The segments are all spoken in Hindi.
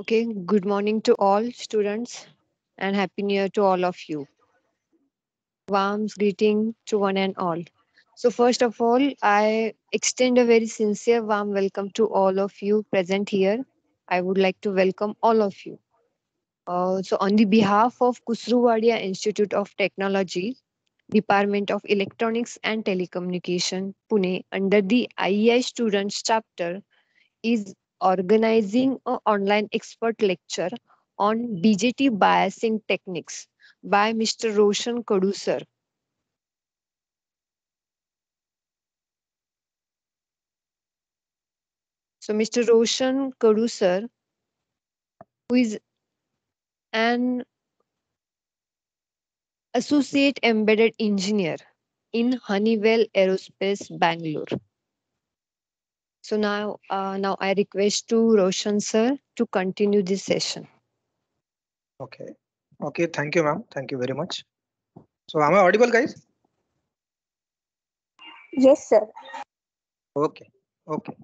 Okay, good morning to all students and happy new year to all of you. Warm greeting to one and all. So first of all, I extend a very sincere warm welcome to all of you present here. I would like to welcome all of you. Uh, so on the behalf of Kusruwadia Institute of Technology, Department of Electronics and Telecommunication, Pune, under the IEI Students Chapter, is organizing an online expert lecture on BJT biasing techniques by Mr. Roshan Kudusar. So Mr. Roshan Kudusar, who is an associate embedded engineer in Honeywell Aerospace Bangalore. So now, uh, now I request to Roshan sir to continue this session. Okay. Okay. Thank you, ma'am. Thank you very much. So am I audible, guys? Yes, sir. Okay. Okay.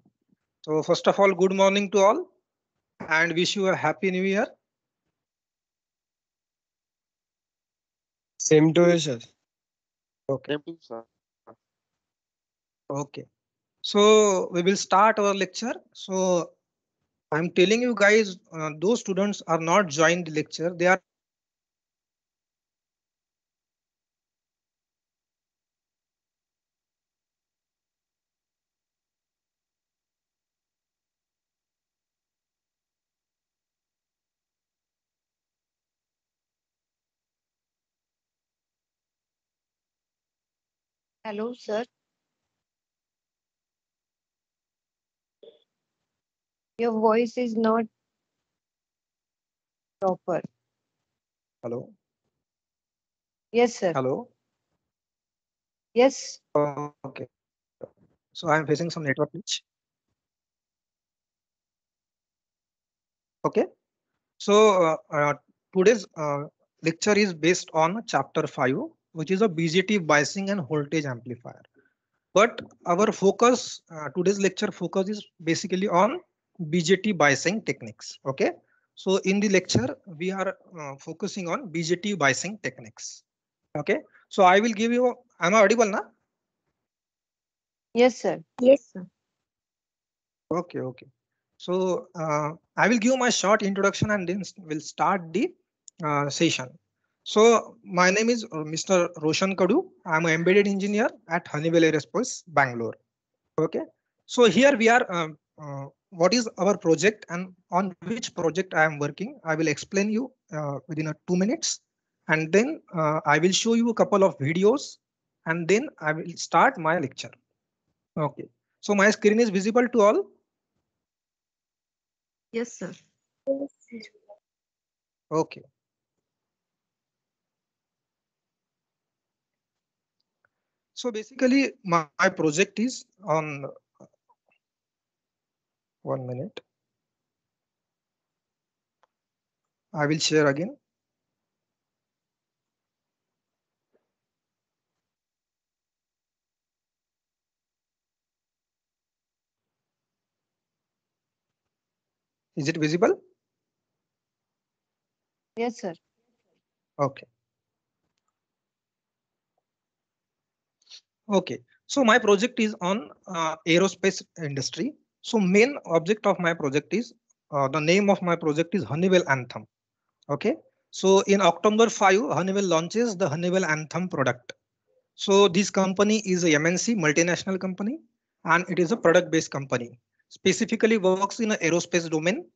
So first of all, good morning to all and wish you a happy new year. Same to you, sir. Okay. Same to you, sir. Okay. So we will start our lecture. So I'm telling you guys, uh, those students are not joined the lecture. They are Hello, sir. Your voice is not proper. Hello. Yes, sir. Hello. Yes. Oh, okay. So I am facing some network glitch. Okay. So uh, uh, today's uh, lecture is based on chapter 5, which is a BGT biasing and voltage amplifier. But our focus, uh, today's lecture focus is basically on BJT biasing techniques. Okay, so in the lecture we are uh, focusing on BJT biasing techniques. Okay, so I will give you. Am I audible now? Yes, sir. Yes, sir. Okay, okay. So uh, I will give my short introduction and then we'll start the uh, session. So my name is uh, Mr. Roshan Kadu. I'm an embedded engineer at Honeywell Aerospace, Bangalore. Okay. So here we are um, uh, what is our project and on which project I am working. I will explain you uh, within a two minutes and then uh, I will show you a couple of videos and then I will start my lecture. Okay, so my screen is visible to all. Yes, sir. Okay. So basically my, my project is on one minute I will share again Is it visible? Yes, sir. Okay. Okay, so my project is on uh, aerospace industry so main object of my project is, uh, the name of my project is Honeywell Anthem. Okay. So in October 5, Honeywell launches the Honeywell Anthem product. So this company is a MNC multinational company and it is a product based company specifically works in the aerospace domain.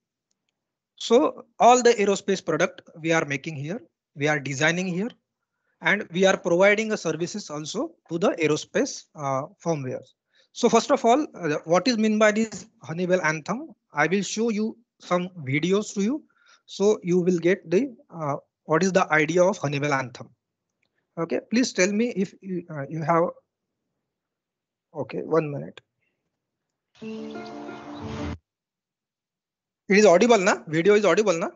So all the aerospace product we are making here, we are designing here and we are providing a services also to the aerospace uh, firmware. So first of all, uh, what is meant by this Honeywell Anthem? I will show you some videos to you. So you will get the uh, what is the idea of Honeywell Anthem. Okay, please tell me if you, uh, you have. Okay, one minute. It is audible, na? Video is audible, na?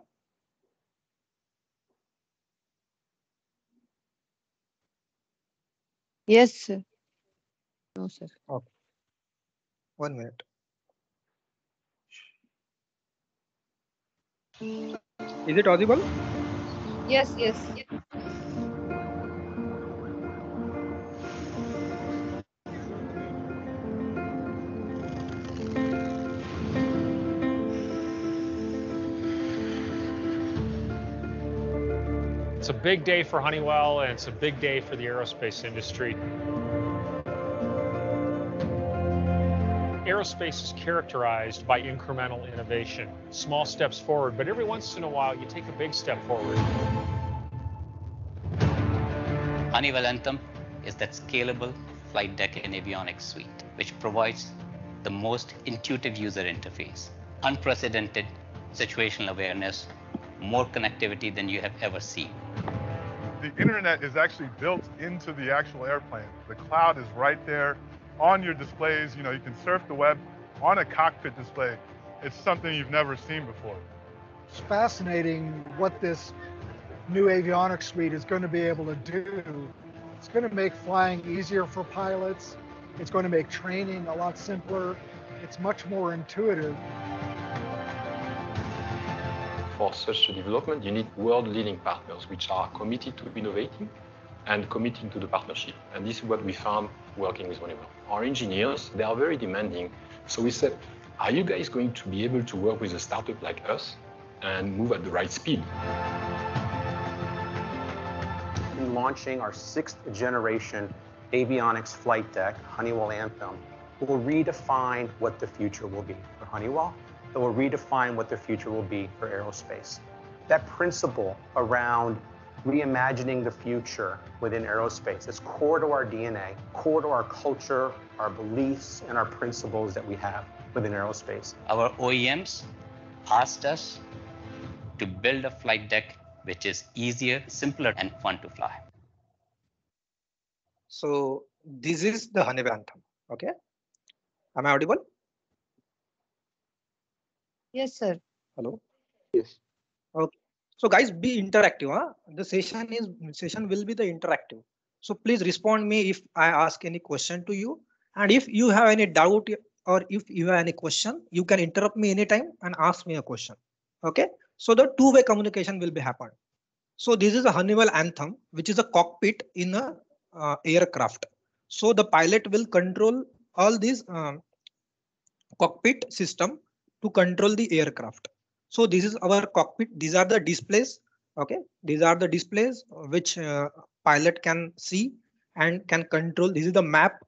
Yes, sir. No, sir. Okay. One minute. Is it audible? Yes, yes. yes. It's a big day for Honeywell and it's a big day for the aerospace industry. aerospace is characterized by incremental innovation, small steps forward, but every once in a while you take a big step forward. Honeywell Anthem is that scalable flight deck and avionics suite, which provides the most intuitive user interface, unprecedented situational awareness, more connectivity than you have ever seen. The internet is actually built into the actual airplane. The cloud is right there on your displays. You know, you can surf the web on a cockpit display. It's something you've never seen before. It's fascinating what this new avionics suite is going to be able to do. It's going to make flying easier for pilots. It's going to make training a lot simpler. It's much more intuitive. For such a development, you need world-leading partners which are committed to innovating and committing to the partnership. And this is what we found working with Honeywell. Our engineers, they are very demanding. So we said, are you guys going to be able to work with a startup like us and move at the right speed? In launching our sixth generation avionics flight deck, Honeywell Anthem, will redefine what the future will be for Honeywell. It will redefine what the future will be for aerospace. That principle around reimagining the future within aerospace. It's core to our DNA, core to our culture, our beliefs, and our principles that we have within aerospace. Our OEMs asked us to build a flight deck which is easier, simpler, and fun to fly. So this is the Honeywell Anthem, okay? Am I audible? Yes, sir. Hello? Yes. Okay. So guys, be interactive. Huh? The session is session will be the interactive. So please respond me if I ask any question to you. And if you have any doubt or if you have any question, you can interrupt me anytime and ask me a question. Okay. So the two-way communication will be happened. So this is a Honeywell Anthem, which is a cockpit in a uh, aircraft. So the pilot will control all these um, cockpit system to control the aircraft. So this is our cockpit. These are the displays. Okay, these are the displays which uh, pilot can see and can control. This is the map.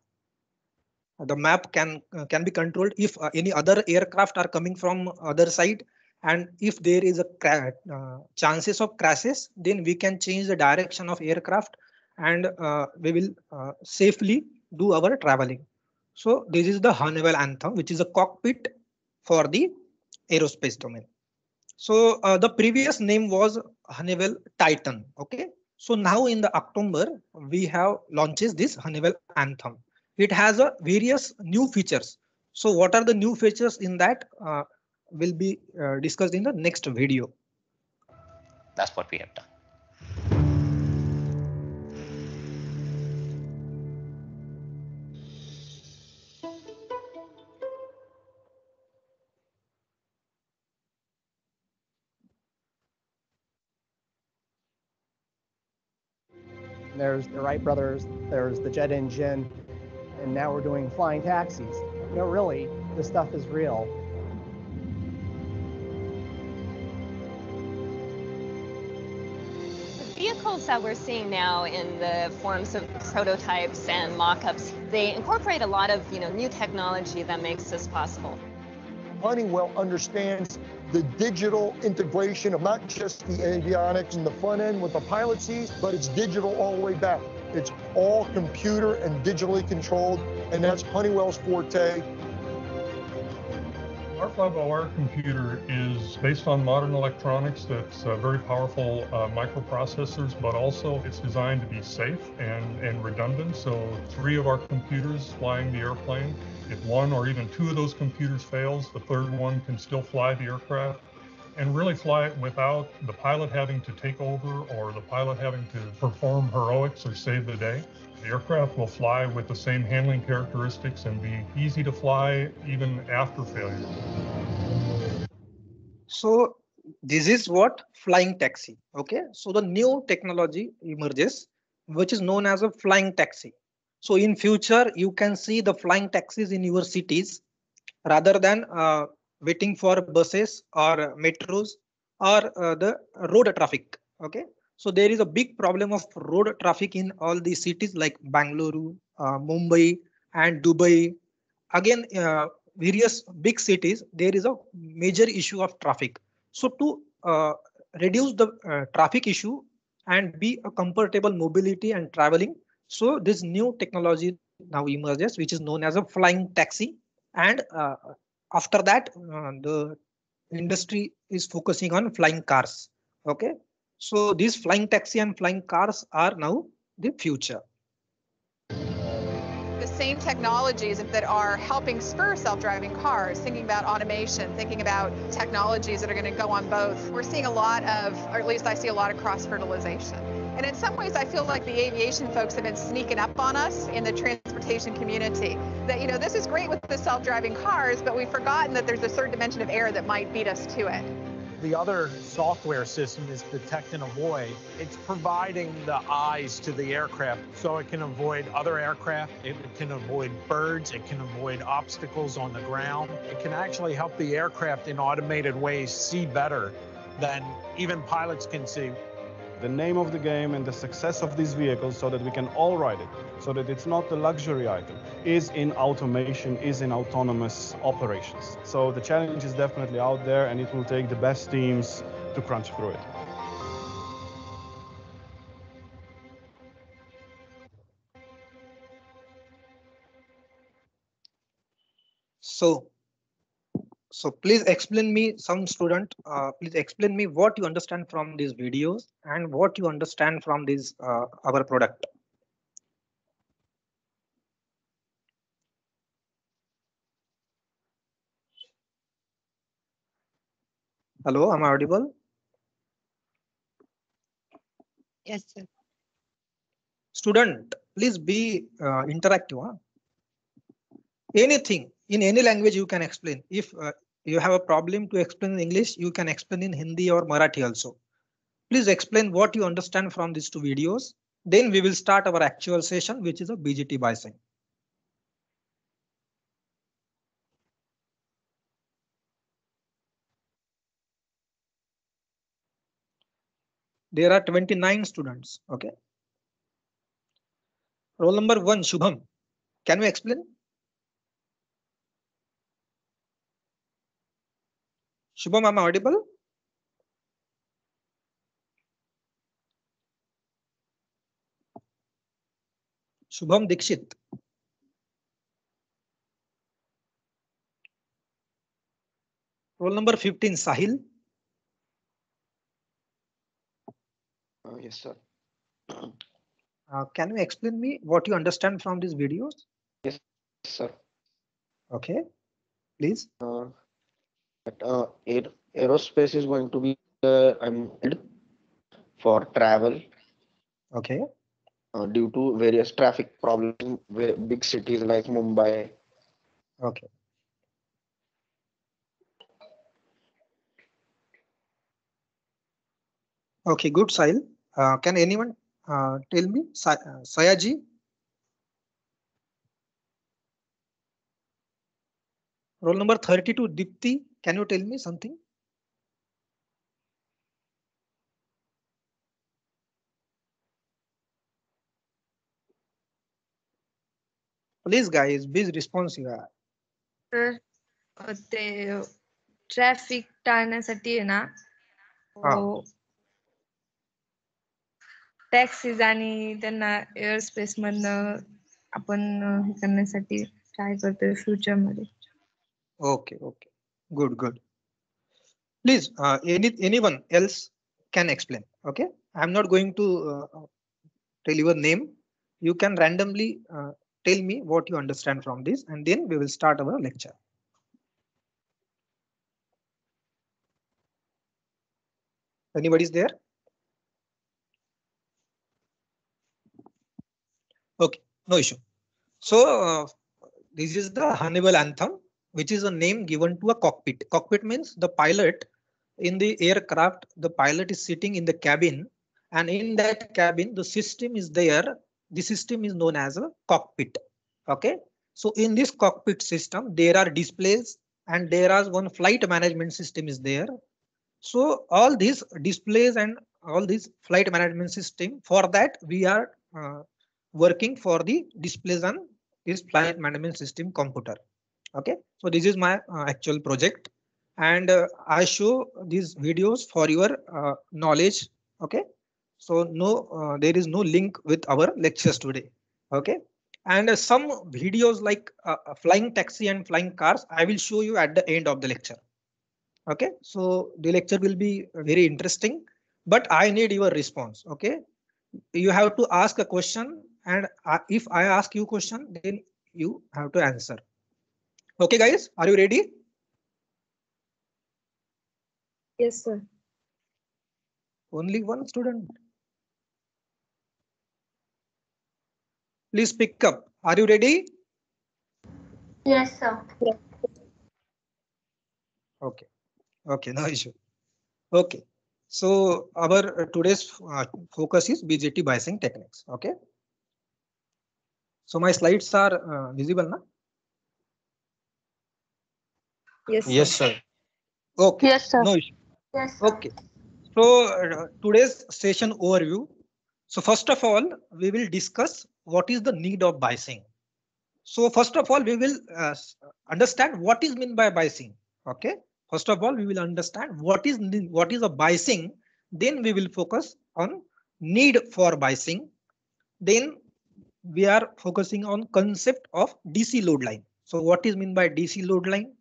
The map can uh, can be controlled if uh, any other aircraft are coming from other side and if there is a uh, chances of crashes then we can change the direction of aircraft and uh, we will uh, safely do our traveling so this is the honeywell anthem which is a cockpit for the aerospace domain so uh, the previous name was Honeywell Titan. Okay. So now in the October, we have launches this Honeywell Anthem. It has uh, various new features. So what are the new features in that uh, will be uh, discussed in the next video. That's what we have done. there's the Wright brothers, there's the jet engine, and now we're doing flying taxis. No, really, this stuff is real. The vehicles that we're seeing now in the forms of prototypes and mock-ups, they incorporate a lot of you know new technology that makes this possible. Honeywell understands the digital integration of not just the avionics and the front end with the pilot seat, but it's digital all the way back. It's all computer and digitally controlled, and that's Honeywell's forte. Our oh fly-by-wire computer is based on modern electronics that's uh, very powerful uh, microprocessors, but also it's designed to be safe and, and redundant. So three of our computers flying the airplane if one or even two of those computers fails, the third one can still fly the aircraft and really fly it without the pilot having to take over or the pilot having to perform heroics or save the day. The aircraft will fly with the same handling characteristics and be easy to fly even after failure. So this is what flying taxi okay so the new technology emerges which is known as a flying taxi so in future, you can see the flying taxis in your cities rather than uh, waiting for buses or metros or uh, the road traffic. Okay, so there is a big problem of road traffic in all these cities like Bangalore, uh, Mumbai, and Dubai. Again, uh, various big cities, there is a major issue of traffic. So to uh, reduce the uh, traffic issue and be a comfortable mobility and traveling, so this new technology now emerges, which is known as a flying taxi. And uh, after that, uh, the industry is focusing on flying cars. Okay. So these flying taxi and flying cars are now the future. The same technologies that are helping spur self-driving cars, thinking about automation, thinking about technologies that are going to go on both. We're seeing a lot of, or at least I see a lot of cross-fertilization. And in some ways, I feel like the aviation folks have been sneaking up on us in the transportation community. That, you know, this is great with the self driving cars, but we've forgotten that there's a third dimension of air that might beat us to it. The other software system is detect and avoid. It's providing the eyes to the aircraft so it can avoid other aircraft, it can avoid birds, it can avoid obstacles on the ground. It can actually help the aircraft in automated ways see better than even pilots can see the name of the game and the success of these vehicles so that we can all ride it, so that it's not the luxury item, is in automation, is in autonomous operations. So the challenge is definitely out there and it will take the best teams to crunch through it. So so please explain me some student uh, please explain me what you understand from these videos and what you understand from these uh, our product hello am i audible yes sir student please be uh, interactive huh? anything in any language you can explain if uh, you have a problem to explain in english you can explain in hindi or marathi also please explain what you understand from these two videos then we will start our actual session which is a bgt bison there are 29 students okay roll number 1 shubham can you explain Shubham, am I audible? Shubham Dixit. Roll number 15, Sahil. Uh, yes, sir. Uh, can you explain me what you understand from these videos? Yes, sir. Okay, please. Uh, that uh, aerospace is going to be uh, I'm for travel. Okay. Uh, due to various traffic problems in big cities like Mumbai. Okay. Okay, good, Sahil. Uh, can anyone uh, tell me, Sa uh, Sayaji? Roll number 32, Dipti. Can you tell me something? Please, guys, be responsive. the traffic time is at the Taxis and then airspace man upon the city, try for the future. Okay, okay. Good, good. Please, uh, any, anyone else can explain. Okay, I'm not going to uh, tell your name. You can randomly uh, tell me what you understand from this and then we will start our lecture. Anybody is there? Okay, no issue. So uh, this is the Hannibal anthem which is a name given to a cockpit. Cockpit means the pilot in the aircraft, the pilot is sitting in the cabin and in that cabin, the system is there. The system is known as a cockpit. Okay. So in this cockpit system, there are displays and there is one flight management system is there. So all these displays and all these flight management system for that we are uh, working for the displays and this flight management system computer okay so this is my uh, actual project and uh, i show these videos for your uh, knowledge okay so no uh, there is no link with our lectures today okay and uh, some videos like uh, flying taxi and flying cars i will show you at the end of the lecture okay so the lecture will be very interesting but i need your response okay you have to ask a question and if i ask you question then you have to answer Okay, guys, are you ready? Yes, sir. Only one student. Please pick up. Are you ready? Yes, sir. Okay. Okay, no issue. Okay. So our uh, today's uh, focus is BJT biasing techniques. Okay. So my slides are uh, visible now. Yes. Sir. Yes, sir. Okay. Yes, sir. No issue. Yes. Sir. Okay. So uh, today's session overview. So first of all, we will discuss what is the need of biasing. So first of all, we will uh, understand what is meant by biasing. Okay. First of all, we will understand what is what is a biasing. Then we will focus on need for biasing. Then we are focusing on concept of DC load line. So what is meant by DC load line?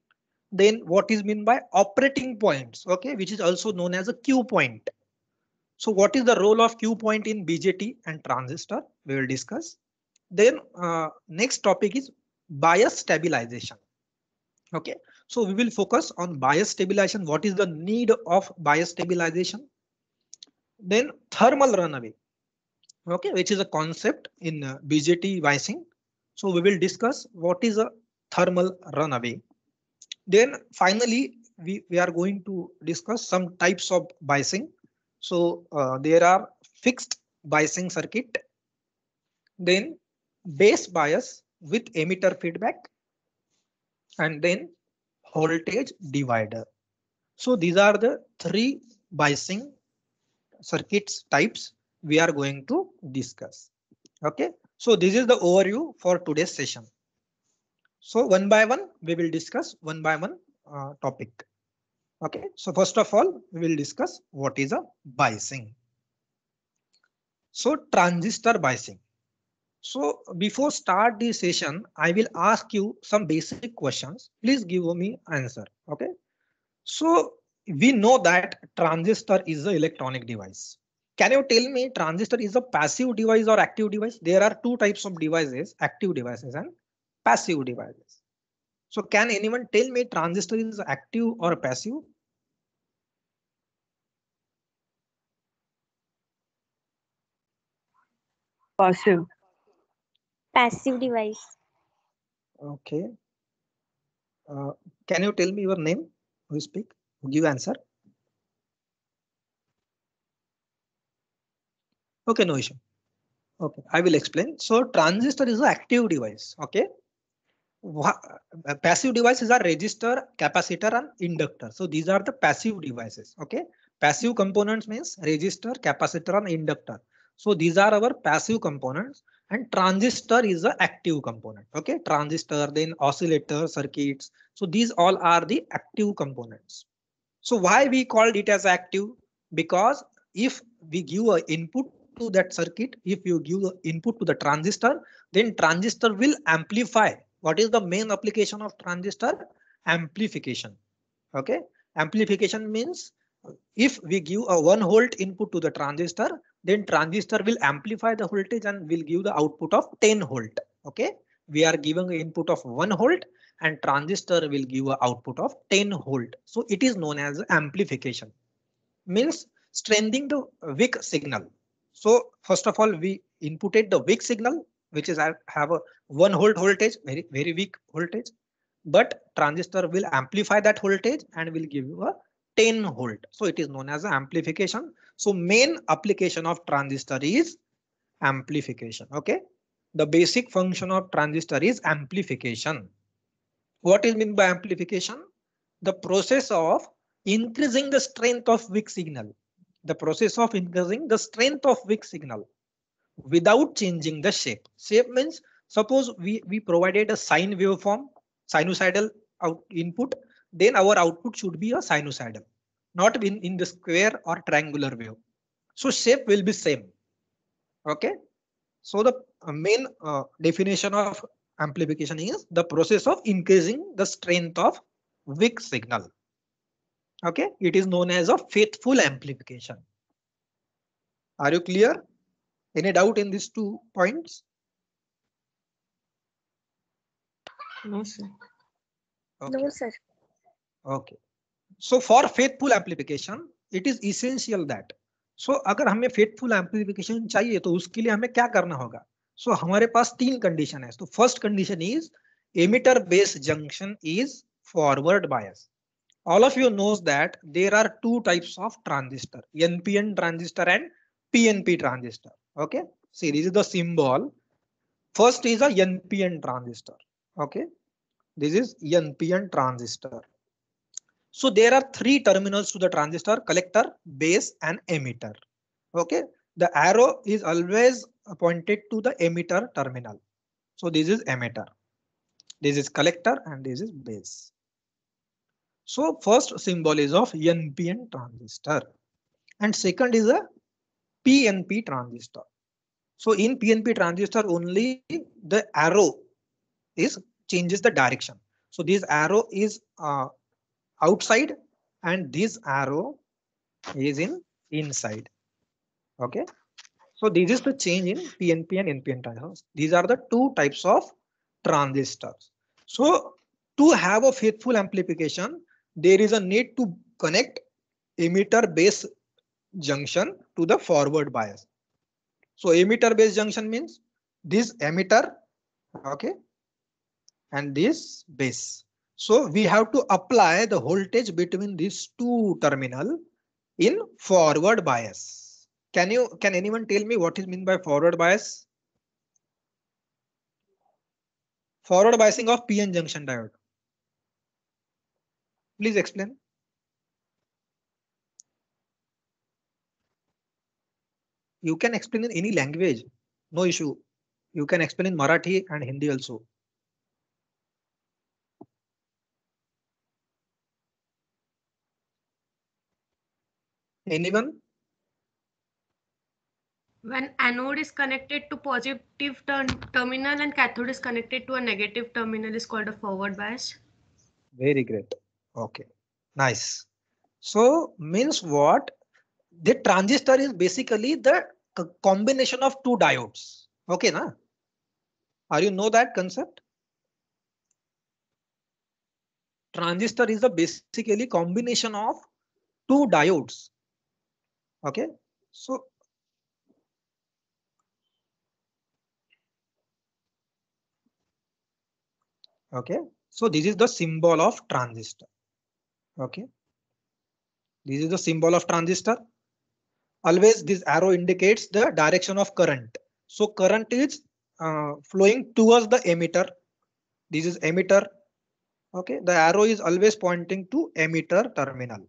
then what is meant by operating points, okay, which is also known as a Q point. So what is the role of Q point in BJT and transistor? We will discuss. Then uh, next topic is bias stabilization. Okay, so we will focus on bias stabilization. What is the need of bias stabilization? Then thermal runaway. Okay, which is a concept in uh, BJT Weising. So we will discuss what is a thermal runaway. Then finally, we, we are going to discuss some types of biasing. So uh, there are fixed biasing circuit, then base bias with emitter feedback, and then voltage divider. So these are the three biasing circuits types we are going to discuss. Okay, so this is the overview for today's session. So one by one, we will discuss one by one uh, topic. Okay, so first of all, we will discuss what is a biasing. So transistor biasing. So before start the session, I will ask you some basic questions. Please give me answer. Okay. So we know that transistor is an electronic device. Can you tell me transistor is a passive device or active device? There are two types of devices, active devices and passive devices. So can anyone tell me transistor is active or passive? Passive. Passive device. Okay. Uh, can you tell me your name? Who speak? give answer? Okay, no issue. Okay, I will explain. So transistor is an active device. Okay, uh, passive devices are resistor, capacitor and inductor. So these are the passive devices. Okay. Passive components means resistor, capacitor and inductor. So these are our passive components and transistor is the active component. Okay. Transistor, then oscillator circuits. So these all are the active components. So why we called it as active? Because if we give an input to that circuit, if you give input to the transistor, then transistor will amplify what is the main application of transistor? Amplification. Okay, amplification means if we give a 1 volt input to the transistor, then transistor will amplify the voltage and will give the output of 10 volt. Okay, we are giving input of 1 volt and transistor will give a output of 10 volt. So it is known as amplification means strengthening the weak signal. So first of all, we inputted the weak signal which is I have a one hold voltage, very, very weak voltage, but transistor will amplify that voltage and will give you a 10 volt. So it is known as amplification. So main application of transistor is amplification. Okay. The basic function of transistor is amplification. What is meant by amplification? The process of increasing the strength of weak signal. The process of increasing the strength of weak signal without changing the shape. Shape means suppose we, we provided a sine waveform, sinusoidal out input, then our output should be a sinusoidal, not in, in the square or triangular wave. So shape will be same. Okay. So the main uh, definition of amplification is the process of increasing the strength of weak signal. Okay, it is known as a faithful amplification. Are you clear? Any doubt in these two points? No, sir. Okay. No, sir. Okay. So for faithful amplification, it is essential that. So अगर हमें faithful amplification चाहिए तो उसके लिए हमें क्या करना होगा so, हमारे पास तीन कंडीशन है first condition is emitter base junction is forward bias. All of you knows that there are two types of transistor, NPN transistor and PNP transistor. Okay, see this is the symbol. First is a NPN transistor. Okay, this is NPN transistor. So there are three terminals to the transistor, collector, base and emitter. Okay, the arrow is always pointed to the emitter terminal. So this is emitter. This is collector and this is base. So first symbol is of NPN transistor and second is a PNP transistor. So in PNP transistor only the arrow is changes the direction. So this arrow is uh, outside and this arrow is in inside. Okay. So this is the change in PNP and NPN transistors. These are the two types of transistors. So to have a faithful amplification, there is a need to connect emitter base junction to the forward bias. So emitter based junction means this emitter, okay, and this base. So we have to apply the voltage between these two terminal in forward bias. Can you can anyone tell me what is meant by forward bias? Forward biasing of PN junction diode. Please explain. you can explain in any language no issue you can explain in marathi and hindi also anyone when anode is connected to positive terminal and cathode is connected to a negative terminal is called a forward bias very great okay nice so means what the transistor is basically the combination of two diodes. Okay, na? Are you know that concept? Transistor is a basically combination of two diodes. Okay, so okay, so this is the symbol of transistor. Okay, this is the symbol of transistor always this arrow indicates the direction of current. So current is uh, flowing towards the emitter. This is emitter. Okay, the arrow is always pointing to emitter terminal.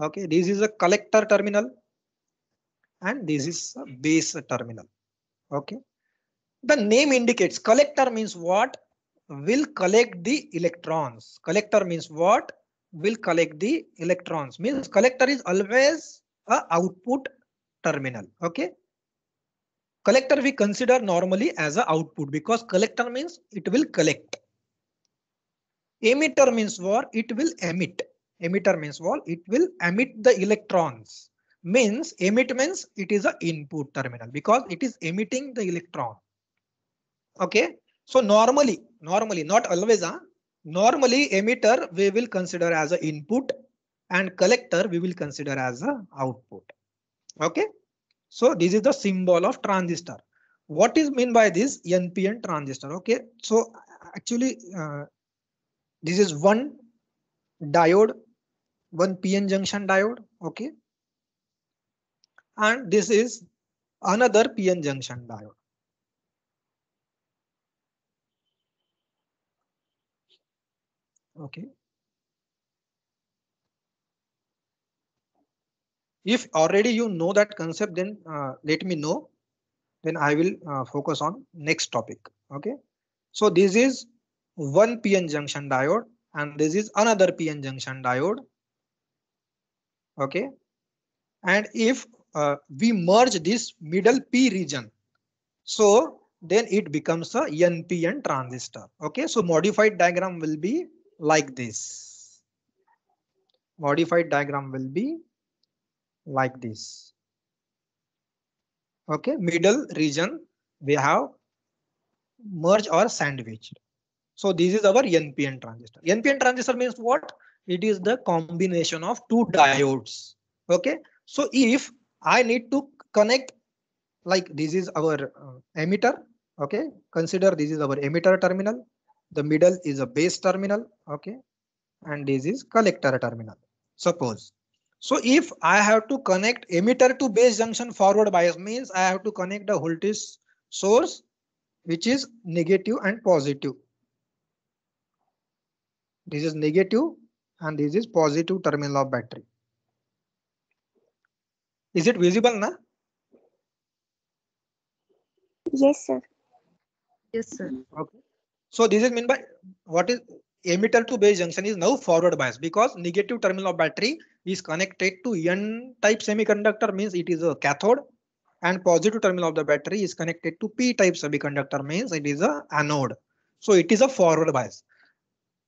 Okay, this is a collector terminal and this is a base terminal. Okay, the name indicates collector means what will collect the electrons. Collector means what will collect the electrons means collector is always a output terminal. Okay. Collector we consider normally as a output because collector means it will collect. Emitter means what? It will emit. Emitter means what? It will emit the electrons. Means emit means it is a input terminal because it is emitting the electron. Okay. So normally, normally, not always, huh? Ah, normally emitter we will consider as an input and collector we will consider as an output. Okay. So this is the symbol of transistor. What is mean by this NPN transistor? Okay. So actually, uh, this is one diode, one PN junction diode. Okay. And this is another PN junction diode. Okay. If already you know that concept, then uh, let me know. Then I will uh, focus on next topic. OK, so this is one PN junction diode and this is another PN junction diode. OK, and if uh, we merge this middle P region, so then it becomes a NPN transistor. OK, so modified diagram will be like this. Modified diagram will be like this. Okay, middle region we have merge or sandwiched. So this is our NPN transistor. NPN transistor means what? It is the combination of two diodes. Okay, so if I need to connect like this is our uh, emitter. Okay, consider this is our emitter terminal. The middle is a base terminal. Okay, and this is collector terminal. Suppose so if I have to connect emitter to base junction forward bias means I have to connect the voltage source which is negative and positive. This is negative and this is positive terminal of battery. Is it visible na? Yes sir. Yes sir. Okay. So this is mean by what is emitter to base junction is now forward bias because negative terminal of battery is connected to n type semiconductor means it is a cathode and positive terminal of the battery is connected to p type semiconductor means it is a anode. So it is a forward bias.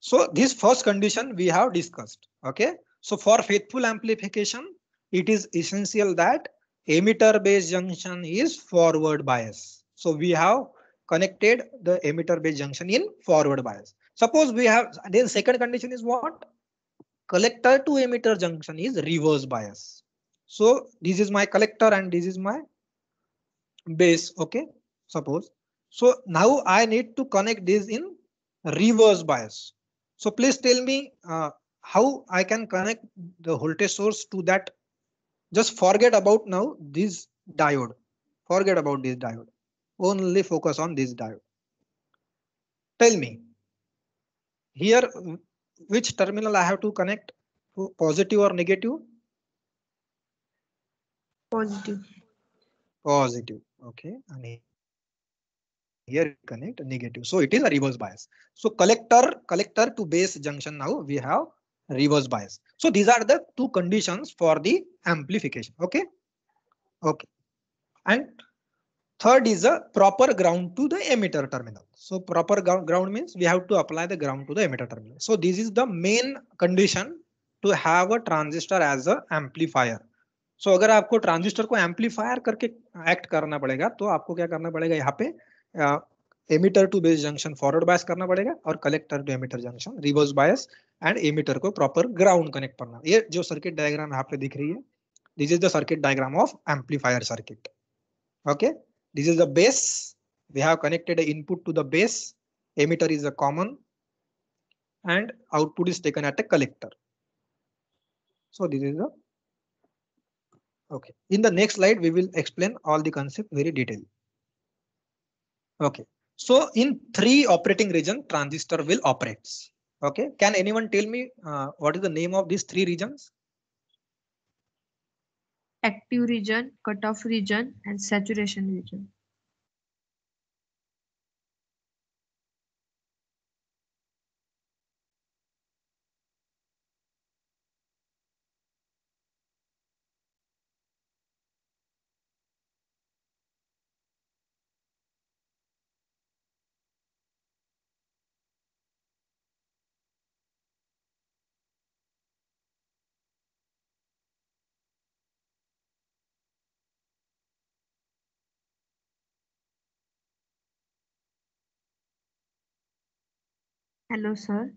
So this first condition we have discussed. Okay. So for faithful amplification, it is essential that emitter base junction is forward bias. So we have connected the emitter base junction in forward bias. Suppose we have then second condition is what? Collector to emitter junction is reverse bias. So this is my collector and this is my base. Okay, suppose. So now I need to connect this in reverse bias. So please tell me uh, how I can connect the voltage source to that. Just forget about now this diode. Forget about this diode. Only focus on this diode. Tell me here, which terminal I have to connect to positive or negative? Positive. Positive. Okay. And here connect negative. So it is a reverse bias. So collector, collector to base junction now we have reverse bias. So these are the two conditions for the amplification. Okay. Okay. And Third is a proper ground to the emitter terminal. So proper ground means we have to apply the ground to the emitter terminal. So this is the main condition to have a transistor as a amplifier. So so, अगर आपको ट्रांजिस्टर को एम्पलीफायर करके एक्ट करना पड़ेगा तो आपको क्या करना पड़ेगा यहाँ पे emitter to base junction forward bias करना पड़ेगा और collector to emitter junction reverse bias and emitter को प्रॉपर ग्राउंड कनेक्ट करना ये जो सर्किट डायग्राम यहाँ पे दिख रही है this is the circuit diagram of amplifier circuit okay This is the base. We have connected an input to the base. Emitter is a common and output is taken at a collector. So this is the okay. In the next slide, we will explain all the concept very detailed. Okay, so in three operating region transistor will operates. Okay, can anyone tell me uh, what is the name of these three regions? active region, cutoff region, and saturation region. Hello, sir.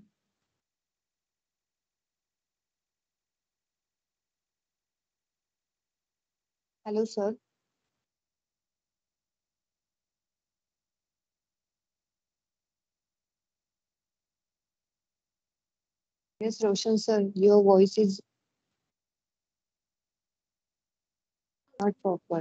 Hello, sir. Yes, Roshan, sir, your voice is not proper.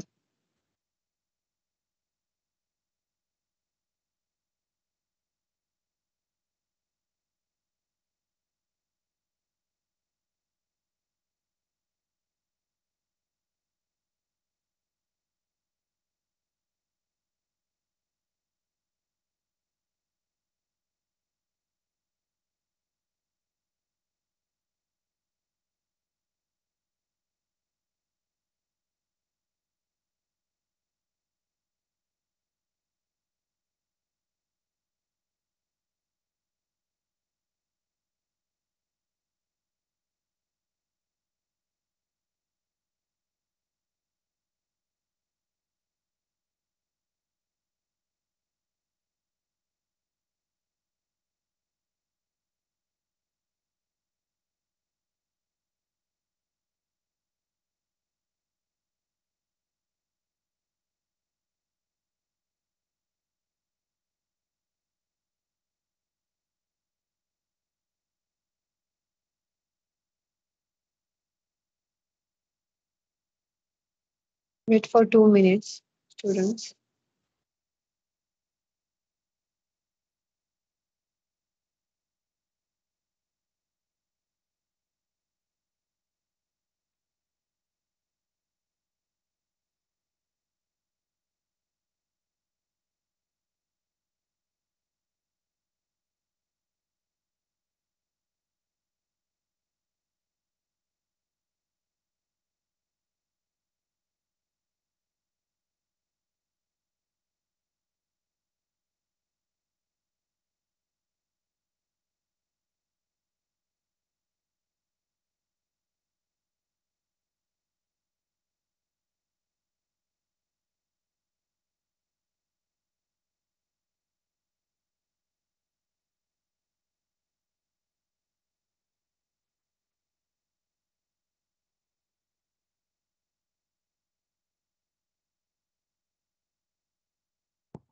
Wait for two minutes, students.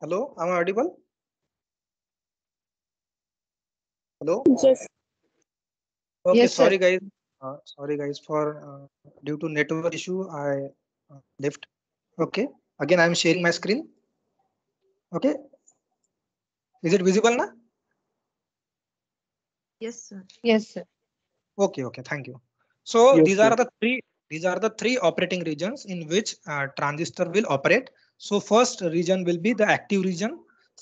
Hello, am I audible? Hello? Yes. Okay, yes, sorry sir. guys. Uh, sorry guys for uh, due to network issue, I uh, left. Okay, again, I'm sharing my screen. Okay. Is it visible now? Yes, sir. Yes, sir. Okay, okay, thank you. So yes, these sir. are the three these are the three operating regions in which uh, transistor will operate so first region will be the active region.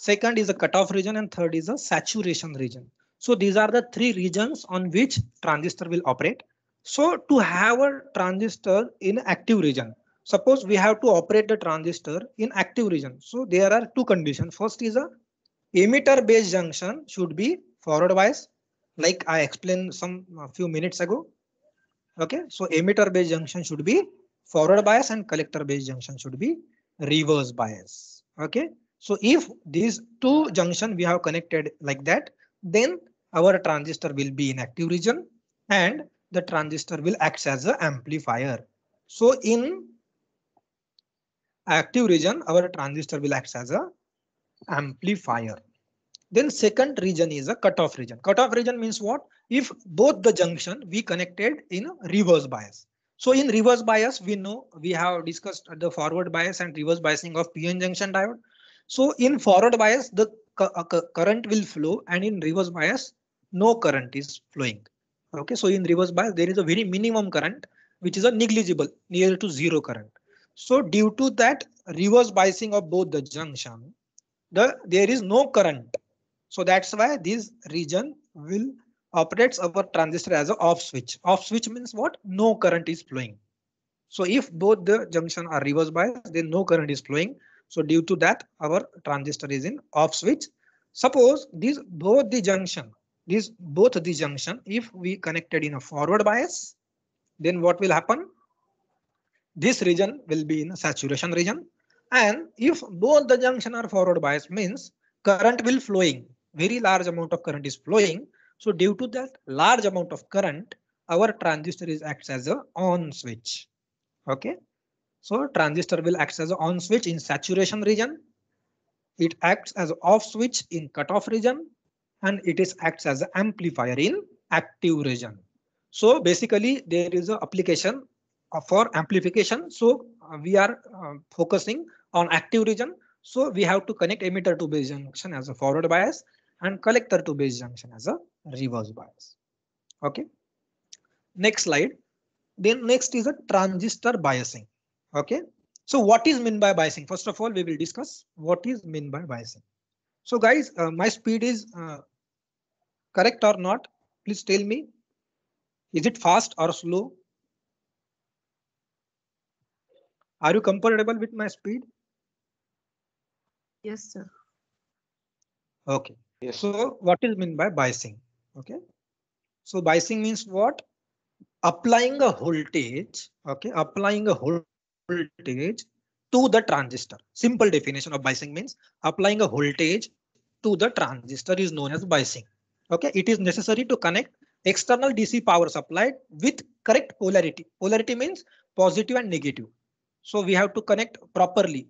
Second is the cutoff region and third is the saturation region. So these are the three regions on which transistor will operate. So to have a transistor in active region, suppose we have to operate the transistor in active region. So there are two conditions. First is a emitter base junction should be forward bias like I explained some few minutes ago. Okay, so emitter base junction should be forward bias and collector base junction should be reverse bias. Okay. So if these two junction we have connected like that, then our transistor will be in active region and the transistor will act as an amplifier. So in active region, our transistor will act as a amplifier. Then second region is a cutoff region. Cutoff region means what? If both the junction we connected in reverse bias. So in reverse bias, we know we have discussed the forward bias and reverse biasing of PN junction diode. So in forward bias, the uh, current will flow and in reverse bias, no current is flowing. Okay, so in reverse bias, there is a very minimum current, which is a negligible near to zero current. So due to that reverse biasing of both the junction, the there is no current. So that's why this region will operates our transistor as a off switch. Off switch means what? No current is flowing. So if both the junction are reverse biased, then no current is flowing. So due to that, our transistor is in off switch. Suppose these both the junction, these both the junction, if we connected in a forward bias, then what will happen? This region will be in a saturation region. And if both the junction are forward bias means current will flowing, very large amount of current is flowing so due to that large amount of current, our transistor is acts as a on switch. Okay. So transistor will act as a on switch in saturation region. It acts as off switch in cutoff region and it is acts as an amplifier in active region. So basically there is an application uh, for amplification. So uh, we are uh, focusing on active region. So we have to connect emitter to base junction as a forward bias and collector to base junction as a reverse bias. Okay. Next slide. Then next is a transistor biasing. Okay. So what is mean by biasing? First of all, we will discuss what is mean by biasing. So guys, uh, my speed is uh, correct or not? Please tell me. Is it fast or slow? Are you comfortable with my speed? Yes, sir. Okay, Yes. So what is meant by biasing? Okay. So biasing means what? Applying a voltage. Okay. Applying a voltage to the transistor. Simple definition of biasing means applying a voltage to the transistor is known as biasing. Okay. It is necessary to connect external DC power supply with correct polarity. Polarity means positive and negative. So we have to connect properly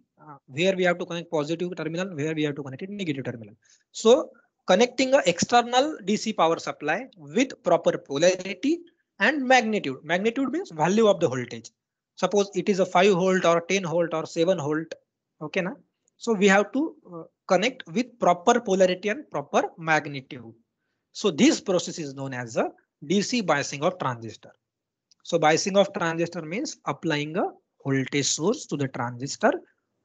where we have to connect positive terminal, where we have to connect it negative terminal. So connecting a external DC power supply with proper polarity and magnitude. Magnitude means value of the voltage. Suppose it is a 5 volt or 10 volt or 7 volt. Okay, na? So we have to uh, connect with proper polarity and proper magnitude. So this process is known as a DC biasing of transistor. So biasing of transistor means applying a voltage source to the transistor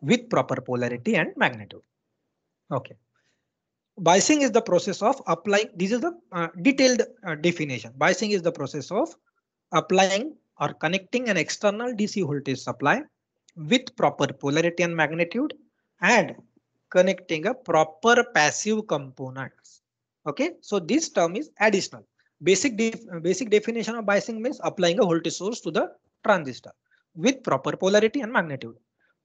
with proper polarity and magnitude. Okay. Biasing is the process of applying. This is the uh, detailed uh, definition. Biasing is the process of applying or connecting an external DC voltage supply with proper polarity and magnitude and connecting a proper passive components. Okay, so this term is additional. Basic, basic definition of biasing means applying a voltage source to the transistor with proper polarity and magnitude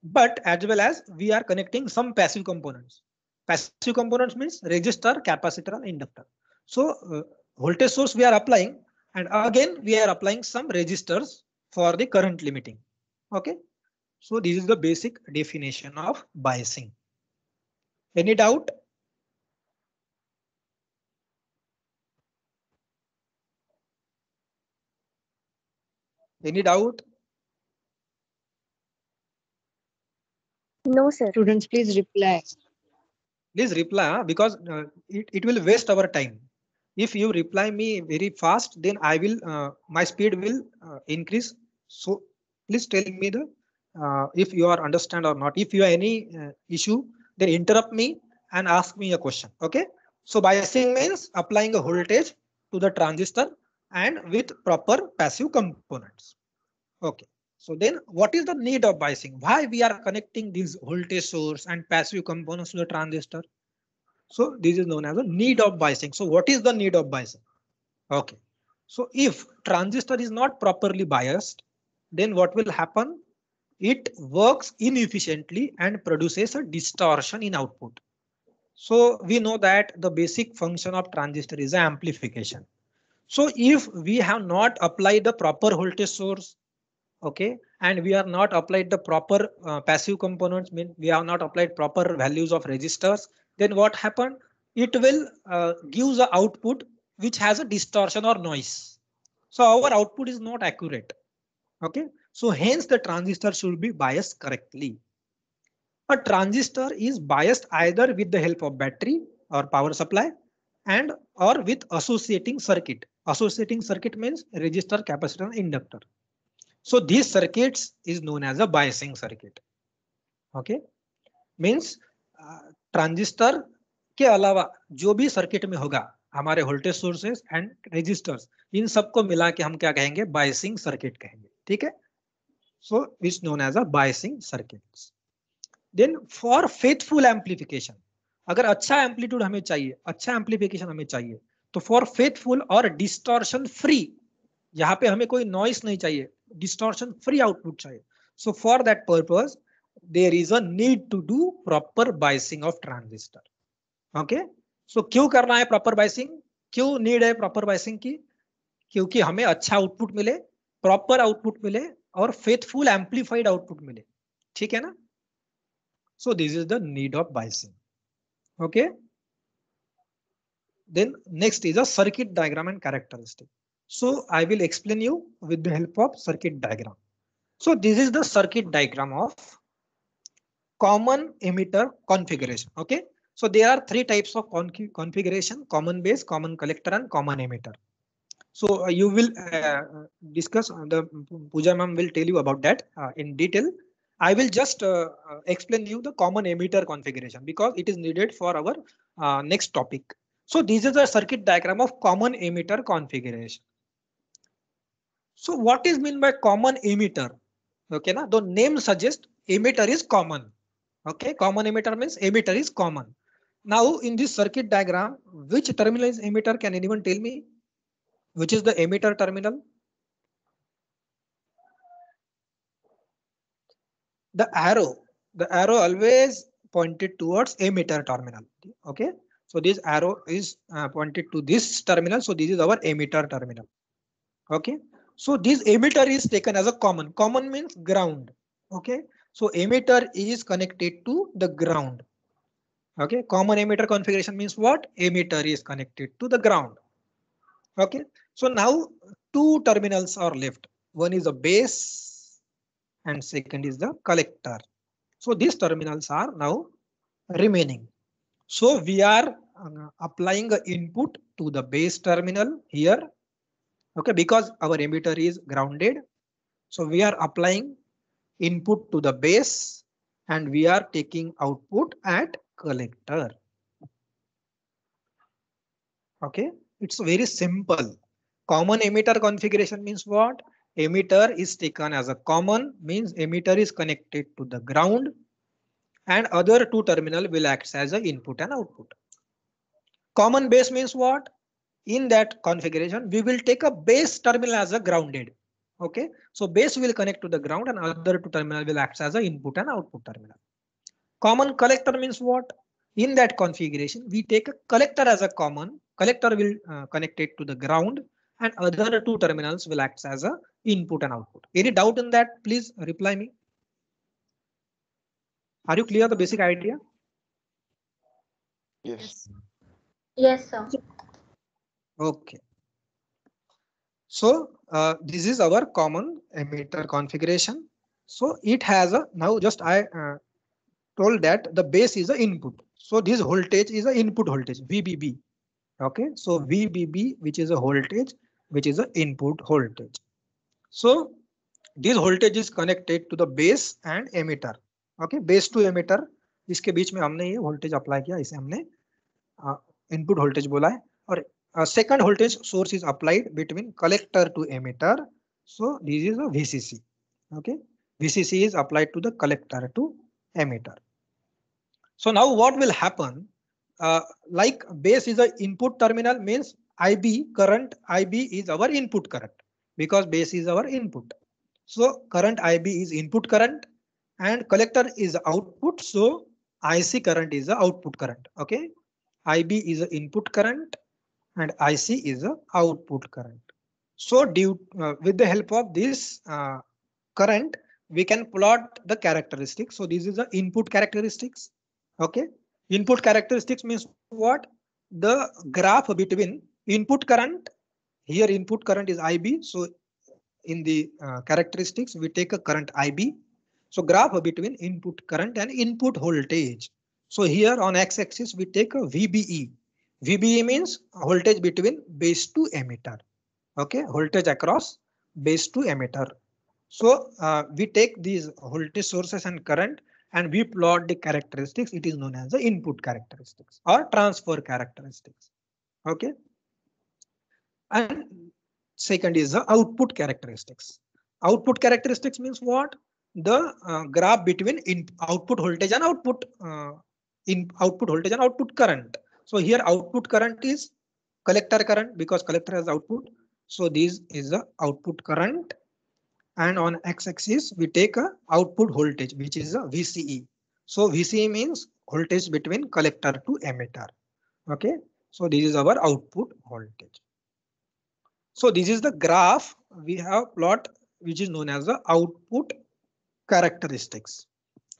but as well as we are connecting some passive components. Passive components means resistor, capacitor, and inductor. So uh, voltage source we are applying and again we are applying some resistors for the current limiting. Okay, so this is the basic definition of biasing. Any doubt? Any doubt? No, sir. Students, please reply. Please reply ah, because uh, it, it will waste our time. If you reply me very fast, then I will uh, my speed will uh, increase. So please tell me the uh, if you are understand or not. If you have any uh, issue, then interrupt me and ask me a question. Okay. So biasing means applying a voltage to the transistor and with proper passive components. Okay. So then what is the need of biasing? Why we are connecting these voltage source and passive components to the transistor? So this is known as a need of biasing. So what is the need of biasing? Okay. So if transistor is not properly biased, then what will happen? It works inefficiently and produces a distortion in output. So we know that the basic function of transistor is amplification. So if we have not applied the proper voltage source okay and we are not applied the proper uh, passive components mean we have not applied proper values of registers then what happened it will uh, gives a output which has a distortion or noise so our output is not accurate okay so hence the transistor should be biased correctly a transistor is biased either with the help of battery or power supply and or with associating circuit associating circuit means resistor capacitor inductor So these circuits is known as a biasing circuit. Okay, means uh, transistor के अलावा जो भी सर्किट में होगा हमारे वोल्टेज सोर्सेस एंड रेजिस्टर्स इन सबको मिला के हम क्या कहेंगे बायसिंग सर्किट कहेंगे ठीक है so which known as a biasing circuit then for faithful amplification अगर अच्छा एम्पलीट्यूड हमें चाहिए अच्छा एम्पलीफिकेशन हमें चाहिए तो फॉर फेथफुल और डिस्टॉर्शन फ्री यहाँ पे हमें कोई नॉइस नहीं चाहिए distortion free output chahiye so for that purpose there is a need to do proper biasing of transistor okay so क्यों karna hai proper biasing क्यों need hai proper biasing ki kyunki hame acha output mile proper output mile aur faithful amplified output mile theek hai na so this is the need of biasing okay then next is a circuit diagram and characteristic So I will explain you with the help of circuit diagram. So this is the circuit diagram of common emitter configuration. Okay. So there are three types of configuration, common base, common collector and common emitter. So uh, you will uh, discuss uh, the Pooja ma'am will tell you about that uh, in detail. I will just uh, uh, explain you the common emitter configuration because it is needed for our next topic. So this is a circuit diagram of common emitter configuration. So what is mean by common emitter? Okay, now the name suggests emitter is common. Okay, common emitter means emitter is common. Now in this circuit diagram, which terminal is emitter? Can anyone tell me? Which is the emitter terminal? The arrow, the arrow always pointed towards emitter terminal. Okay, so this arrow is uh, pointed to this terminal. So this is our emitter terminal. Okay. So this emitter is taken as a common. Common means ground. Okay. So emitter is connected to the ground. Okay. Common emitter configuration means what? Emitter is connected to the ground. Okay. So now two terminals are left. One is the base and second is the collector. So these terminals are now remaining. So we are uh, applying the input to the base terminal here okay because our emitter is grounded so we are applying input to the base and we are taking output at collector okay it's very simple common emitter configuration means what emitter is taken as a common means emitter is connected to the ground and other two terminal will act as a input and output common base means what in that configuration, we will take a base terminal as a grounded. Okay, so base will connect to the ground and other two terminal will act as an input and output terminal. Common collector means what? In that configuration, we take a collector as a common. Collector will uh, connect it to the ground and other two terminals will act as a input and output. Any doubt in that? Please reply me. Are you clear the basic idea? Yes. Yes, sir. Okay. So uh, this is our common emitter configuration. So it has a now just I uh, told that the base is the input. So this voltage is the input voltage VBB. Okay, so VBB which is a voltage which is the input voltage. So this voltage is connected to the base and emitter. Okay, base to emitter इसके बीच में हमने ये voltage apply किया इसे हमने इनपुट uh, वोल्टेज बोला है और a uh, second voltage source is applied between collector to emitter. So this is a VCC. Okay, VCC is applied to the collector to emitter. So now what will happen? Uh, like base is an input terminal means IB current IB is our input current because base is our input. So current IB is input current and collector is output. So IC current is the output current. Okay, IB is the input current and IC is the output current. So due, uh, with the help of this uh, current, we can plot the characteristics. So this is the input characteristics. Okay, input characteristics means what? The graph between input current. Here input current is IB. So in the uh, characteristics, we take a current IB. So graph between input current and input voltage. So here on x-axis, we take a VBE, VBE means voltage between base to emitter. Okay, voltage across base to emitter. So uh, we take these voltage sources and current and we plot the characteristics. It is known as the input characteristics or transfer characteristics. Okay. And second is the output characteristics. Output characteristics means what? The uh, graph between in output voltage and output uh, in output voltage and output current. So here output current is collector current because collector has output. So this is the output current. And on x-axis, we take a output voltage, which is a VCE. So VCE means voltage between collector to emitter. Okay, so this is our output voltage. So this is the graph we have plot, which is known as the output characteristics.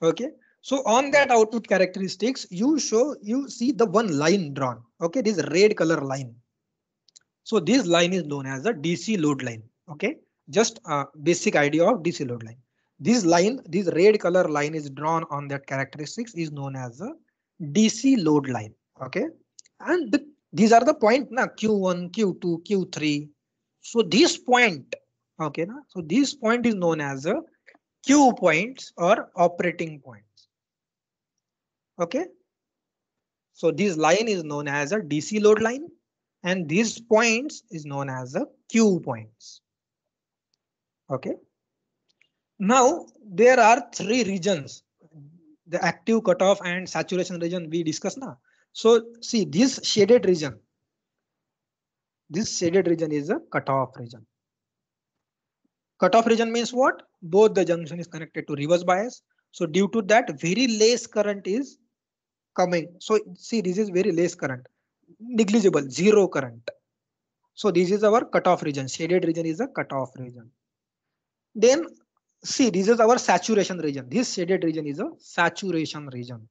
Okay, so on that output characteristics, you show, you see the one line drawn. Okay, this red color line. So this line is known as the DC load line. Okay, just a basic idea of DC load line. This line, this red color line is drawn on that characteristics is known as the DC load line. Okay, and the, these are the point na Q1, Q2, Q3. So this point, okay, na, so this point is known as a Q points or operating point. Okay. So this line is known as a DC load line and these points is known as the Q points. Okay. Now there are three regions, the active cutoff and saturation region we discussed now. So see this shaded region. This shaded region is a cutoff region. Cutoff region means what? Both the junction is connected to reverse bias. So due to that, very less current is coming. So see, this is very less current, negligible, zero current. So this is our cutoff region. Shaded region is a cutoff region. Then see, this is our saturation region. This shaded region is a saturation region.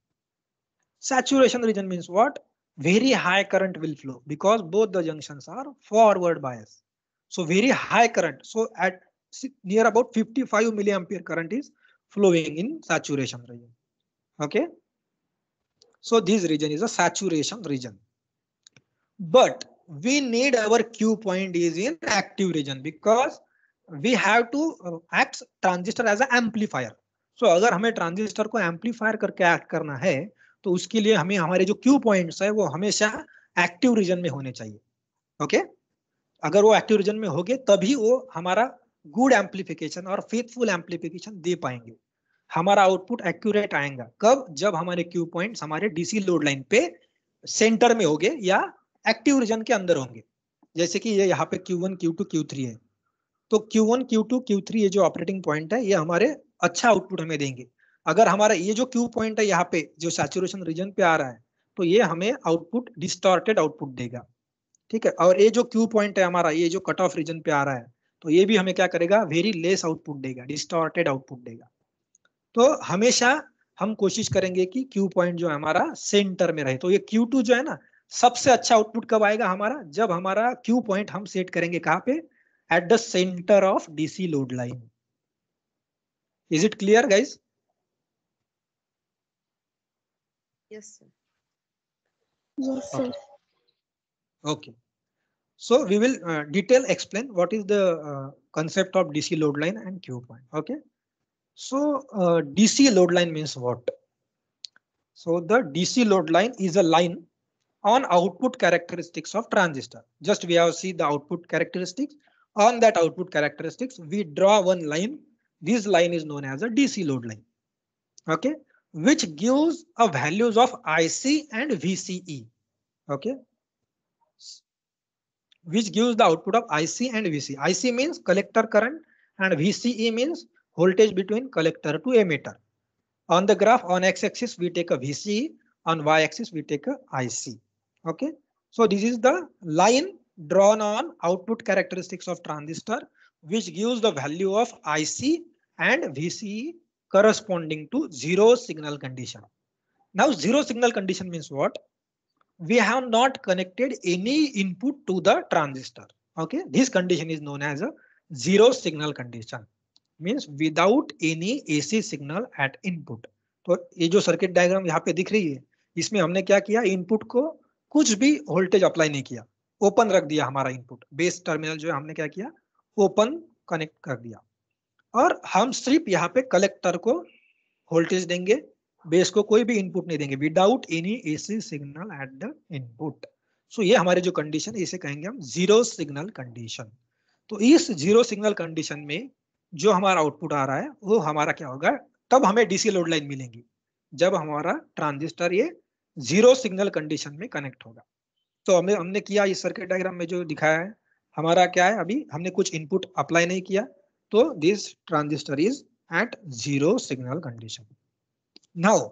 Saturation region means what? Very high current will flow because both the junctions are forward bias. So very high current. So at near about 55 milliampere current is flowing in saturation region. Okay. So this region is a saturation region. But we need our Q point is in active region because we have to uh, act transistor as an amplifier. So अगर हमें ट्रांजिस्टर को एम्पलीफायर करके एक्ट करना है तो उसके लिए हमें हमारे जो क्यू पॉइंट्स है वो हमेशा एक्टिव रीजन में होने चाहिए ओके okay? अगर वो एक्टिव रीजन में हो गए तभी वो हमारा गुड एम्पलीफिकेशन और फेथफुल एम्पलीफिकेशन दे पाएंगे हमारा आउटपुट एक्यूरेट आएगा कब जब हमारे क्यू पॉइंट हमारे डीसी लोड लाइन पे सेंटर में होंगे या एक्टिव रीजन के अंदर होंगे जैसे कि ये यहाँ पे Q1, Q2, Q3 है तो Q1, Q2, Q3 ये जो ऑपरेटिंग पॉइंट है ये हमारे अच्छा आउटपुट हमें देंगे अगर हमारा ये जो क्यू पॉइंट है यहाँ पे जो सैचुरेशन रीजन पे आ रहा है तो ये हमें आउटपुट डिस्टॉर्टेड आउटपुट देगा ठीक है और ये जो क्यू पॉइंट है हमारा ये जो कट ऑफ रीजन पे आ रहा है तो ये भी हमें क्या करेगा वेरी लेस आउटपुट देगा डिस्टॉर्टेड आउटपुट देगा तो हमेशा हम कोशिश करेंगे कि क्यू पॉइंट जो है हमारा सेंटर में रहे तो ये क्यू टू जो है ना सबसे अच्छा आउटपुट कब आएगा हमारा जब हमारा क्यू पॉइंट हम सेट करेंगे कहाँ पे at the centre of DC load line is it clear guys okay so we will detail explain what is the concept of DC load line and Q point okay So uh, DC load line means what? So the DC load line is a line on output characteristics of transistor. Just we have seen the output characteristics. On that output characteristics, we draw one line. This line is known as a DC load line. Okay, which gives a values of IC and VCE. Okay, which gives the output of IC and VC. IC means collector current and VCE means voltage between collector to emitter. On the graph on x-axis we take a VCE, on y-axis we take a IC. Okay, so this is the line drawn on output characteristics of transistor which gives the value of IC and VCE corresponding to zero signal condition. Now zero signal condition means what? We have not connected any input to the transistor. Okay, this condition is known as a zero signal condition. Means without any AC signal at input तो ये जो सर्किट डायग्राम यहाँ पे दिख रही है इसमें हमने क्या किया इनपुट को कुछ भी वोल्टेज अप्लाई नहीं किया ओपन रख दिया हमारा इनपुट बेस टर्मिनल जो है हमने क्या किया ओपन कनेक्ट कर दिया और हम सिर्फ यहाँ पे कलेक्टर को वोल्टेज देंगे बेस को कोई भी इनपुट नहीं देंगे without any AC signal at the input so ये हमारे जो कंडीशन इसे कहेंगे हम जीरो सिग्नल कंडीशन तो इस जीरो सिग्नल कंडीशन में जो हमारा आउटपुट आ रहा है वो हमारा क्या होगा तब हमें डीसी लोड लाइन मिलेंगी जब हमारा ट्रांजिस्टर ये जीरो सिग्नल कंडीशन में कनेक्ट होगा तो हमें हमने किया इस सर्किट डायग्राम में जो दिखाया है हमारा क्या है अभी हमने कुछ इनपुट अप्लाई नहीं किया तो this transistor is at zero signal condition now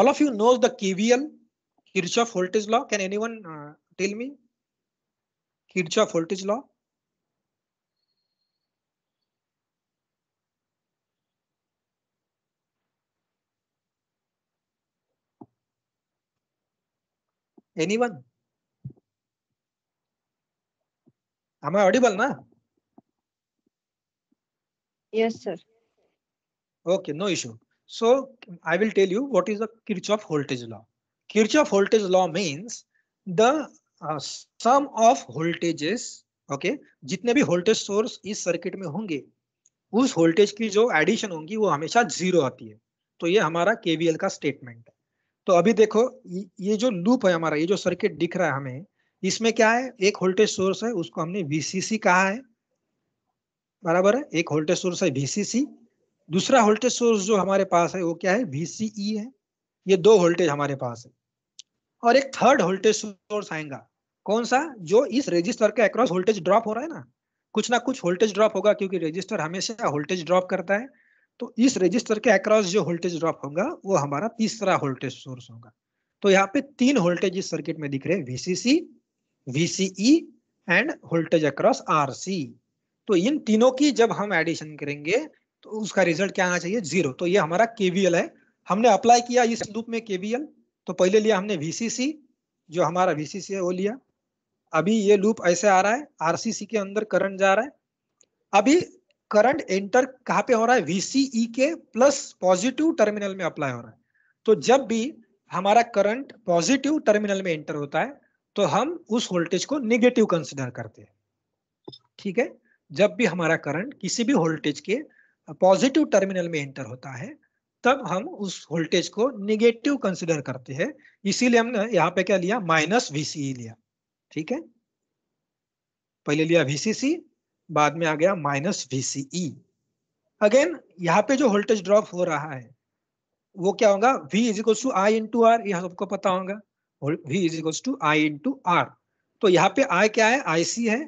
all of you knows the KVL of voltage law can any one tell me of voltage law Anyone? Am I audible, na? Yes, sir. Okay, no issue. So I will tell you what is the Kirchhoff voltage law. Kirchhoff voltage law means the uh, sum of voltages, okay, जितने भी voltage source इस circuit में होंगे उस voltage की जो addition होंगी वो हमेशा जीरो आती है तो ये हमारा केवीएल का स्टेटमेंट है तो अभी देखो ये जो लूप है हमारा ये जो सर्किट दिख रहा है हमें इसमें क्या है एक वोल्टेज सोर्स है उसको हमने वीसीसी कहा है बराबर है एक वोल्टेज सोर्स है वीसीसी दूसरा वोल्टेज सोर्स जो हमारे पास है वो क्या है वीसीई e है ये दो वोल्टेज हमारे पास है और एक थर्ड वोल्टेज सोर्स आएगा कौन सा जो इस रजिस्टर के अक्रॉस वोल्टेज ड्रॉप हो रहा है ना कुछ ना कुछ वोल्टेज ड्रॉप होगा क्योंकि रजिस्टर हमेशा वोल्टेज ड्रॉप करता है तो इस रजिस्टर के अक्रॉस जो वोल्टेज ड्रॉप होगा वो हमारा तीसरा वोल्टेज सोर्स होगा तो यहाँ पे तीन वोल्टेज इस सर्किट में दिख रहे हैं VCC VCE and voltage across RC तो इन तीनों की जब हम एडिशन करेंगे तो उसका रिजल्ट क्या आना चाहिए जीरो तो ये हमारा केवीएल है हमने अप्लाई किया इस लूप में केवीएल तो पहले लिया हमने वीसीसी जो हमारा वीसीसी है वो लिया अभी ये लूप ऐसे आ रहा है आरसीसी के अंदर करंट जा रहा है अभी करंट एंटर कहाँ पे हो रहा है वीसीई e के प्लस पॉजिटिव टर्मिनल में अप्लाई हो रहा है तो जब भी हमारा करंट पॉजिटिव टर्मिनल में एंटर होता है तो हम उस वोल्टेज को निगेटिव कंसिडर करते हैं ठीक है जब भी हमारा करंट किसी भी वोल्टेज के पॉजिटिव टर्मिनल में एंटर होता है तब हम उस वोल्टेज को निगेटिव कंसिडर करते हैं इसीलिए हमने यहाँ पे क्या लिया माइनस वीसीई e लिया ठीक है पहले लिया वीसीसी बाद में आ गया माइनस वी अगेन यहाँ पे जो वोल्टेज ड्रॉप हो रहा है वो क्या होगा V is equals to I into R यह सबको पता होगा V is equals to I into R तो यहाँ पे I क्या है IC है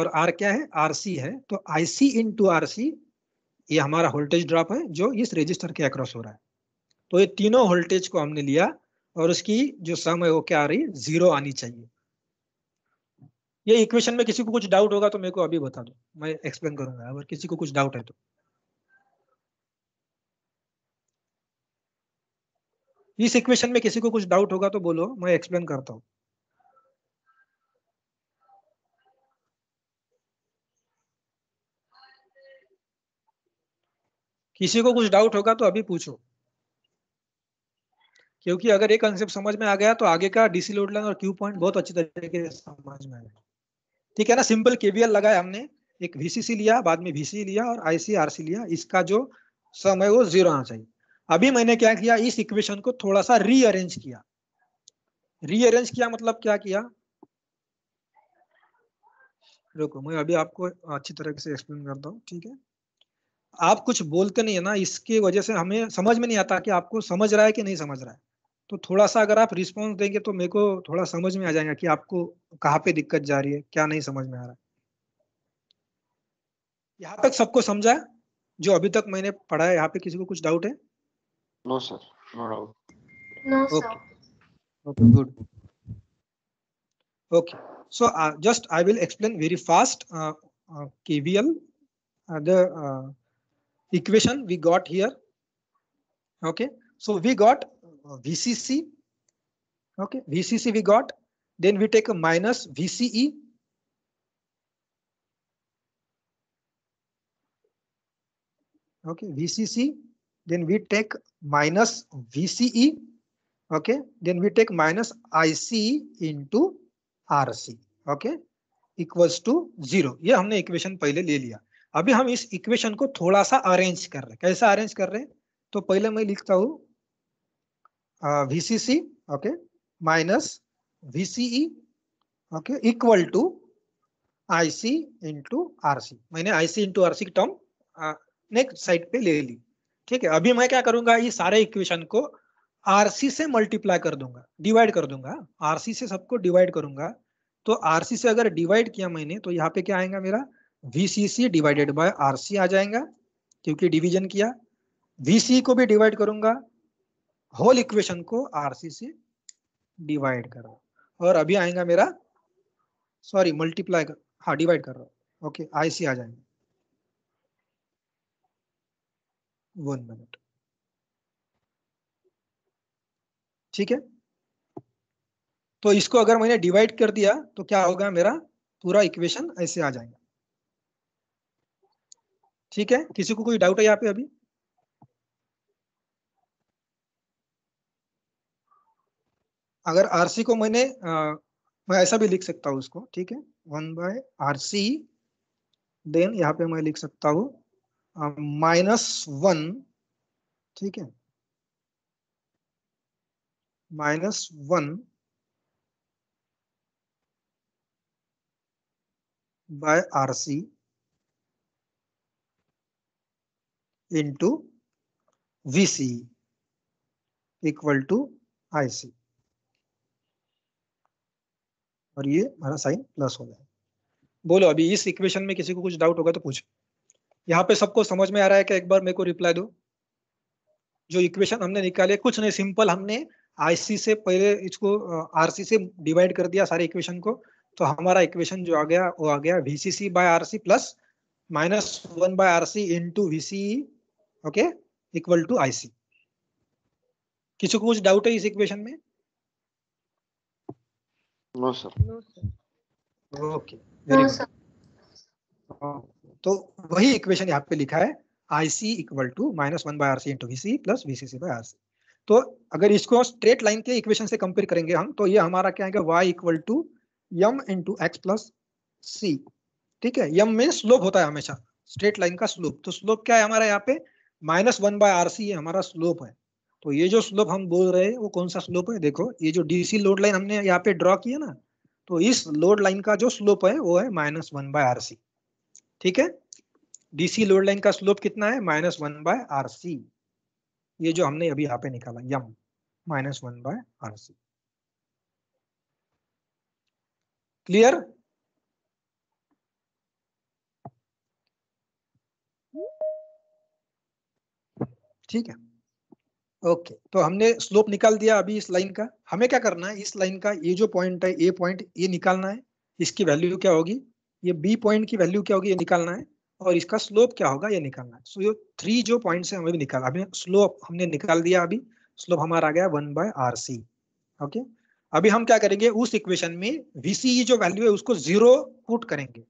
और R क्या है RC है तो IC इंटू आर ये हमारा वोल्टेज ड्रॉप है जो इस रजिस्टर के अक्रॉस हो रहा है तो ये तीनों वोल्टेज को हमने लिया और उसकी जो सम है वो क्या आ रही है जीरो आनी चाहिए ये इक्वेशन में किसी को कुछ डाउट होगा तो मेरे को अभी बता दो मैं एक्सप्लेन करूंगा अगर किसी को कुछ डाउट है तो इस इक्वेशन में किसी को कुछ डाउट होगा तो बोलो मैं एक्सप्लेन करता हूं किसी को कुछ डाउट होगा तो अभी पूछो क्योंकि अगर एक कंसेप्ट समझ में आ गया तो आगे का डीसी लोड लाइन और क्यू पॉइंट बहुत अच्छी तरीके से समझ में आएगा ठीक है ना सिंपल केवीएल लगाया हमने एक वीसीसी लिया बाद में वीसी लिया और आईसीआरसी लिया इसका जो समय वो जीरो आना चाहिए अभी मैंने क्या किया इस इक्वेशन को थोड़ा सा रीअरेंज किया रीअरेंज किया मतलब क्या किया रुको मैं अभी आपको अच्छी तरह से एक्सप्लेन करता हूँ ठीक है आप कुछ बोलते नहीं है ना इसके वजह से हमें समझ में नहीं आता कि आपको समझ रहा है कि नहीं समझ रहा है तो थोड़ा सा अगर आप रिस्पॉन्स देंगे तो मेरे को थोड़ा समझ में आ जाएगा कि आपको कहाँ पे दिक्कत जा रही है क्या नहीं समझ में आ रहा है यहाँ तक सबको समझा जो अभी तक मैंने पढ़ा है यहाँ पे किसी को कुछ डाउट है no sir no doubt okay good okay so uh, just i will explain very fast uh, uh, kvl uh, the uh, equation VCC. Okay, VCC we got. Then we take a minus VCE. Okay, VCC. Then we take minus VCE. Okay, then we take minus IC into RC. Okay, equals to zero. ये हमने इक्वेशन पहले ले लिया अभी हम इस इक्वेशन को थोड़ा सा अरेंज कर रहे कैसा अरेंज कर रहे तो पहले मैं लिखता हूँ uh, VCC, okay, minus VCE, okay, equal to IC into RC. मैंने IC into RC की टर्म नेक्स्ट साइड पे ले ली ठीक है अभी मैं क्या करूंगा ये सारे इक्वेशन को आरसी से मल्टीप्लाई कर दूंगा डिवाइड कर दूंगा आरसी से सबको डिवाइड करूंगा तो सी से अगर डिवाइड किया मैंने तो यहाँ पे क्या आएगा मेरा सी डिवाइडेड बाय सी आ जाएगा क्योंकि डिवीजन किया सी e को भी डिवाइड करूंगा होल इक्वेशन को आरसी से डिवाइड कर रहा हूँ और अभी आएगा मेरा सॉरी मल्टीप्लाई कर हाँ डिवाइड कर रहा हूँ ओके आईसी आ जाएंगे वन मिनट ठीक है तो इसको अगर मैंने डिवाइड कर दिया तो क्या होगा मेरा पूरा इक्वेशन ऐसे आ जाएगा ठीक है किसी को कोई डाउट है यहाँ पे अभी अगर आरसी को मैंने आ, मैं ऐसा भी लिख सकता हूँ उसको ठीक है one by R C then यहाँ पे मैं लिख सकता हूँ माइनस वन ठीक है minus one by R C into V C equal to I C और ये हमारा साइन प्लस हो गया बोलो अभी इस इक्वेशन में किसी को कुछ डाउट होगा तो पूछो यहाँ पे सबको समझ में आ रहा है कि एक बार मेरे को रिप्लाई दो जो इक्वेशन हमने निकाले कुछ नहीं सिंपल हमने आईसी से पहले इसको आरसी से डिवाइड कर दिया सारे इक्वेशन को तो हमारा इक्वेशन जो आ गया वो आ गया VCC by RC plus minus one by RC into VC okay equal to IC किसी को कुछ डाउट है इस इक्वेशन में नो सर ओके तो वही इक्वेशन यहाँ पे लिखा है I C equal to minus one by R C into V C plus V C C R C तो अगर इसको स्ट्रेट लाइन के इक्वेशन से कंपेयर करेंगे हम तो ये हमारा क्या आएगा Y equal to M into X plus C ठीक है यम में स्लोप होता है हमेशा स्ट्रेट लाइन का स्लोप तो स्लोप क्या है हमारा यहाँ पे माइनस वन बाय आर सी हमारा स्लोप है तो ये जो स्लोप हम बोल रहे हैं वो कौन सा स्लोप है देखो ये जो डीसी लोड लाइन हमने यहाँ पे ड्रॉ किया ना तो इस लोड लाइन का जो स्लोप है वो है minus one by R C ठीक है डीसी लोड लाइन का स्लोप कितना है minus one by R C ये जो हमने अभी यहाँ पे निकाला M minus one by R C clear ठीक है ओके तो हमने स्लोप निकाल दिया अभी इस लाइन का हमें क्या करना है इस लाइन का ये जो पॉइंट है ए पॉइंट ये निकालना है इसकी वैल्यू क्या होगी ये बी पॉइंट की वैल्यू क्या होगी ये निकालना है और इसका स्लोप क्या होगा ये निकालना है सो so, ये थ्री जो पॉइंट्स है हमें भी निकालना अभी स्लोप हमने निकाल दिया अभी स्लोप हमारा आ गया one by R C okay अभी हम क्या करेंगे उस इक्वेशन में वीसी e जो वैल्यू है उसको जीरो पुट करेंगे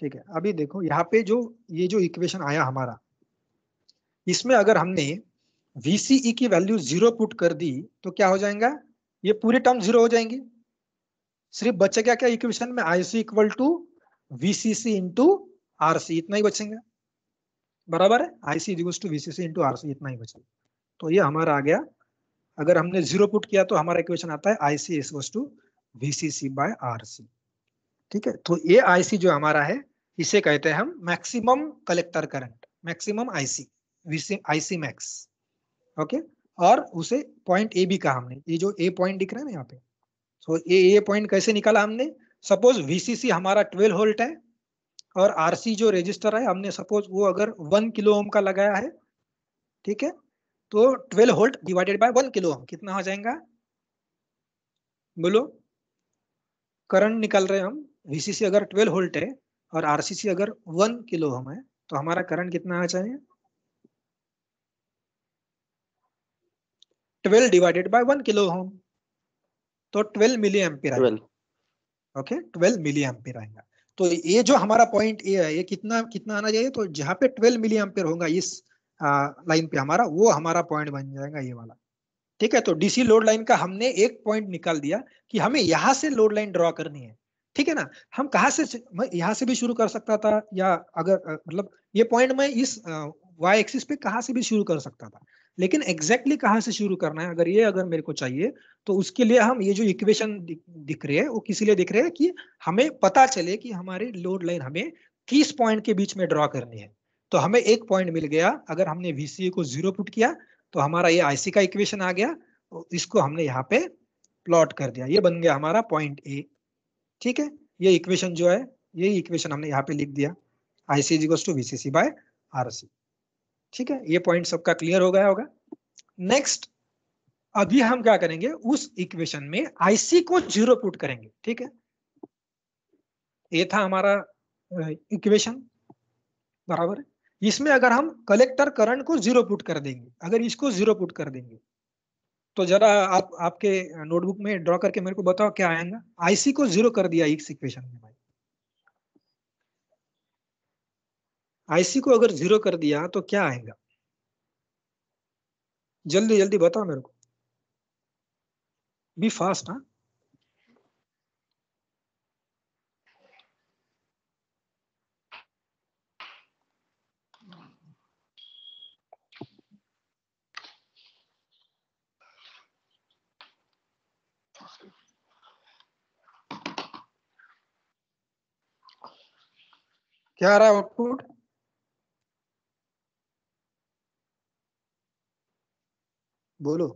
ठीक है अभी देखो यहाँ पे जो ये जो इक्वेशन आया हमारा इसमें अगर हमने VCE की वैल्यू जीरो पुट कर दी तो क्या हो जाएगा ये पूरे टर्म जीरो हो जाएंगे सिर्फ बचे क्या क्या इक्वेशन में I C equal to V C C into R C इतना ही बचेंगे बराबर है I C to VCC into R C इतना ही बचेगा तो ये हमारा आ गया अगर हमने जीरो पुट किया तो हमारा इक्वेशन आता है I C is to V C C by R C ठीक है तो ये आई सी जो हमारा है इसे कहते हैं हम maximum collector current maximum I C I C max okay और उसे पॉइंट ए भी कहा हमने ये जो ए पॉइंट दिख रहा है ना यहाँ पे सो ए ए पॉइंट कैसे निकाला हमने सपोज वीसीसी हमारा ट्वेल्व होल्ट है और आरसी जो रजिस्टर है हमने सपोज वो अगर वन किलो ओम का लगाया है ठीक है तो twelve volt divided by one kilo ohm कितना हो जाएगा बोलो करंट निकाल रहे हम वीसीसी अगर ट्वेल्व होल्ट है और आरसीसी अगर वन किलो ओम है तो हमारा करंट कितना आ जाएगा twelve divided divided one kilo ohm तो twelve milli ampere okay twelve milli ampere आएगा तो ये जो हमारा पॉइंट ए है ये कितना कितना आना चाहिए तो जहाँ पे ट्वेल्व मिली एम्पियर होगा इस लाइन पे हमारा वो हमारा पॉइंट बन जाएगा ये वाला ठीक है तो डीसी लोड लाइन का हमने एक पॉइंट निकाल दिया कि हमें यहाँ से लोड लाइन ड्रॉ करनी है ठीक है ना हम कहा से यहाँ से भी शुरू कर सकता था या अगर मतलब ये पॉइंट मैं इस वाई एक्सिस पे कहा से भी शुरू कर सकता था लेकिन एग्जैक्टली exactly कहाँ से शुरू करना है अगर ये अगर मेरे को चाहिए तो उसके लिए हम ये जो इक्वेशन दिख रहे हैं वो किसी लिए दिख रहे हैं कि हमें पता चले कि हमारी लोड लाइन हमें किस पॉइंट के बीच में ड्रॉ करनी है तो हमें एक पॉइंट मिल गया अगर हमने वीसीए को जीरो पुट किया तो हमारा ये आईसी का इक्वेशन आ गया इसको हमने यहाँ पे प्लॉट कर दिया ये बन गया हमारा पॉइंट ए ठीक है ये इक्वेशन जो है ये इक्वेशन हमने यहाँ पे लिख दिया IC V C C by C ठीक है ये पॉइंट सबका क्लियर हो गया होगा नेक्स्ट अभी हम क्या करेंगे उस इक्वेशन में आईसी को जीरो पुट करेंगे ठीक है ये था हमारा इक्वेशन बराबर इसमें अगर हम कलेक्टर करंट को जीरो पुट कर देंगे अगर इसको जीरो पुट कर देंगे तो जरा आप आपके नोटबुक में ड्रॉ करके मेरे को बताओ क्या आएगा आईसी को जीरो कर दिया इस इक्वेशन में भाई आईसी को अगर जीरो कर दिया तो क्या आएगा जल्दी जल्दी बताओ मेरे को बी फास्ट हाँ क्या आ रहा है आउटपुट बोलो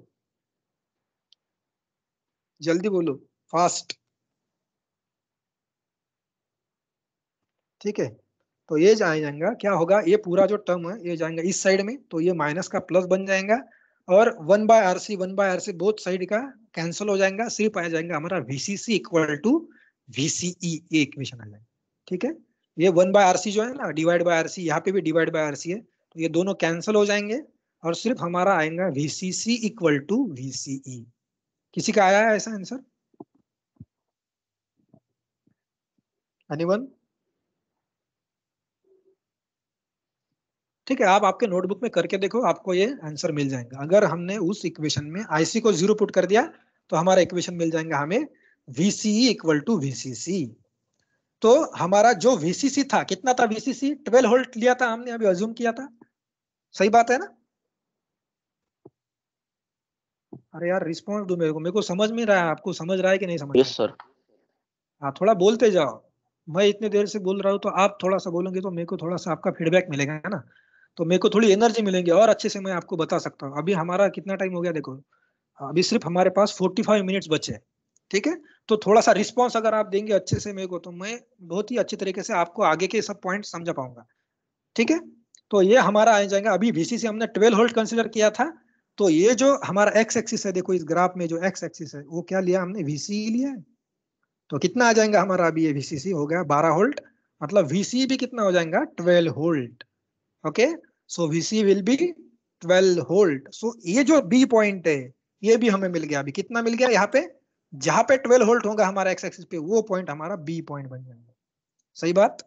जल्दी बोलो फास्ट ठीक है तो ये जाएगा क्या होगा ये पूरा जो टर्म है ये जाएगा इस साइड में तो ये माइनस का प्लस बन जाएगा और one by R C one by R C both side का कैंसिल हो जाएगा सिर्फ आ जाएगा हमारा वीसीसी इक्वल टू वीसीई ये इक्वेशन आ जाएगा ठीक है ये वन बाय आर सी जो है ना डिवाइड बाय आर सी यहाँ पे भी डिवाइड बाय आर सी है तो ये दोनों कैंसिल हो जाएंगे और सिर्फ हमारा आएगा V C C equal to V C E किसी का आया है ऐसा आंसर एनीवन ठीक है आप आपके नोटबुक में करके देखो आपको ये आंसर मिल जाएगा अगर हमने उस इक्वेशन में आईसी को जीरो पुट कर दिया तो हमारा इक्वेशन मिल जाएगा हमें VCE इक्वल टू VCC तो हमारा जो वीसीसी था कितना था वीसीसी ट्वेल्व होल्ट लिया था हमने अभी अज्यूम किया था सही बात है ना अरे यार रिस्पॉन्स दो मेरे को मेरे को समझ में रहा है आपको समझ रहा है कि नहीं समझ yes, सर हाँ थोड़ा बोलते जाओ मैं इतने देर से बोल रहा हूँ तो आप थोड़ा सा बोलेंगे तो मेरे को थोड़ा सा आपका फीडबैक मिलेगा है ना तो मेरे को थोड़ी एनर्जी मिलेंगी और अच्छे से मैं आपको बता सकता हूँ अभी हमारा कितना टाइम हो गया देखो अभी सिर्फ हमारे पास फोर्टी फाइव मिनट्स बचे हैं ठीक है तो थोड़ा सा रिस्पॉन्स अगर आप देंगे अच्छे से मेरे को तो मैं बहुत ही अच्छे तरीके से आपको आगे के सब पॉइंट समझा पाऊंगा ठीक है तो ये हमारा आ जाएगा अभी से हमने ट्वेल्व होल्ड कंसिडर किया था तो ये जो हमारा एक्स एक्सिस है देखो इस ग्राफ में जो एक्स एक्सिस है वो क्या लिया हमने वीसी लिया है तो कितना आ जाएगा हमारा अभी ये वीसीसी हो गया बारह होल्ट मतलब वीसी भी कितना हो जाएगा twelve volt okay so VC will be twelve volt so ये जो बी पॉइंट है ये भी हमें मिल गया अभी कितना मिल गया यहाँ पे जहां पे ट्वेल्व होल्ट होगा हमारा एक्स एक्सिस पे वो पॉइंट हमारा बी पॉइंट बन जाएगा सही बात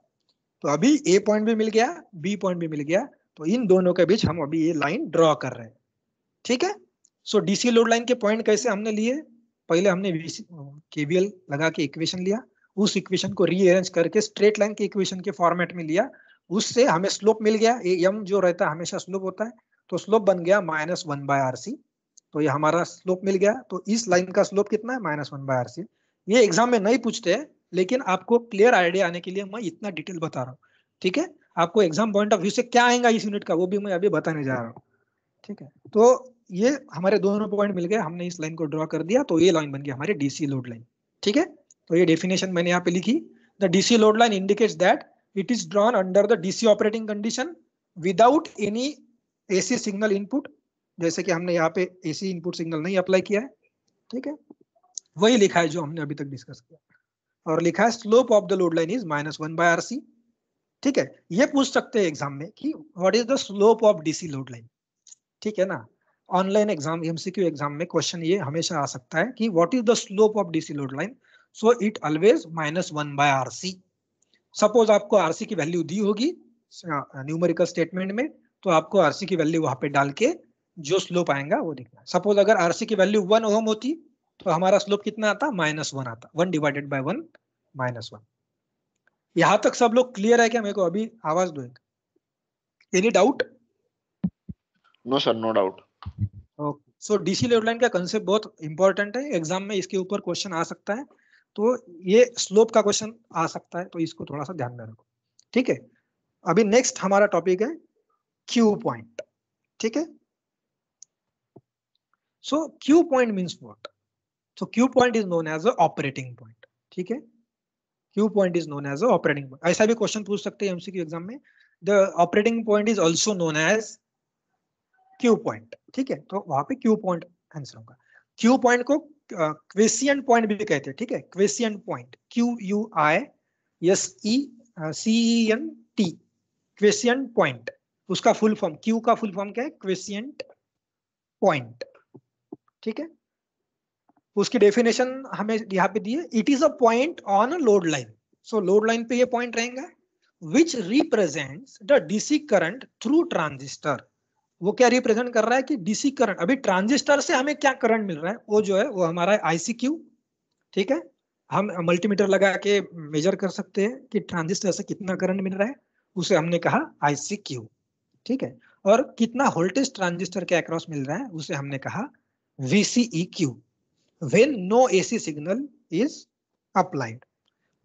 तो अभी ए पॉइंट भी मिल गया बी पॉइंट भी मिल गया तो इन दोनों के बीच हम अभी ये लाइन ड्रॉ कर रहे हैं ठीक है सो डीसी लोड लाइन के पॉइंट कैसे हमने लिए पहले हमने केबीएल लगा के इक्वेशन लिया उस इक्वेशन को रीअरेंज करके स्ट्रेट लाइन के इक्वेशन के फॉर्मेट में लिया उससे हमें स्लोप मिल गया एम जो रहता है हमेशा स्लोप होता है तो स्लोप बन गया minus one by R C तो ये हमारा स्लोप मिल गया तो इस लाइन का स्लोप कितना है minus one by R C ये एग्जाम में नहीं पूछते हैं लेकिन आपको क्लियर आइडिया आने के लिए मैं इतना डिटेल बता रहा हूँ ठीक है आपको एग्जाम पॉइंट ऑफ व्यू से क्या आएगा इस यूनिट का वो भी मैं अभी बताने जा रहा हूँ ठीक है तो ये हमारे दोनों पॉइंट मिल गए हमने इस लाइन को ड्रॉ कर दिया तो ये लाइन बन गई हमारी डीसी लोड लाइन ठीक है तो ये डेफिनेशन मैंने यहाँ पे लिखी the DC load line indicate that it is drawn under the DC operating condition without any AC signal input जैसे कि हमने यहाँ पे एसी इनपुट सिग्नल नहीं अप्लाई किया है ठीक है वही लिखा है जो हमने अभी तक डिस्कस किया और लिखा है slope of the load line is minus one by R C ठीक है ये पूछ सकते हैं एग्जाम में कि what is the slope of DC load line ठीक है ना ऑनलाइन एग्जाम एमसीक्यू एग्जाम में क्वेश्चन ये हमेशा आ सकता है कि what is the slope of DC load line so it always minus one by R suppose आपको आर की वैल्यू दी होगी न्यूमेरिकल स्टेटमेंट में तो आपको आर की वैल्यू वहां पे डाल के जो स्लोप आएगा वो देखना सपोज अगर आर की वैल्यू वन ओम होती तो हमारा स्लोप कितना आता माइनस वन आता one divided by one minus one यहां तक सब लोग क्लियर है क्या मेरे को अभी आवाज दो any doubt no sir no doubt so DC level line का कंसेप्ट बहुत इंपॉर्टेंट है एग्जाम में इसके ऊपर क्वेश्चन आ सकता है तो ये स्लोप का क्वेश्चन आ सकता है तो इसको थोड़ा सा ध्यान में रखो ठीक है अभी नेक्स्ट हमारा टॉपिक है क्यू पॉइंट ठीक है so Q point means what so Q point is known as a operating point ठीक है Q point is known as a operating point ऐसा भी क्वेश्चन पूछ सकते हैं एमसीक्यू एग्जाम में the operating point is also known as Q point ठीक है तो वहां पे क्यू पॉइंट आंसर होगा क्यू पॉइंट को क्वेश्चन पॉइंट भी कहते हैं ठीक है question point Q U I S E C N T question point उसका फुल फॉर्म क्यू का फुल फॉर्म क्या है क्वेश्चन पॉइंट ठीक है उसकी डेफिनेशन हमें यहाँ पे दी है it is a point on load line so load line पे ये पॉइंट रहेगा which represents the DC current through transistor वो क्या रिप्रेजेंट कर रहा है कि डीसी करंट अभी ट्रांजिस्टर से हमें क्या करंट मिल रहा है वो जो है वो हमारा क्यू ठीक है हम मल्टीमीटर लगा के मेजर कर सकते हैं कि ट्रांजिस्टर से कितना करंट मिल रहा है उसे हमने कहा क्यू ठीक है और कितना वोल्टेज ट्रांजिस्टर के अक्रॉस मिल रहा है उसे हमने कहा Q when no AC signal is applied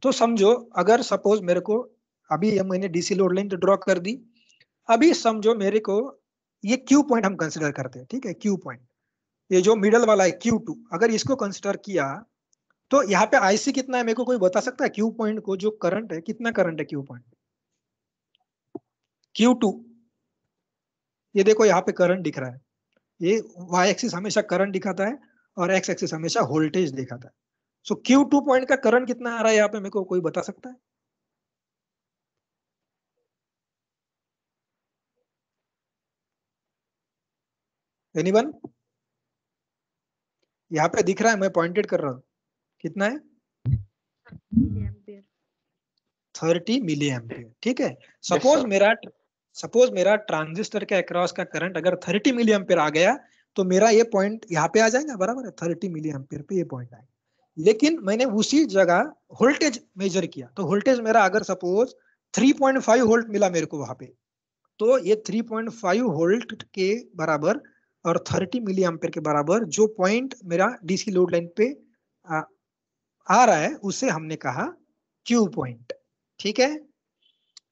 तो समझो अगर सपोज मेरे को अभी मैंने डीसी लोड लाइन तो ड्रॉ कर दी अभी समझो मेरे को ये क्यू पॉइंट हम कंसिडर करते हैं ठीक है क्यू पॉइंट ये जो मिडल वाला है क्यू टू अगर इसको कंसिडर किया तो यहाँ पे आईसी कितना है मेरे को कोई बता सकता है क्यू पॉइंट को जो करंट है कितना करंट है क्यू पॉइंट क्यू टू ये देखो यहाँ पे करंट दिख रहा है ये वाई एक्सिस हमेशा करंट दिखाता है और एक्स एक्सिस हमेशा वोल्टेज दिखाता है सो क्यू टू पॉइंट का करंट कितना आ रहा है यहाँ पे मेरे को कोई बता सकता है एनीवन यहाँ पे दिख रहा है मैं पॉइंटेड कर रहा हूँ कितना है थर्टी मिली एम्पियर ठीक है सपोज मेरा सपोज मेरा ट्रांजिस्टर के अक्रॉस का करंट अगर थर्टी मिली एम्पियर आ गया तो मेरा ये पॉइंट यहाँ पे आ जाएगा बराबर है थर्टी मिली एम्पियर पे ये पॉइंट आएगा लेकिन मैंने उसी जगह वोल्टेज मेजर किया तो वोल्टेज मेरा अगर सपोज 3.5 वोल्ट मिला मेरे को वहां पे तो ये 3.5 वोल्ट के बराबर और 30 मिली एम्पेयर के बराबर जो पॉइंट मेरा डीसी लोड लाइन पे आ, आ रहा है उसे हमने कहा क्यू पॉइंट ठीक है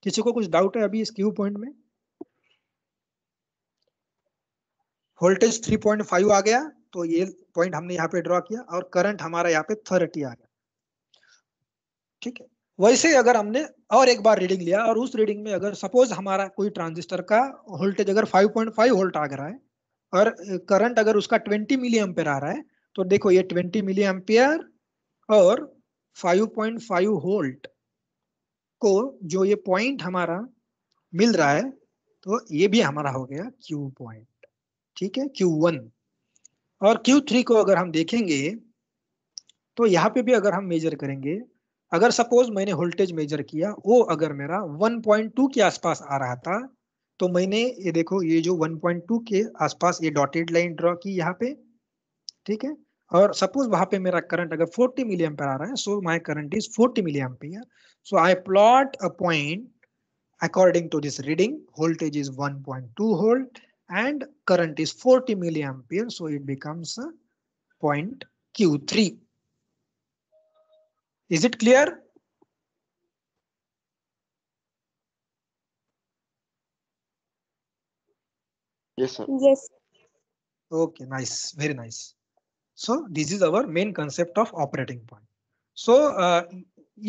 किसी को कुछ डाउट है अभी इस क्यू पॉइंट में वोल्टेज 3.5 आ गया तो ये पॉइंट हमने यहाँ पे ड्रॉ किया और करंट हमारा यहाँ पे 30 आ गया ठीक है वैसे अगर हमने और एक बार रीडिंग लिया और उस रीडिंग में अगर सपोज हमारा कोई ट्रांजिस्टर का वोल्टेज अगर 5.5 वोल्ट आ गया है और करंट अगर उसका 20 मिली एम्पेयर आ रहा है तो देखो ये 20 मिली एम्पेयर और 5.5 होल्ट को जो ये पॉइंट हमारा मिल रहा है तो ये भी हमारा हो गया Q पॉइंट ठीक है Q1 और Q3 को अगर हम देखेंगे तो यहाँ पे भी अगर हम मेजर करेंगे अगर सपोज मैंने वोल्टेज मेजर किया वो अगर मेरा 1.2 के आसपास आ रहा था तो मैंने ये देखो ये जो 1.2 के आसपास ये डॉटेड लाइन ड्रॉ की यहाँ पे ठीक है और सपोज वहां पे मेरा करंट अगर 40 मिलियम पर आ रहा है so my current is 40 milliampere so I plot a point according to this reading voltage is 1.2 point volt and current is 40 milliampere so it becomes point Q is it clear yes sir yes okay nice very nice so this is our main concept of operating point so uh,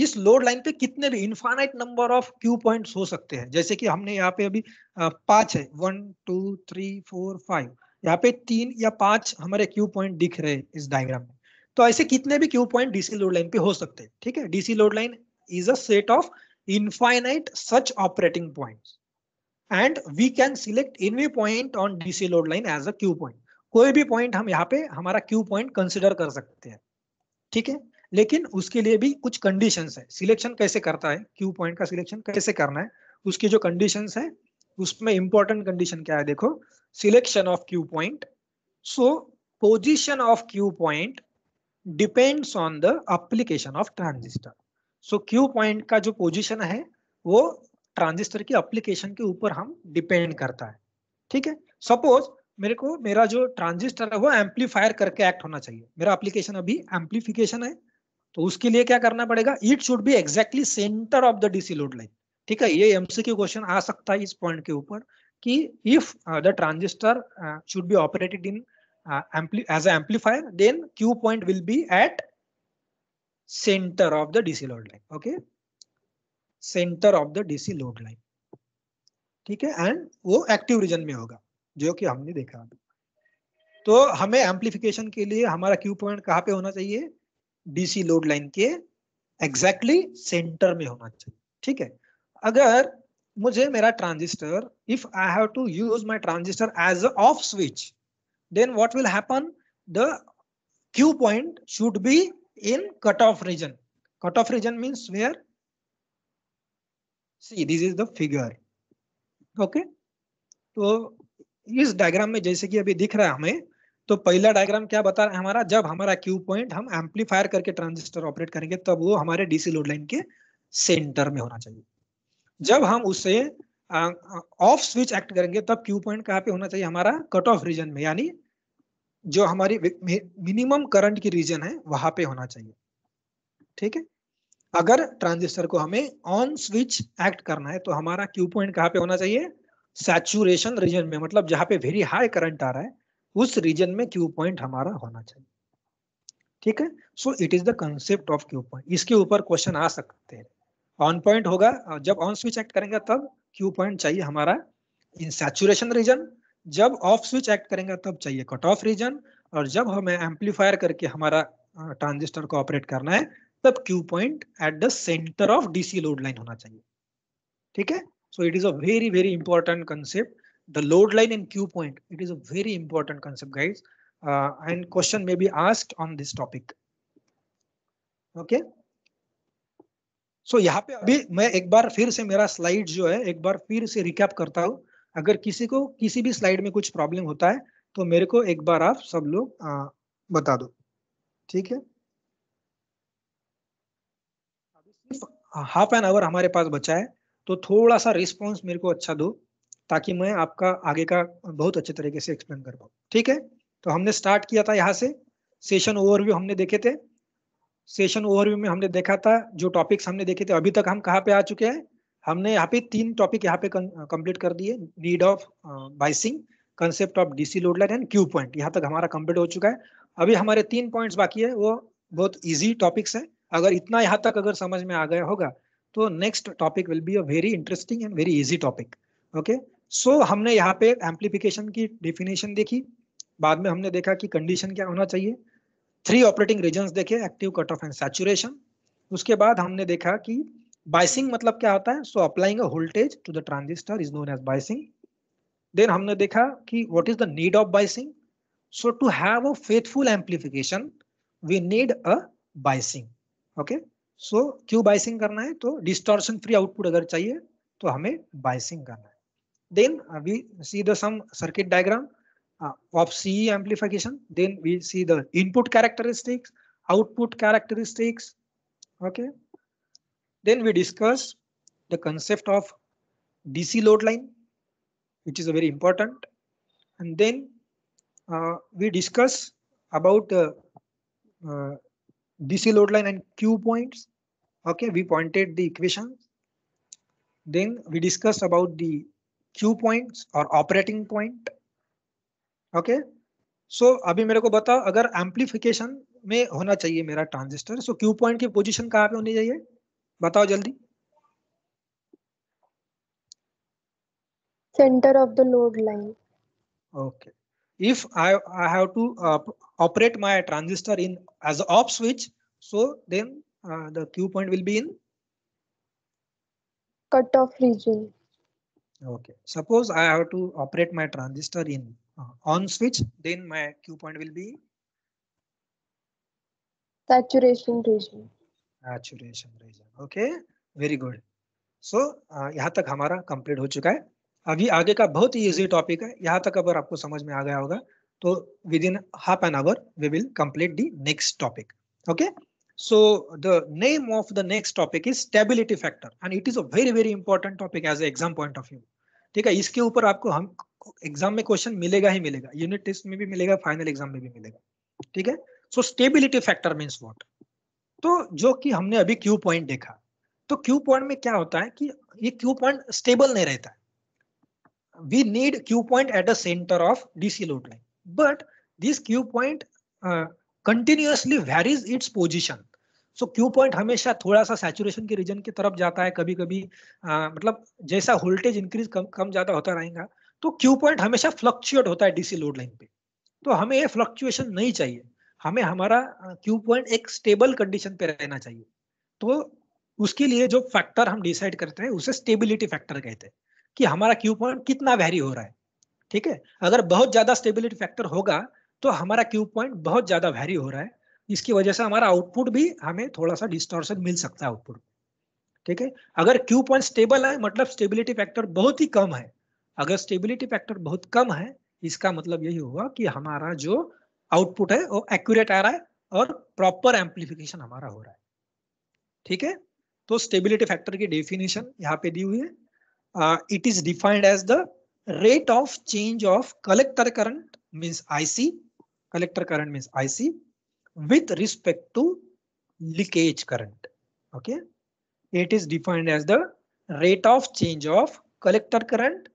इस लोड लाइन पे कितने भी infinite number of Q points हो सकते हैं जैसे कि हमने यहाँ पे अभी पांच है one two three four five यहाँ पे तीन या पांच हमारे क्यू पॉइंट दिख रहे हैं इस डायग्राम में तो ऐसे कितने भी Q point DC load line पे हो सकते हैं ठीक है DC load line is a set of infinite such operating point and we can select any point on DC load line as a Q point कोई भी पॉइंट हम यहाँ पे हमारा क्यू पॉइंट कंसिडर कर सकते हैं ठीक है लेकिन उसके लिए भी कुछ कंडीशन है सिलेक्शन कैसे करता है क्यू पॉइंट का सिलेक्शन कैसे करना है उसकी जो कंडीशन है उसमें इंपॉर्टेंट कंडीशन क्या है देखो selection of Q point so position of Q point depends on the application of transistor so Q point का जो पोजिशन है वो ट्रांजिस्टर की अप्लीकेशन के ऊपर हम डिपेंड करता है ठीक है सपोज मेरे को मेरा जो ट्रांजिस्टर है वो एम्पलीफायर करके एक्ट होना चाहिए मेरा एप्लीकेशन अभी एम्पलीफिकेशन है तो उसके लिए क्या करना पड़ेगा it should be exactly centre of the DC load line ठीक है ये एमसीक्यू क्वेश्चन आ सकता है इस पॉइंट के ऊपर कि if the transistor should be operated in as amplifier then Q point will be at centre of the DC load line okay centre of the DC load line ठीक है एंड वो एक्टिव रीजन में होगा जो कि हमने देखा अभी तो हमें एम्पलीफिकेशन के लिए हमारा क्यू पॉइंट कहाँ पे होना चाहिए डीसी लोड लाइन के एग्जैक्टली exactly सेंटर में होना चाहिए ठीक है अगर मुझे मेरा transistor if I have to use my transistor as off switch then what will happen the Q point should be in cut off region cut off region means where see this is the figure okay तो इस डायग्राम में जैसे कि अभी दिख रहा है हमें तो पहला डायग्राम क्या बता रहा है हमारा जब हमारा क्यू पॉइंट हम एम्पलीफायर करके ट्रांजिस्टर ऑपरेट करेंगे तब वो हमारे डीसी लोड लाइन के सेंटर में होना चाहिए जब हम उसे ऑफ स्विच एक्ट करेंगे तब क्यू पॉइंट कहाँ पे होना चाहिए हमारा कट ऑफ रीजन में यानी जो हमारी मिनिमम करंट की रीजन है वहां पे होना चाहिए ठीक है अगर ट्रांजिस्टर को हमें ऑन स्विच एक्ट करना है तो हमारा क्यू पॉइंट कहाँ पे होना चाहिए सैचुरेशन रीजन में मतलब जहां पे वेरी हाई करंट आ रहा है उस रीजन में क्यू पॉइंट हमारा होना चाहिए ठीक है so it is the concept of Q point इसके ऊपर क्वेश्चन आ सकते हैं ऑन पॉइंट होगा जब ऑन स्विच एक्ट करेंगे तब क्यू पॉइंट चाहिए हमारा इन सैचुरेशन रीजन जब ऑफ स्विच एक्ट करेंगे तब चाहिए कट ऑफ रीजन और जब हमें एम्पलीफायर करके हमारा ट्रांजिस्टर को ऑपरेट करना है तब Q point at the centre of DC load line होना चाहिए ठीक है so it is a very very important concept the load line and Q point it is a very important concept guys and question may be asked on this topic okay so यहाँ पे अभी मैं एक बार फिर से मेरा स्लाइड जो है एक बार फिर से रिकैप करता हूँ अगर किसी को किसी भी स्लाइड में कुछ प्रॉब्लम होता है तो मेरे को एक बार आप सब लोग uh, बता दो ठीक है हाफ एन आवर हमारे पास बचा है तो थोड़ा सा रिस्पॉन्स मेरे को अच्छा दो ताकि मैं आपका आगे का बहुत अच्छे तरीके से एक्सप्लेन कर पाऊँ ठीक है तो हमने स्टार्ट किया था यहाँ से सेशन ओवरव्यू हमने देखे थे सेशन ओवरव्यू में हमने देखा था जो टॉपिक्स हमने देखे थे अभी तक हम कहाँ पे आ चुके हैं हमने यहाँ पे तीन टॉपिक यहाँ पे कंप्लीट कर दिए need of biasing concept of DC load line and Q point यहाँ तक हमारा कंप्लीट हो चुका है अभी हमारे तीन पॉइंट्स बाकी है वो बहुत ईजी टॉपिक्स है अगर इतना यहाँ तक अगर समझ में आ गया होगा तो next topic will be a very interesting and very easy topic okay so हमने यहाँ पे एम्पलीफिकेशन की डिफिनेशन देखी बाद में हमने देखा कि कंडीशन क्या होना चाहिए थ्री ऑपरेटिंग रीजन देखे active cut off and saturation उसके बाद हमने देखा कि बाइसिंग मतलब क्या होता है so applying a voltage to the transistor is known as biasing then हमने देखा कि what is the need of biasing so to have a faithful amplification we need a biasing okay so क्यों बाइसिंग करना है तो डिस्टोर्शन फ्री आउटपुट अगर चाहिए तो हमें बाइसिंग करना है then we see the some circuit diagram of C amplification then we see the input characteristics output characteristics okay then we discuss the concept of DC load line which is a very important and then we discuss about DC load line and Q points. Okay, we pointed the equations. Then we discuss about the Q points or operating point. Okay, so, अभी मेरे को बता अगर amplification में होना चाहिए मेरा transistor, so Q point की position कहाँ पे होनी चाहिए बताओ जल्दी Center of the load line. Okay, if I I have to uh, operate my transistor in as off switch so then uh, the q point will be in cut off region okay suppose i have to operate my transistor in uh, on switch then my q point will be saturation region saturation region okay very good so uh, yahan tak hamara complete ho chuka hai अभी आगे का बहुत ही इजी टॉपिक है यहाँ तक अगर आपको समझ में आ गया होगा So तो within half an hour, we will complete the next topic. Okay. So the name of the next topic is stability factor and it is a very very important topic as an exam point of view. ठीक है इसके ऊपर आपको हम एग्जाम में क्वेश्चन मिलेगा ही मिलेगा यूनिट टेस्ट में भी मिलेगा फाइनल एग्जाम में भी मिलेगा ठीक है so stability factor means what तो जो कि हमने अभी क्यू पॉइंट देखा तो क्यू पॉइंट में क्या होता है कि ये क्यू पॉइंट स्टेबल नहीं रहता we need Q point at the centre of DC load line but this Q point uh, continuously varies its position. So Q point हमेशा थोड़ा सा सैचुरेशन के रीजन की तरफ जाता है कभी कभी आ, मतलब जैसा वोल्टेज इंक्रीज कम कम ज्यादा होता रहेगा तो क्यू पॉइंट हमेशा फ्लक्चुएट होता है डीसी लोड लाइन पे तो हमें ये फ्लक्चुएशन नहीं चाहिए हमें हमारा क्यू uh, पॉइंट एक स्टेबल कंडीशन पे रहना चाहिए तो उसके लिए जो फैक्टर हम डिसाइड करते हैं उसे स्टेबिलिटी फैक्टर कहते हैं कि हमारा क्यू पॉइंट कितना वैरी हो रहा है ठीक है अगर बहुत ज्यादा स्टेबिलिटी फैक्टर होगा तो हमारा क्यू पॉइंट बहुत ज्यादा वैरी हो रहा है इसकी वजह से हमारा आउटपुट भी हमें थोड़ा सा डिस्टॉर्शन मिल सकता है आउटपुट ठीक है अगर क्यू पॉइंट स्टेबल है मतलब स्टेबिलिटी फैक्टर बहुत ही कम है अगर स्टेबिलिटी फैक्टर बहुत कम है इसका मतलब यही हुआ कि हमारा जो आउटपुट है वो एक्यूरेट आ रहा है और प्रॉपर एम्प्लीफिकेशन हमारा हो रहा है ठीक है तो स्टेबिलिटी फैक्टर की डेफिनेशन यहाँ पे दी हुई है it is defined as the rate of change of collector current means IC, collector current means IC with respect to leakage current. Okay, it is defined as the rate of change of collector current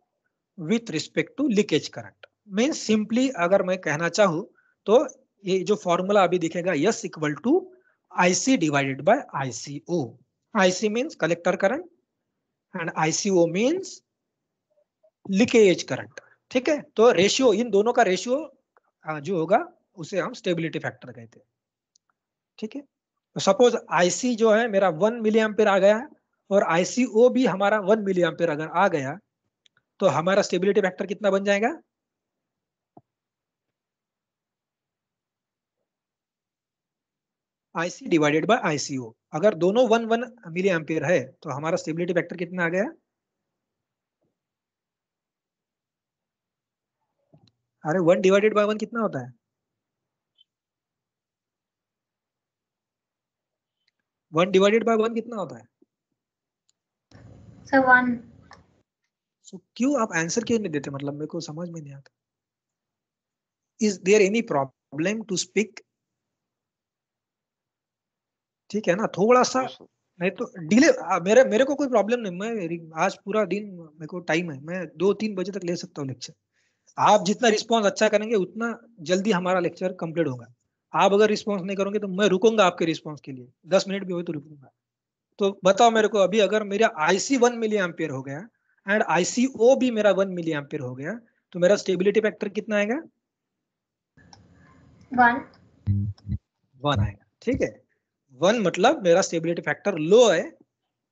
with respect to leakage current. Means simply अगर मैं कहना चाहूँ तो ये जो फॉर्मूला अभी दिखेगा S equal to IC divided by ICO. IC means collector current and ICO means leakage current ठीक है तो रेशियो इन दोनों का रेशियो जो होगा उसे हम स्टेबिलिटी फैक्टर कहते हैं ठीक है तो सपोज आईसी जो है मेरा वन मिली एम्पेयर आ गया और आईसीओ भी हमारा वन मिली एम्पेयर अगर आ गया तो हमारा स्टेबिलिटी फैक्टर कितना बन जाएगा आईसी डिवाइडेड बाय आईसीओ अगर दोनों वन वन मिली एम्पेयर है तो हमारा स्टेबिलिटी फैक्टर कितना आ गया अरे वन डिवाइडेड बाय वन कितना होता है वन डिवाइडेड बाय वन कितना होता है सर वन सो क्यों आप आंसर क्यों नहीं देते मतलब मेरे को समझ में नहीं आता is there any problem to speak ठीक है ना थोड़ा सा नहीं तो डिले मेरे मेरे को कोई प्रॉब्लम नहीं मैं आज पूरा दिन मेरे को टाइम है मैं दो तीन बजे तक ले सकता हूँ लेक्चर आप जितना रिस्पॉन्स अच्छा करेंगे उतना जल्दी हमारा लेक्चर कंप्लीट होगा आप अगर रिस्पॉन्स नहीं करोगे तो मैं रुकूंगा आपके रिस्पॉन्स के लिए दस मिनट भी हो तो रुकूंगा तो बताओ मेरे को अभी अगर मेरा आई सी वन मिली एम्पेयर हो गया एंड आई सी ओ भी मेरा वन मिली एम्पेयर हो गया तो मेरा स्टेबिलिटी फैक्टर कितना आएगा वन वन आएगा ठीक है वन मतलब मेरा स्टेबिलिटी फैक्टर लो है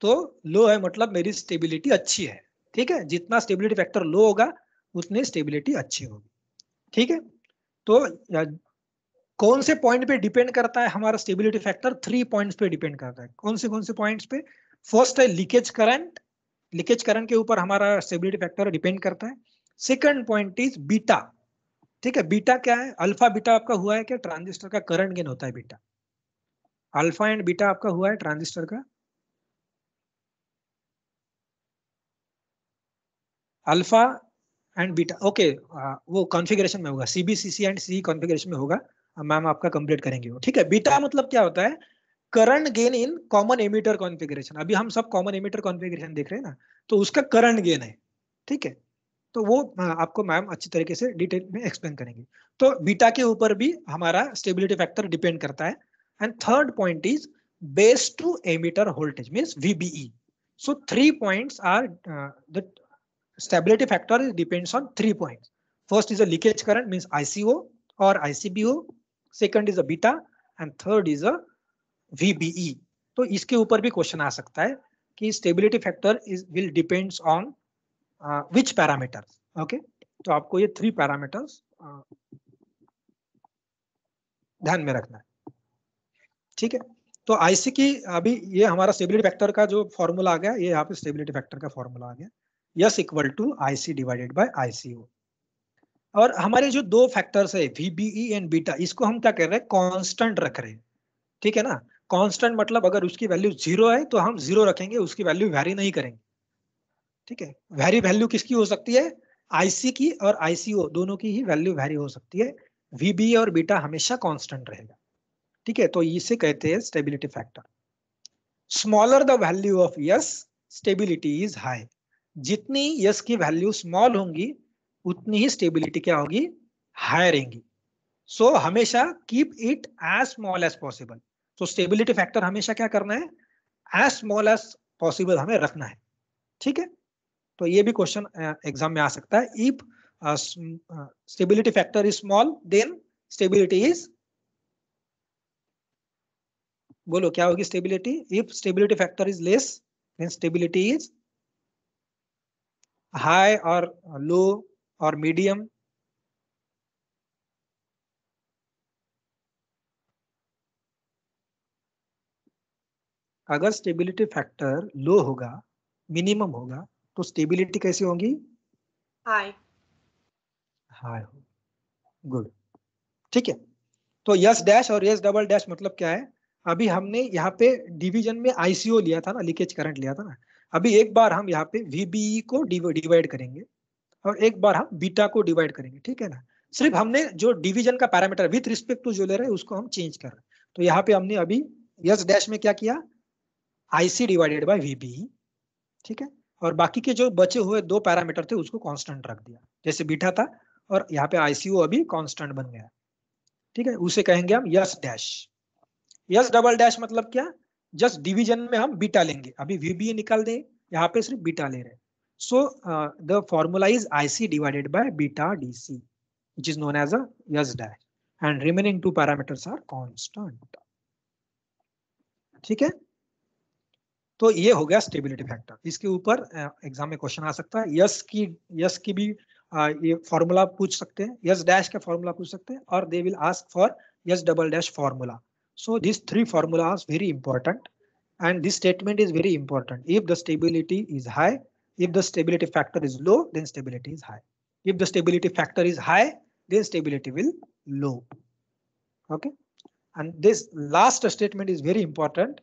तो लो है मतलब मेरी स्टेबिलिटी अच्छी है ठीक है जितना स्टेबिलिटी फैक्टर लो होगा उतने स्टेबिलिटी अच्छी होगी ठीक है तो कौन से पॉइंट पे डिपेंड करता है हमारा स्टेबिलिटी फैक्टर थ्री पॉइंट्स पे डिपेंड करता है कौन से कौन से पॉइंट्स पे फर्स्ट है लीकेज करंट लीकेज करंट के ऊपर हमारा स्टेबिलिटी फैक्टर डिपेंड करता है सेकंड पॉइंट इज बीटा ठीक है बीटा क्या है अल्फा बीटा आपका हुआ है क्या ट्रांजिस्टर का करंट गेन होता है बीटा अल्फा एंड बीटा आपका हुआ है ट्रांजिस्टर का अल्फा एंड बीटा ओके वो कॉन्फ़िगरेशन में होगा C C B C and C configuration में होगा मैम आपका कंप्लीट करेंगे वो ठीक है बीटा मतलब क्या होता है current gain in common emitter configuration अभी हम सब कॉमन एमिटर कॉन्फ़िगरेशन देख रहे हैं ना तो उसका करंट गेन है ठीक है तो वो हाँ, आपको मैम अच्छी तरीके से डिटेल में एक्सप्लेन करेंगे तो बीटा के ऊपर भी हमारा स्टेबिलिटी फैक्टर डिपेंड करता है and third point is base to emitter voltage means VBE so three points are uh, the stability factor depends on three points. First is a leakage current means ICO or ICBO. Second is a beta and third is a VBE. so, तो इसके ऊपर भी क्वेश्चन आ सकता है कि stability factor is will depends on which parameters okay तो आपको ये थ्री पैरामीटर्स uh, ध्यान में रखना है ठीक है तो आईसी की अभी ये हमारा स्टेबिलिटी फैक्टर का जो फॉर्मूला आ गया ये यहाँ पे स्टेबिलिटी फैक्टर का फॉर्मूला आ गया S equal to I C divided by I C O और हमारे जो दो फैक्टर्स है वीबीई एंड बीटा इसको हम क्या कर रहे हैं कांस्टेंट रख रहे हैं ठीक है ना कांस्टेंट मतलब अगर उसकी वैल्यू जीरो है तो हम जीरो रखेंगे उसकी वैल्यू वैरी नहीं करेंगे ठीक है वैरी वैल्यू किसकी हो सकती है आईसी की और आईसीओ दोनों की ही वैल्यू वैरी हो सकती है वीबी और बीटा हमेशा कॉन्स्टेंट रहेगा ठीक है तो इसे कहते हैं stability factor smaller the value of S stability is high जितनी यस की वैल्यू स्मॉल होंगी उतनी ही स्टेबिलिटी क्या होगी हाई रहेंगी सो so, हमेशा keep it as small as possible so stability factor हमेशा क्या करना है एज स्मॉल एज पॉसिबल हमें रखना है ठीक है तो ये भी क्वेश्चन एग्जाम में आ सकता है if stability factor is small then stability is बोलो क्या होगी stability if stability factor is less then stability is high or low or medium अगर स्टेबिलिटी फैक्टर लो होगा मिनिमम होगा तो स्टेबिलिटी कैसी होगी हाई हाई हो गुड ठीक है तो यस डैश और यस डबल डैश मतलब क्या है अभी हमने यहाँ पे डिवीजन में आईसीओ लिया था ना लीकेज करंट लिया था ना अभी एक बार हम यहाँ पे वी e को डिवाइड करेंगे और एक बार हम बीटा को डिवाइड करेंगे ठीक है ना सिर्फ हमने जो डिवीजन का पैरामीटर विथ रिस्पेक्ट टू जो ले रहे उसको हम चेंज कर रहे हैं तो यहाँ पे हमने अभी यस डैश में क्या किया आईसी डिवाइडेड बाई वीबी ठीक है और बाकी के जो बचे हुए दो पैरामीटर थे उसको कॉन्स्टेंट रख दिया जैसे बीटा था और यहाँ पे आईसीयू अभी कॉन्स्टेंट बन गया ठीक है उसे कहेंगे हम S dash S double dash मतलब क्या जस्ट डिवीजन में हम बीटा लेंगे अभी वी बी निकाल दें यहाँ पे सिर्फ बीटा ले रहे हैं so the formula is is IC divided by beta DC, which is known as a S dash, and remaining two parameters are constant. ठीक है तो ये हो गया स्टेबिलिटी फैक्टर इसके ऊपर एग्जाम uh, में क्वेश्चन आ सकता है यस की यस की भी आ, uh, ये फॉर्मूला पूछ सकते हैं यस डैश का फॉर्मूला पूछ सकते हैं और they will ask for S double dash formula So these three formulas very important and this statement is very important. If the stability is high, if the stability factor is low, then stability is high. If the stability factor is high, then stability will low. OK, and this last statement is very important.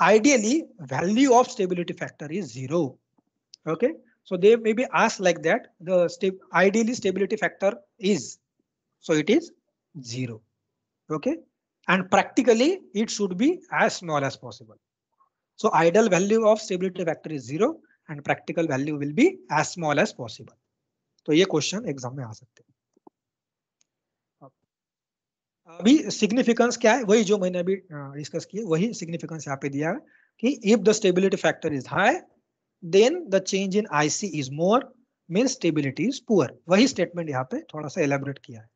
Ideally, value of stability factor is zero. OK, so they may be asked like that. The st ideally stability factor is so it is zero. OK, and practically it should be as small as possible. So ideal value of stability factor is zero and practical value will be as small as possible. तो ये क्वेश्चन एग्जाम में आ सकते हैं अभी सिग्निफिकेंस क्या है वही जो मैंने अभी डिस्कस किया वही सिग्निफिकेंस यहाँ पे दिया है कि if the stability factor is high then the change in IC is more means stability is poor वही स्टेटमेंट यहाँ पे थोड़ा सा एलेबोरेट किया है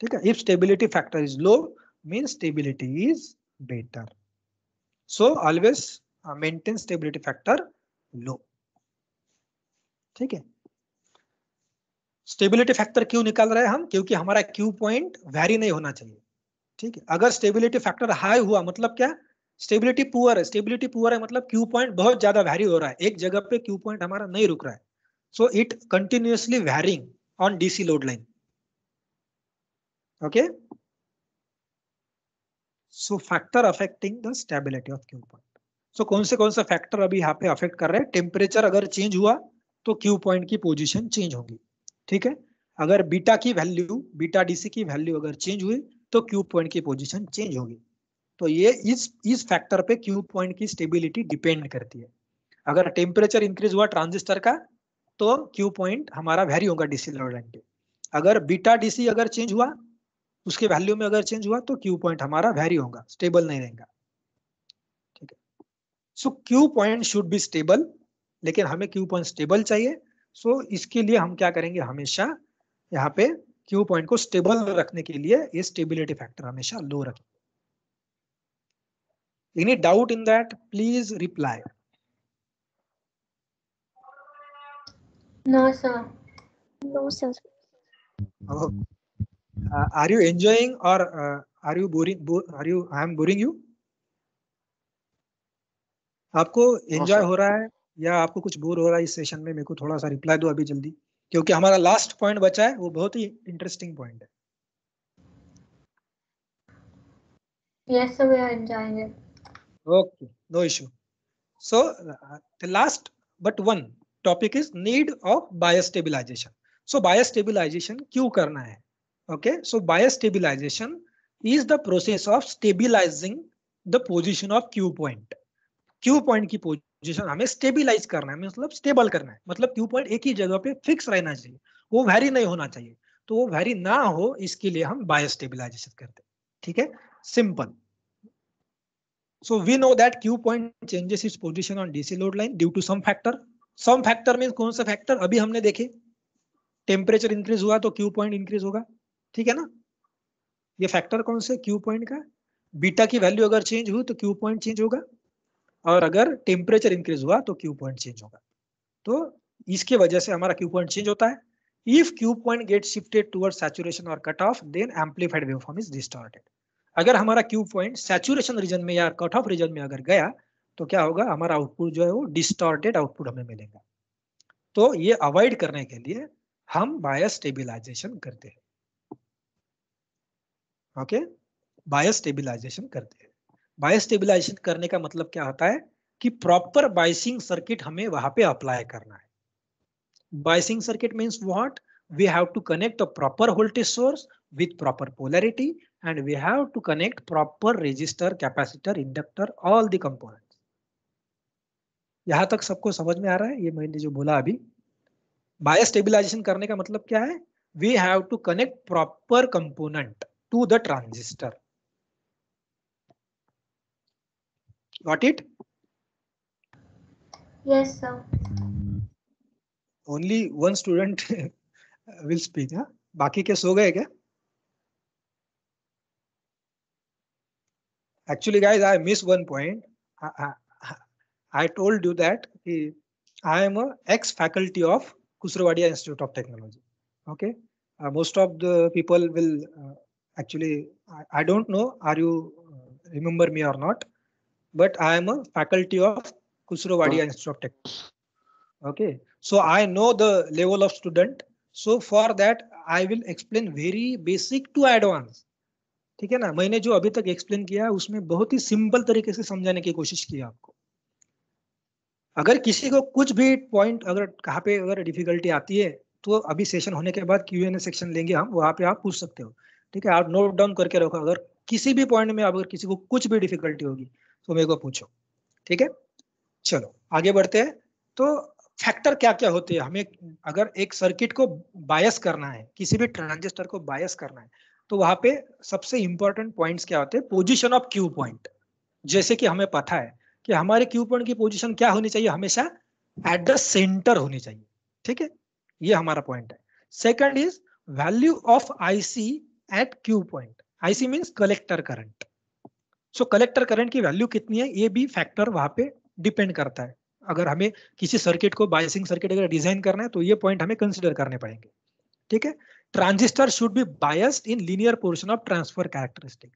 ठीक है if stability factor is low means stability is better. So always uh, maintain stability factor low. theek hai stability factor क्यों निकाल रहे हैं हम क्योंकि हमारा क्यू पॉइंट वेरी नहीं होना चाहिए ठीक है अगर स्टेबिलिटी फैक्टर हाई हुआ मतलब क्या स्टेबिलिटी पुअर है स्टेबिलिटी पुअर है मतलब क्यू पॉइंट बहुत ज्यादा वैरी हो रहा है एक जगह पे क्यू पॉइंट हमारा नहीं रुक रहा है so it continuously varying on DC load line okay so factor affecting the stability of Q point so कौन से कौन से फैक्टर अभी यहाँ पे अफेक्ट कर रहे हैं टेम्परेचर अगर चेंज हुआ तो क्यू पॉइंट की पोजिशन चेंज होगी ठीक है अगर बीटा की वैल्यू बीटा डीसी की वैल्यू अगर चेंज हुई तो क्यू पॉइंट की पोजिशन चेंज होगी तो ये इस इस फैक्टर पे क्यू पॉइंट की स्टेबिलिटी डिपेंड करती है अगर टेम्परेचर इंक्रीज हुआ ट्रांजिस्टर का तो क्यू पॉइंट हमारा वेरी होगा डीसी लेवल अगर बीटा डीसी अगर चेंज हुआ उसके वैल्यू में अगर चेंज हुआ तो क्यू पॉइंट हमारा वेरी होगा स्टेबल नहीं रहेगा ठीक है so Q point should be stable लेकिन हमें क्यू पॉइंट स्टेबल चाहिए सो so, इसके लिए हम क्या करेंगे हमेशा यहाँ पे क्यू पॉइंट को स्टेबल रखने के लिए ये स्टेबिलिटी फैक्टर हमेशा लो रखें any doubt in that please reply no sir no sir okay Uh, are you enjoying or uh, are you boring? Bo are you? I am boring you. आपको एंजॉय हो रहा है या आपको कुछ बोर हो रहा है इस सेशन में मेरे को थोड़ा सा रिप्लाई दो अभी जल्दी क्योंकि हमारा लास्ट पॉइंट बचा है वो बहुत ही इंटरेस्टिंग पॉइंट है yes sir we are enjoying it okay no issue so uh, the last but one topic is need of bias stabilization so bias stabilization क्यों करना है Okay, so bias stabilization is the process of stabilizing the position of Q point. Q point ki position hame stabilize karna hai matlab stable karna hai matlab Q point point एक ही जगह पे फिक्स रहना चाहिए वो वेरी नहीं होना चाहिए तो वो वेरी ना हो इसके लिए हम बायोस्टेबिलाईजेशन करते theek hai simple so we know that q point changes its position on dc load line due to some factor some factor means kaun sa factor abhi humne dekhe temperature increase hua to q point increase hoga ठीक है ना ये फैक्टर कौन से क्यू पॉइंट का बीटा की वैल्यू अगर चेंज हुई तो क्यू पॉइंट चेंज होगा और अगर टेम्परेचर इंक्रीज हुआ तो क्यू पॉइंट चेंज होगा तो इसके वजह से हमारा क्यू पॉइंट चेंज होता है if Q point get shifted toward saturation और cut off then amplified waveform is distorted अगर हमारा क्यू पॉइंट सैचुरेशन रीजन में या कट ऑफ रीजन में अगर गया तो क्या होगा हमारा आउटपुट जो है वो डिस्टॉर्टेड आउटपुट हमें मिलेगा तो ये अवॉइड करने के लिए हम बायस स्टेबिलाईजेशन करते हैं ओके बायो स्टेबिलाईजेशन करते हैं बायो स्टेबिलाईजेशन करने का मतलब क्या होता है कि प्रॉपर बाइसिंग सर्किट हमें वहां पे अप्लाई करना है biasing circuit means what we have to connect a proper voltage source with proper polarity and we have to connect proper resistor capacitor inductor all the components यहां तक सबको समझ में आ रहा है ये मैंने जो बोला अभी बायो स्टेबिलाईजेशन करने का मतलब क्या है we have to connect proper component to the transistor. Got it? Yes, sir. Only one student will speak. Huh? Baki के so गए क्या actually guys i miss one point I, I, I, told you that i am a ex faculty of kusrawadia institute of technology okay uh, most of the people will uh, actually I, I don't know are you remember me or not but i am a faculty of kusrovadia institute of technology okay so i know the level of student so for that i will explain very basic to advanced ठीक है ना मैंने जो अभी तक एक्सप्लेन किया है उसमें बहुत ही सिंपल तरीके से समझाने की कोशिश की आपको अगर किसी को कुछ भी पॉइंट अगर कहाँ पे अगर डिफिकल्टी आती है तो अभी सेशन होने के बाद क्यू एन ए सेक्शन लेंगे हम वहां पे आप पूछ सकते हो ठीक है आप नोट डाउन करके रखो अगर किसी भी पॉइंट में अगर किसी को कुछ भी डिफिकल्टी होगी तो मेरे को पूछो ठीक है चलो आगे बढ़ते हैं तो फैक्टर क्या क्या होते हैं हमें अगर एक सर्किट को बायस करना है किसी भी ट्रांजिस्टर को बायस करना है तो वहां पे सबसे इंपॉर्टेंट पॉइंट्स क्या होते हैं पोजीशन ऑफ क्यू पॉइंट जैसे कि हमें पता है कि हमारे क्यू पॉइंट की पोजीशन क्या होनी चाहिए हमेशा एट द सेंटर होनी चाहिए ठीक है ये हमारा पॉइंट है second is value of IC at Q point. IC means collector current. So collector current की वैल्यू कितनी है ये भी फैक्टर वहां पे डिपेंड करता है अगर हमें किसी सर्किट को बायसिंग सर्किट अगर डिजाइन करना है तो ये पॉइंट हमें कंसिडर करने पड़ेंगे ठीक है transistor should be biased in linear portion of transfer characteristic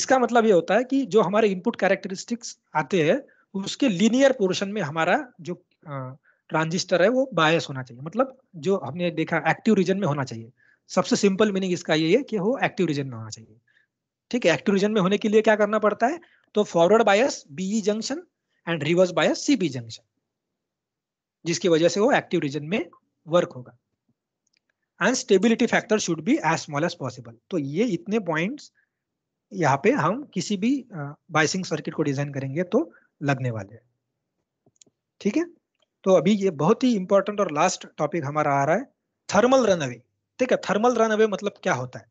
इसका मतलब ये होता है कि जो हमारे इनपुट कैरेक्टरिस्टिक्स आते हैं उसके लीनियर पोर्शन में हमारा जो ट्रांजिस्टर है वो बायस होना चाहिए मतलब जो हमने देखा एक्टिव रीजन में होना चाहिए सबसे सिंपल मीनिंग इसका ये है कि वो एक्टिव रीजन में होना चाहिए ठीक है एक्टिव रीजन में होने के लिए क्या करना पड़ता है तो forward bias BE junction and reverse bias CB junction जिसकी वजह से वो एक्टिव रीजन में वर्क होगा and stability factor should be as small as possible तो ये इतने पॉइंट्स यहाँ पे हम किसी भी बाइसिंग सर्किट को डिजाइन करेंगे तो लगने वाले हैं ठीक है तो अभी ये बहुत ही इंपॉर्टेंट और लास्ट टॉपिक हमारा आ रहा है थर्मल रनअवे ठीक है थर्मल रन अवे मतलब क्या होता है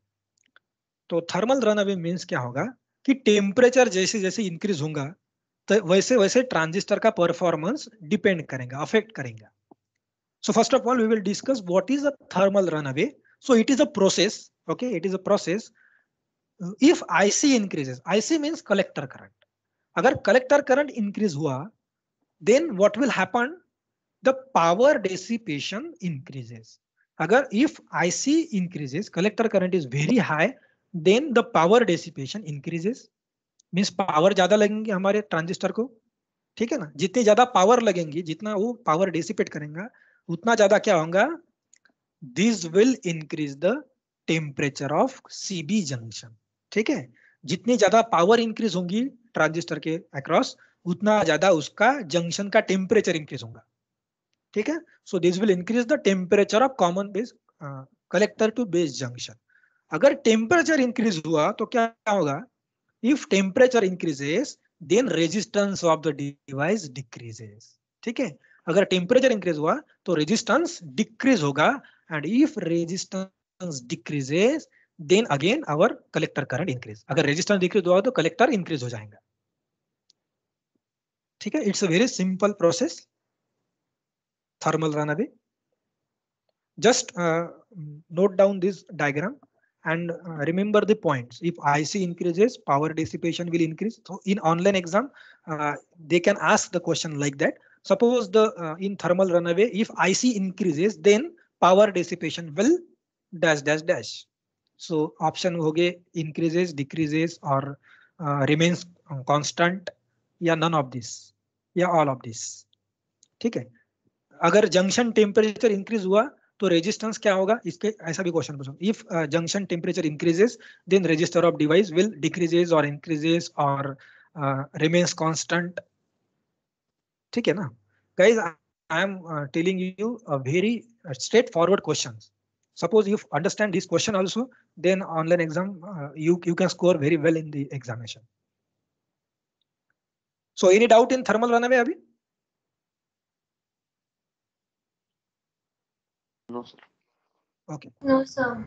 तो थर्मल रन अवे मीन्स क्या होगा कि टेम्परेचर जैसे जैसे इंक्रीज होगा तो वैसे वैसे ट्रांजिस्टर का परफॉर्मेंस डिपेंड करेंगे अफेक्ट करेगा so first of all we will discuss what is a thermal runaway so it is a process okay it is a process if IC increases IC means collector current अगर कलेक्टर करंट इंक्रीज हुआ then what will happen the power dissipation increases अगर if IC increases collector current is very high then the power dissipation increases means power ज्यादा लगेंगे हमारे ट्रांजिस्टर को ठीक है ना जितनी ज्यादा पावर लगेंगी जितना वो पावर डिसिपेट करेगा उतना ज्यादा क्या होगा this will increase the temperature of CB junction ठीक है जितनी ज्यादा पावर इंक्रीज होगी ट्रांजिस्टर के अक्रॉस उतना ज्यादा उसका जंक्शन का टेम्परेचर इंक्रीज होगा ठीक है so this will increase the temperature of common base collector to base junction अगर टेम्परेचर इंक्रीज हुआ तो क्या होगा if temperature increases then resistance of the device decreases ठीक है अगर टेम्परेचर इंक्रीज हुआ तो रेजिस्टेंस डिक्रीज होगा and if resistance decreases then again our collector current increase अगर रेजिस्टेंस डिक्रीज हुआ तो कलेक्टर इंक्रीज हो जाएगा ठीक है it's a very simple process thermal runaway. Just uh, note down this diagram and uh, remember the points. If IC increases, power dissipation will increase. So in online exam, uh, they can ask the question like that. Suppose the uh, in thermal runaway, if IC increases, then power dissipation will dash dash dash. So option ho gaye increases, decreases or uh, remains constant या none of this या all of this. ठीक है अगर जंक्शन टेम्परेचर इंक्रीज हुआ तो रेजिस्टेंस क्या होगा इसके ऐसा भी क्वेश्चन पूछो if junction temperature increases then resistor of device will decreases और इंक्रीजेस और रिमेन्स कॉन्स्टेंट ठीक है ना guys I am telling you a very straight forward question suppose you understand this question also then online exam you you can score very well in in the examination so any doubt in thermal runaway abhi sir. Okay. No, sir.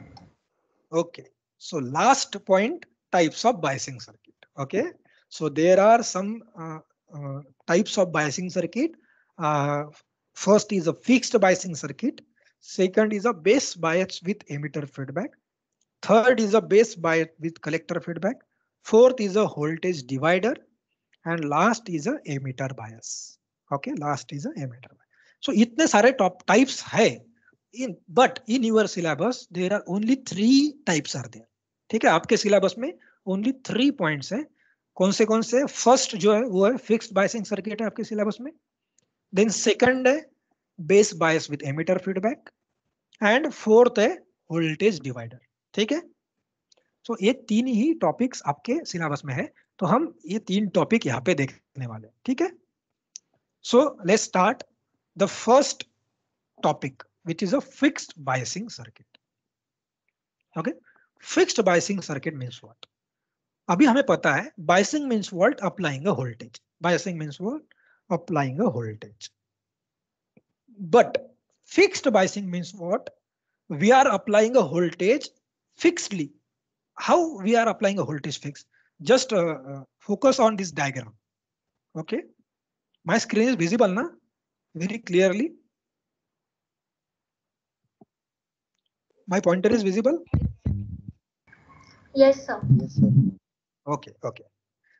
Okay. So last point, types of biasing circuit. Okay. So there are some uh, uh, types of biasing circuit. Uh, first is a fixed biasing circuit. Second is a base bias with emitter feedback. Third is a base bias with collector feedback. Fourth is a voltage divider. And last is a emitter bias. Okay, last is a emitter bias. So इतने सारे top types है in but in your syllabus there are only three types are there ठीक है आपके सिलेबस में ओनली थ्री पॉइंट्स हैं कौन से कौन से फर्स्ट जो है वो है फिक्स्ड बायसिंग सर्किट है आपके सिलेबस में देन सेकंड है base bias with emitter feedback and fourth है वोल्टेज डिवाइडर ठीक है सो so, ये तीन ही टॉपिक्स आपके सिलेबस में है तो हम ये तीन टॉपिक यहाँ पे देखने वाले हैं ठीक है so let start the first topic which is a fixed biasing circuit okay fixed biasing circuit means what Abhi हमें pata hai biasing means what applying a voltage biasing means what applying a voltage but fixed biasing means what we are applying a voltage fixedly how we are applying a voltage fix just uh, uh, focus on this diagram okay my screen is visible na very clearly my pointer is visible? Yes, sir. Yes, sir. Okay, okay.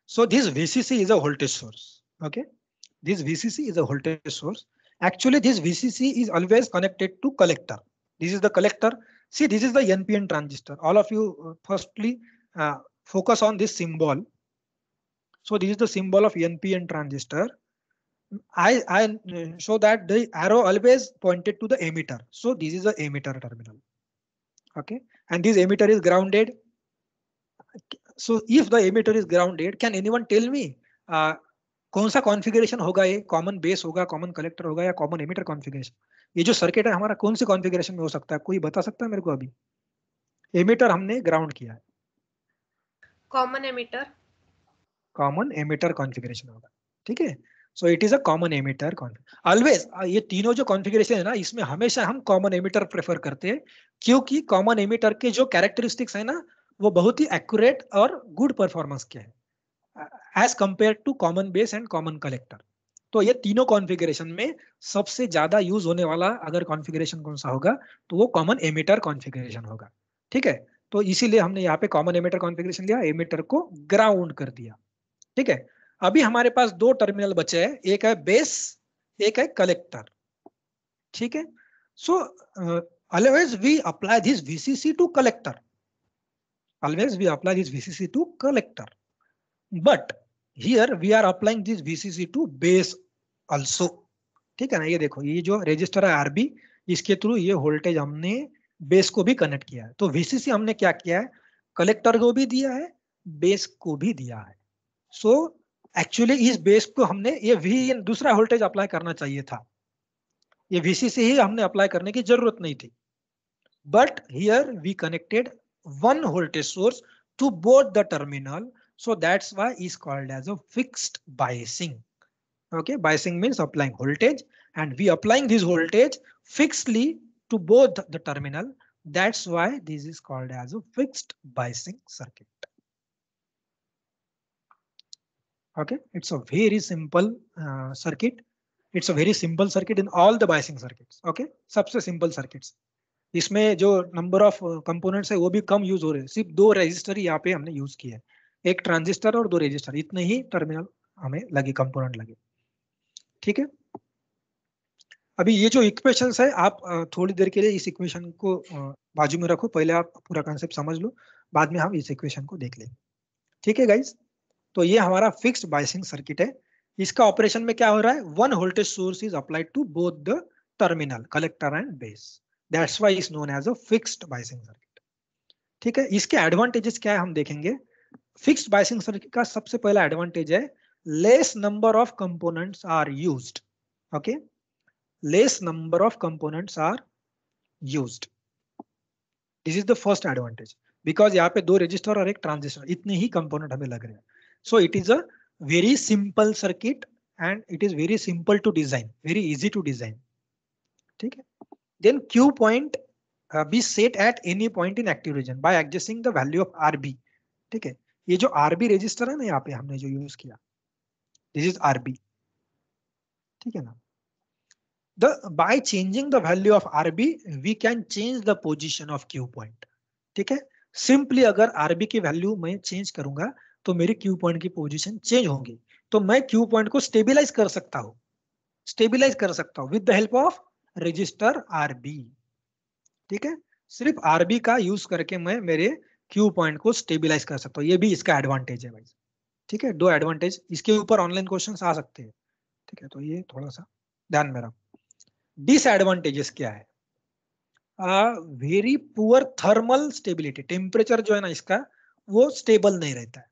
So this VCC is a voltage source. Okay, this VCC is a voltage source. Actually, this VCC is always connected to collector. This is the collector. See, this is the NPN transistor. All of you, uh, firstly, uh, focus on this symbol. So this is the symbol of NPN transistor. I, I uh, show that the arrow always pointed to the emitter. So this is the emitter terminal. okay and this emitter is grounded so if the emitter is grounded can anyone tell me uh, कौन सा कॉन्फ़िगरेशन होगा ये कॉमन बेस होगा कॉमन कलेक्टर होगा या कॉमन एमिटर कॉन्फ़िगरेशन ये जो सर्किट है हमारा कौन से कॉन्फ़िगरेशन में हो सकता है कोई बता सकता है मेरे को अभी एमिटर हमने ग्राउंड किया है common emitter common emitter configuration होगा ठीक है so it is a common emitter always ये तीनों जो कॉन्फ़िगरेशन है ना इसमें हमेशा हम कॉमन एमिटर प्रेफर करते हैं क्योंकि कॉमन एमिटर के जो कैरेक्टरिस्टिक्स है ना वो बहुत ही एक्यूरेट और गुड परफॉर्मेंस के हैं as compare to common base and common collector तो ये तीनों कॉन्फ़िगरेशन में सबसे ज्यादा यूज होने वाला अगर कॉन्फ़िगरेशन कौन सा होगा तो वो कॉमन एमिटर कॉन्फ़िगरेशन होगा ठीक है तो इसीलिए हमने यहाँ पे कॉमन एमिटर कॉन्फ़िगरेशन लिया एमिटर को ग्राउंड कर दिया ठीक है अभी हमारे पास दो टर्मिनल बचे हैं एक है बेस एक है कलेक्टर ठीक है so always we apply this VCC to collector always we apply this VCC to collector but here we are applying this VCC to base also ठीक है ना ये देखो ये जो रजिस्टर है आरबी इसके थ्रू ये वोल्टेज हमने बेस को भी कनेक्ट किया है तो वीसीसी हमने क्या किया है कलेक्टर को भी दिया है बेस को भी दिया है सो so, एक्चुअली इस बेस को हमने ये वी दूसरा वोल्टेज अप्लाई करना चाहिए था ये वीसी से ही हमने अप्लाई करने की जरूरत नहीं थी but here we connected one voltage source to both the terminal so that's why is called as a fixed biasing okay biasing means applying voltage and we applying this voltage fixly to both the terminal that's why this is called as a fixed biasing circuit Okay, it's a very simple uh, circuit. It's a very simple circuit in all the biasing circuits. Okay, सबसे simple circuits. इसमें जो नंबर ऑफ कंपोनेंट्स है वो भी कम यूज हो रहे हैं सिर्फ दो रजिस्टर यहाँ पे हमने यूज किया है एक ट्रांजिस्टर और दो रजिस्टर इतने ही टर्मिनल हमें लगे कंपोनेंट लगे ठीक है अभी ये जो इक्वेशन है आप uh, थोड़ी देर के लिए इस इक्वेशन को uh, बाजू में रखो पहले आप पूरा कंसेप्ट समझ लो बाद में हम इस इक्वेशन को देख लेंगे ठीक है गाइज तो ये हमारा फिक्स बाइसिंग सर्किट है इसका ऑपरेशन में क्या हो रहा है one voltage source is applied to both the terminal collector and base that's why is known as a fixed biasing circuit ठीक है इसके एडवांटेजेस क्या है हम देखेंगे फिक्स बाइसिंग सर्किट का सबसे पहला एडवांटेज है less number of components are used okay less number of components are used this is the first advantage because यहाँ पे दो रजिस्टर और एक ट्रांजिस्टर इतने ही कंपोनेंट हमें लग रहे हैं So it is a very simple circuit and it is very simple to design, very easy to design. theek Okay. Then Q point uh, be set at any point in active region by adjusting the value of RB. ठीक hai ये जो RB रजिस्टर है ना यहाँ पे हमने जो यूज किया दिस इज RB. ठीक है ना the by changing the value of RB we can change the position of Q point. ठीक है सिंपली अगर RB की वैल्यू मैं चेंज करूंगा तो मेरे क्यू पॉइंट की पोजिशन चेंज होंगी तो मैं क्यू पॉइंट को स्टेबिलाईज कर सकता हूँ स्टेबिलाईज कर सकता हूँ with the help of resistor RB ठीक है सिर्फ आरबी का यूज करके मैं मेरे क्यू पॉइंट को स्टेबिलाईज कर सकता हूँ ये भी इसका एडवांटेज है भाई ठीक है दो एडवांटेज इसके ऊपर ऑनलाइन क्वेश्चन आ सकते हैं ठीक है तो ये थोड़ा सा ध्यान में रखो डिसएडवांटेजेस क्या है very poor thermal stability temperature जो है ना इसका वो स्टेबल नहीं रहता है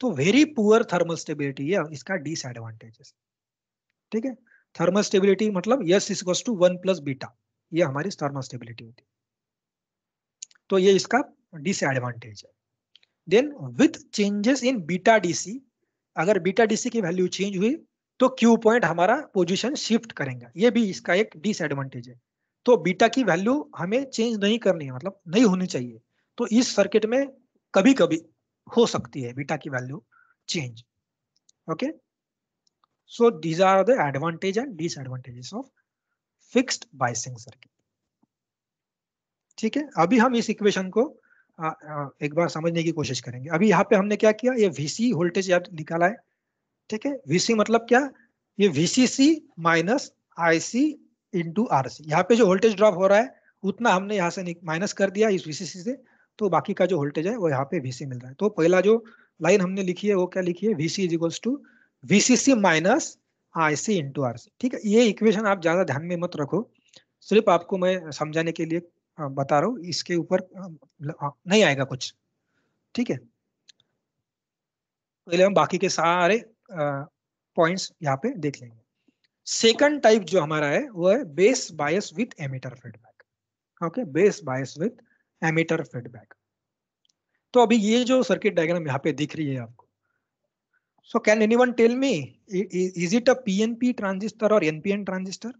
तो वेरी पुअर थर्मल स्टेबिलिटी है इसका डिसएडवांटेजेस ठीक है थर्मल स्टेबिलिटी मतलब S is to one plus beta ये हमारी थर्मल स्टेबिलिटी होती है तो ये इसका डिसएडवांटेज है then with changes in beta DC अगर बीटा डीसी की वैल्यू चेंज हुई तो क्यू पॉइंट हमारा पोजीशन शिफ्ट करेंगे ये भी इसका एक डिसएडवांटेज है तो बीटा की वैल्यू हमें चेंज नहीं करनी है मतलब नहीं होनी चाहिए तो इस सर्किट में कभी कभी हो सकती है बीटा की value change okay so these are the advantage and disadvantages of fixed biasing circuit ठीक है अभी हम इस इक्वेशन को आ, आ, एक बार समझने की कोशिश करेंगे अभी यहाँ पे हमने क्या किया ये वीसी वोल्टेज याद निकाला है ठीक है वीसी मतलब क्या ये VCC minus IC into R C यहाँ पे जो वोल्टेज ड्रॉप हो रहा है उतना हमने यहाँ से माइनस कर दिया इस वीसीसी से तो बाकी का जो वोल्टेज है वो यहाँ पे वीसी मिल रहा है तो पहला जो लाइन हमने लिखी है वो क्या लिखी है VC is equals to VCC minus IC into R C ठीक है ये इक्वेशन आप ज्यादा ध्यान में मत रखो सिर्फ आपको मैं समझाने के लिए बता रहा हूँ इसके ऊपर नहीं आएगा कुछ ठीक है पहले हम बाकी के सारे पॉइंट्स यहाँ पे देख लेंगे सेकंड टाइप जो हमारा है वो है base bias with emitter feedback okay base bias with emitter feedback तो अभी ये जो सर्किट डायग्राम यहाँ पे दिख रही है आपको so can any one tell me is it a P N P transistor और NPN transistor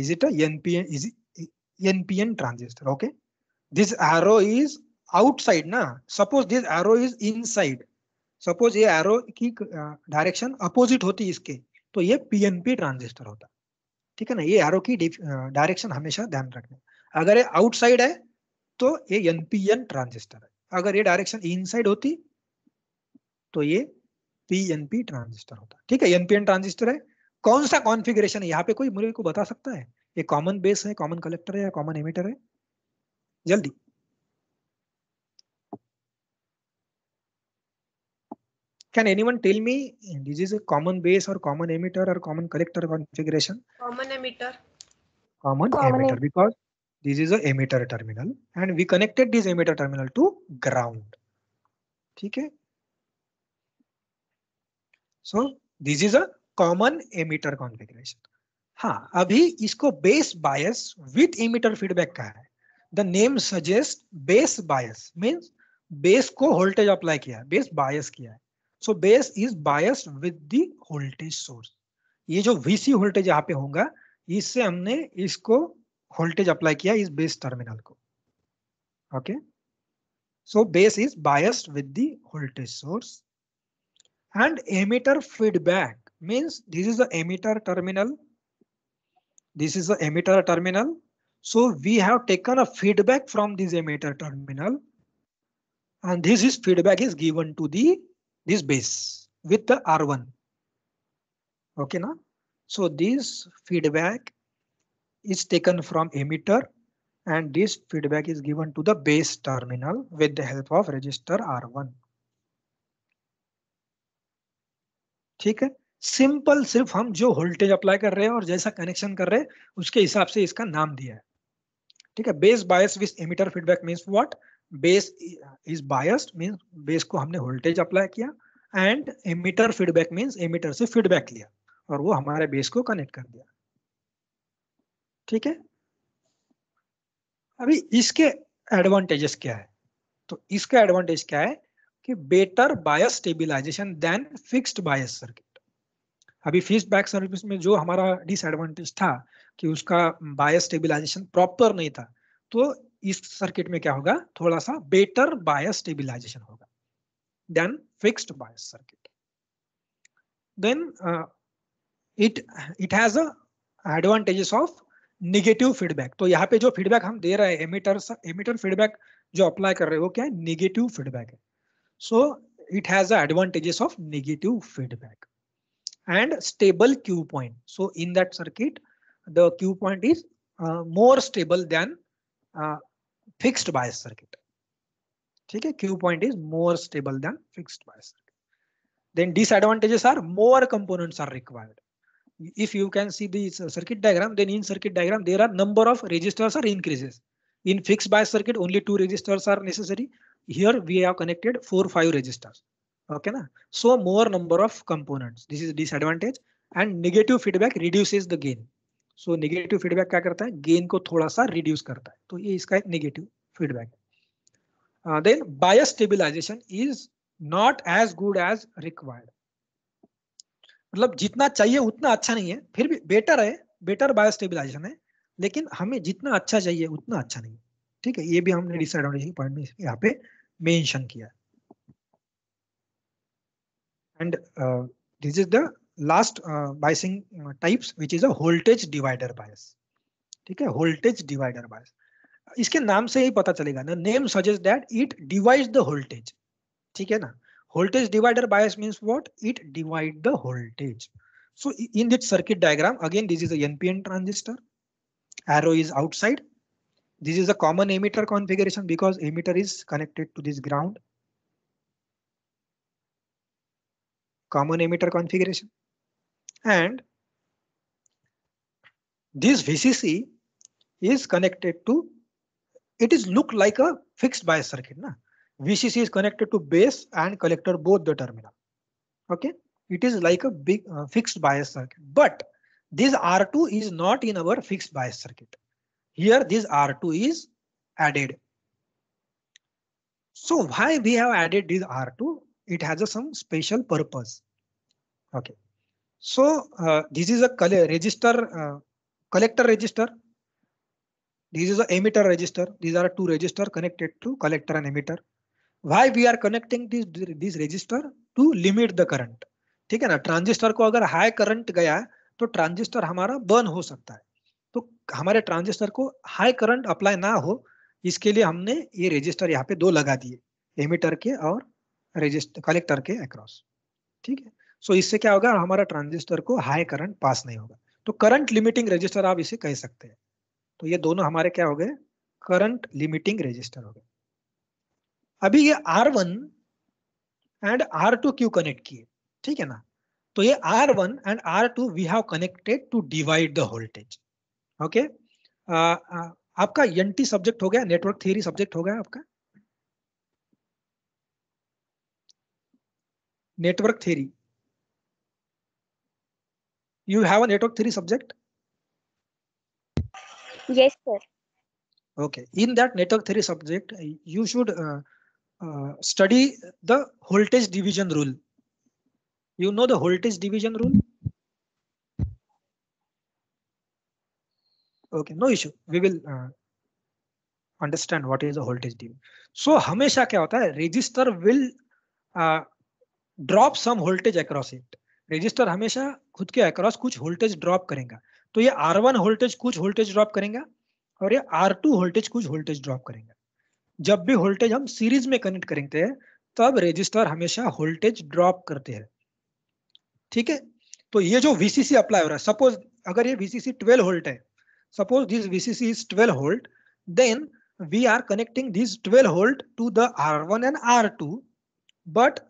is it a npn is it npn transistor okay this arrow is outside na suppose this arrow is inside suppose ये एरो की डायरेक्शन अपोजिट होती इसके तो ये पीएनपी ट्रांजिस्टर होता ठीक है ना ये एरो की डायरेक्शन हमेशा ध्यान रखना अगर ये आउटसाइड है तो ये एनपीएन ट्रांजिस्टर है अगर ये डायरेक्शन इनसाइड होती तो ये पीएनपी ट्रांजिस्टर होता ठीक है एनपीएन ट्रांजिस्टर है कौन सा कॉन्फ़िगरेशन है यहाँ पे कोई मुझे को बता सकता है ये कॉमन बेस है कॉमन कलेक्टर है या कॉमन एमिटर है जल्दी can anyone tell me this is a common base or common emitter or common collector configuration? Common emitter. Common, common emitter because this is a emitter terminal and we connected this emitter terminal to ground. Okay. So this is a common emitter configuration. ha अभी इसको base bias with emitter feedback का है the name suggest base bias means base को voltage apply किया base bias बायस किया है so base is bias with the voltage source ये जो वी सी वोल्टेज यहाँ पे होगा इससे हमने इसको वोल्टेज अप्लाई किया इस बेस टर्मिनल को okay so base is bias with the voltage source and emitter feedback means this is emitter terminal this is the emitter terminal so we have taken a feedback from this emitter terminal and this is feedback is given to the this base with the R1. Okay, now. So this feedback is taken from emitter and this feedback is given to the base terminal with the help of register R1. ठीक है सिंपल सिर्फ हम जो वोल्टेज अप्लाई कर रहे हैं और जैसा कनेक्शन कर रहे हैं उसके हिसाब से इसका नाम दिया है ठीक है base bias with emitter feedback means what base is biased mean base को हमने वोल्टेज अप्लाई किया and emitter feedback means emitter से फीडबैक लिया और वो हमारे बेस को कनेक्ट कर दिया ठीक है अभी इसके एडवांटेजेस क्या है तो इसका एडवांटेज क्या है कि better bias stabilization than fixed bias circuit अभी फिक्स्ड बैक सर्किट में जो हमारा डिसएडवांटेज था कि उसका बायस स्टेबिलाईजेशन प्रॉपर नहीं था तो इस सर्किट में क्या होगा थोड़ा सा बेटर बायस स्टेबिलाईजेशन होगा then fixed bias circuit then it it has advantages of negative feedback तो यहाँ पे जो फीडबैक हम दे रहे हैं एमिटर एमिटर फीडबैक जो अप्लाई कर रहे हो क्या है निगेटिव फीडबैक है so it has advantages of negative feedback and stable Q point so in that circuit the Q point is more stable than fixed bias circuit. okay? Q point is more stable than fixed bias circuit. Then disadvantages are more components are required. If you can see the circuit diagram, then in circuit diagram there are number of resistors are increases. In fixed bias circuit only two resistors are necessary. Here we have connected four five resistors. Okay na? So more number of components. This is disadvantage and negative feedback reduces the gain. So negative feedback क्या करता है गेन को थोड़ा सा रिड्यूस करता है तो ये इसका एक नेगेटिव फीडबैक है then bias stabilization is not as good as required मतलब जितना चाहिए उतना अच्छा नहीं है फिर भी बेटर है बेटर बायो स्टेबिलाईजेशन है लेकिन हमें जितना अच्छा चाहिए उतना अच्छा नहीं ठीक है ये भी हमने डिसएडवांटेज पॉइंट में यहाँ पे मेंशन किया and this is the last uh, biasing uh, types which is a voltage divider bias ठीक है voltage divider bias इसके नाम से ही पता चलेगा ना voltage, सजेस्ट दैट ठीक है ना voltage divider bias means what it divide the voltage so in this circuit diagram again this is a npn transistor arrow is outside this is a common emitter configuration because emitter is connected to this ground common emitter configuration and this VCC is connected to it is look like a fixed bias circuit. Na? VCC is connected to base and collector both the terminal. Okay, it is like a big uh, fixed bias circuit, but this R2 is not in our fixed bias circuit. Here this R2 is added. So why we have added this R2? It has a, some special purpose. Okay, So uh, this is a register, uh, collector register. This is a emitter register. These are two register connected to collector and emitter. Why we are connecting this this register to limit the current. ठीक है ना ट्रांजिस्टर को अगर हाई करंट गया to transistor hamara burn ho sakta hai to hamare transistor ko high current apply na ho iske liye humne ye register yaha pe do laga diye emitter ke aur register collector ke across theek hai so इससे क्या होगा हमारा ट्रांजिस्टर को हाई करंट पास नहीं होगा तो करंट लिमिटिंग रजिस्टर आप इसे कह सकते हैं तो ये दोनों हमारे क्या हो गए करंट लिमिटिंग रजिस्टर हो गए अभी ये R one and R two क्यू कनेक्ट किए ठीक है ना तो ये R one and R two we have connected to divide the voltage okay आपका एन सब्जेक्ट हो गया नेटवर्क थियरी सब्जेक्ट हो गया आपका network theory You have a network theory subject? Yes, sir. Okay, in that network theory subject, you should uh, uh, study the voltage division rule. You know the voltage division rule? Okay, no issue. We will uh, understand what is the voltage division. So, hamesha क्या होता है? Resistor will uh, drop some voltage across it. Resistor हमेशा खुद के अक्रॉस कुछ वोल्टेज ड्रॉप करेगा तो ये आर वन वोल्टेज कुछ वोल्टेज ड्रॉप करेगा और ये आर टू वोल्टेज कुछ वोल्टेज ड्रॉप करेगा जब भी वोल्टेज हम सीरीज में कनेक्ट करेंगे तब रजिस्टर हमेशा वोल्टेज ड्रॉप करते हैं ठीक है तो ये जो वीसीसी अप्लाई हो रहा है सपोज अगर ये वीसीसी 12 वोल्ट है suppose this VCC is 12 volt then we are connecting this 12 volt to the one and R two but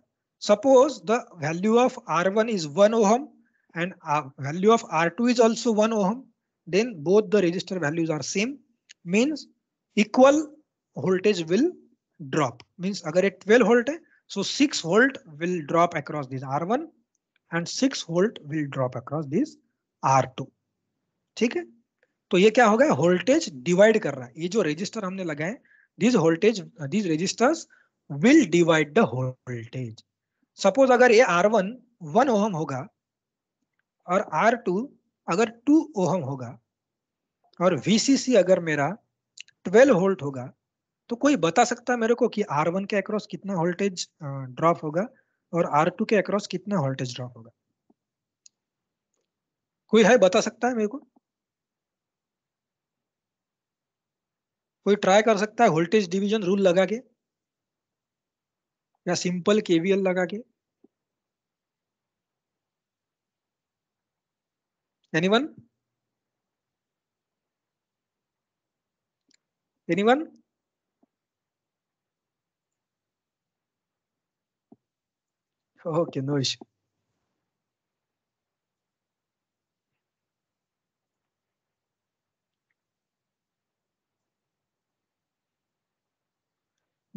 Suppose the value of R1 is 1 ohm and value of R2 is also 1 ohm, then both the resistor values are same, means equal voltage will drop. Means agar it 12 volt hai, so 6 volt will drop across this R1 and 6 volt will drop across this R2. ठीक है तो ये क्या हो voltage divide kar raha hai ye jo resistor humne lagaye these voltage voltage this registers will divide the voltage suppose अगर ये आर वन वन ओहम होगा और आर टू अगर टू ओहम होगा और वीसीसी अगर मेरा ट्वेल्व होल्ट होगा तो कोई बता सकता है मेरे को कि आर वन के अक्रॉस कितना वोल्टेज ड्रॉप होगा और आर टू के अक्रॉस कितना वोल्टेज ड्रॉप होगा कोई है बता सकता है मेरे को कोई ट्राई कर सकता है वोल्टेज डिवीजन रूल लगा के या सिंपल केवीएल लगा के Anyone? Anyone? Okay, no issue.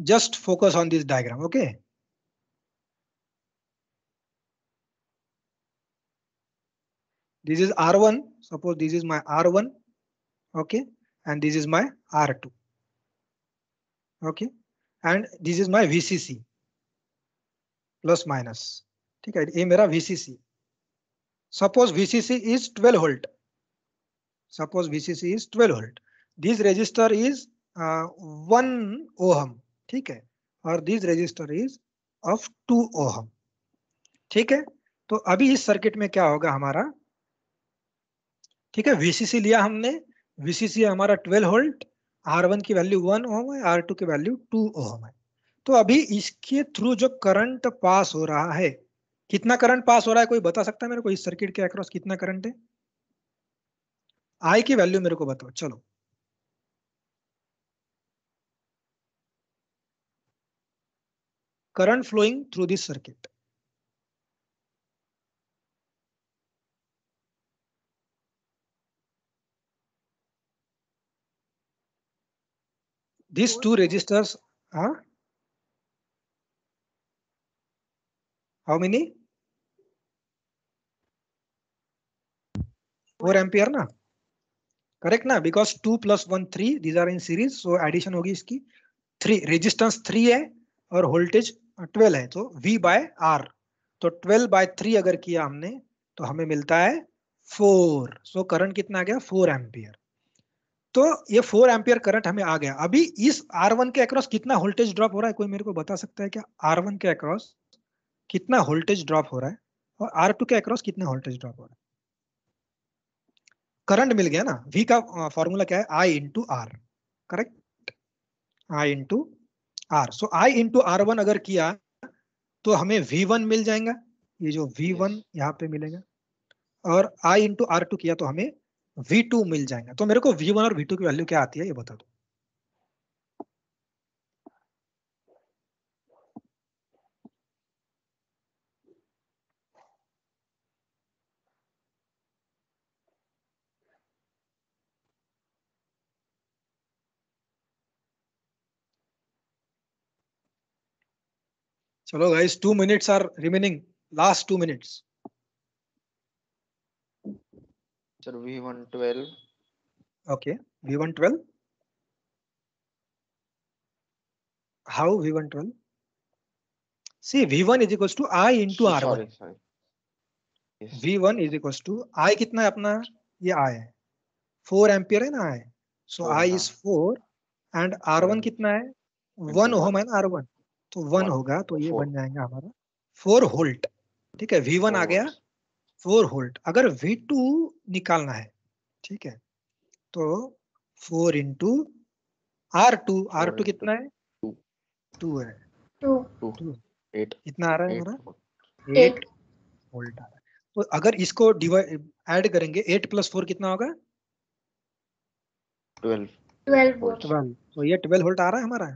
Just focus on this diagram, okay? this is r1 suppose this is my r1 okay and this is my r2 okay and this is my vcc plus minus ठीक है ये मेरा vcc suppose vcc is 12 volt suppose vcc is 12 volt this resistor is uh, 1 ohm ठीक है और this resistor is of two ohm ठीक है तो अभी इस circuit में क्या होगा हमारा ठीक है वीसीसी लिया हमने वीसीसी हमारा 12 होल्ट आर वन की वैल्यू वन ओम है आर टू की वैल्यू टू ओम है तो अभी इसके थ्रू जो करंट पास हो रहा है कितना करंट पास हो रहा है कोई बता सकता है मेरे को इस सर्किट के अक्रॉस कितना करंट है आई की वैल्यू मेरे को बताओ चलो current flowing through this circuit these two registers huh? how many 4 ampere ना करेक्ट ना because two plus one three these are in series so addition होगी इसकी थ्री रेजिस्टेंस थ्री है और वोल्टेज ट्वेल्व है तो V बाय आर तो ट्वेल्व बाय थ्री अगर किया हमने तो हमें मिलता है फोर सो करंट कितना आ गया फोर एम्पियर तो ये फोर एम्पियर करंट हमें आ गया अभी इस आर वन के अक्रॉस कितना वोल्टेज ड्रॉप हो रहा है कोई मेरे को बता सकता है क्या आर वन के अक्रॉस कितना वोल्टेज ड्रॉप हो रहा है और आर टू के अक्रॉस कितना वोल्टेज ड्रॉप हो रहा है करंट मिल गया ना वी का फॉर्मूला क्या है I into R correct I into R so I into R one अगर किया तो हमें वी वन मिल जाएगा ये जो वी वन यहाँ पे मिलेगा और आई इंटू आर टू किया तो हमें v2 मिल जाएंगे तो मेरे को v1 और v2 की वैल्यू क्या आती है ये बता दो चलो guys two minutes are remaining last two minutes sir v112 okay v112 how v112 see v1 is equals to i into r1 sorry, sorry. Yes. v1 is equals to i कितना है अपना ये i है 4 एम्पियर है ना i so so i is 4 and r1 कितना है 1 ओहम है ना r1 तो 1 होगा तो ये बन जाएगा हमारा 4 वोल्ट ठीक है v1 आ गया फोर होल्ट अगर वी टू निकालना है ठीक है तो four into R two R two कितना है टू है टू कितना आ रहा है हमारा एट वोल्ट आ रहा है तो अगर इसको डिवाइड ऐड करेंगे एट प्लस फोर कितना होगा ट्वेल्व ट्वेल्व तो ये ट्वेल्व वोल्ट आ रहा है हमारा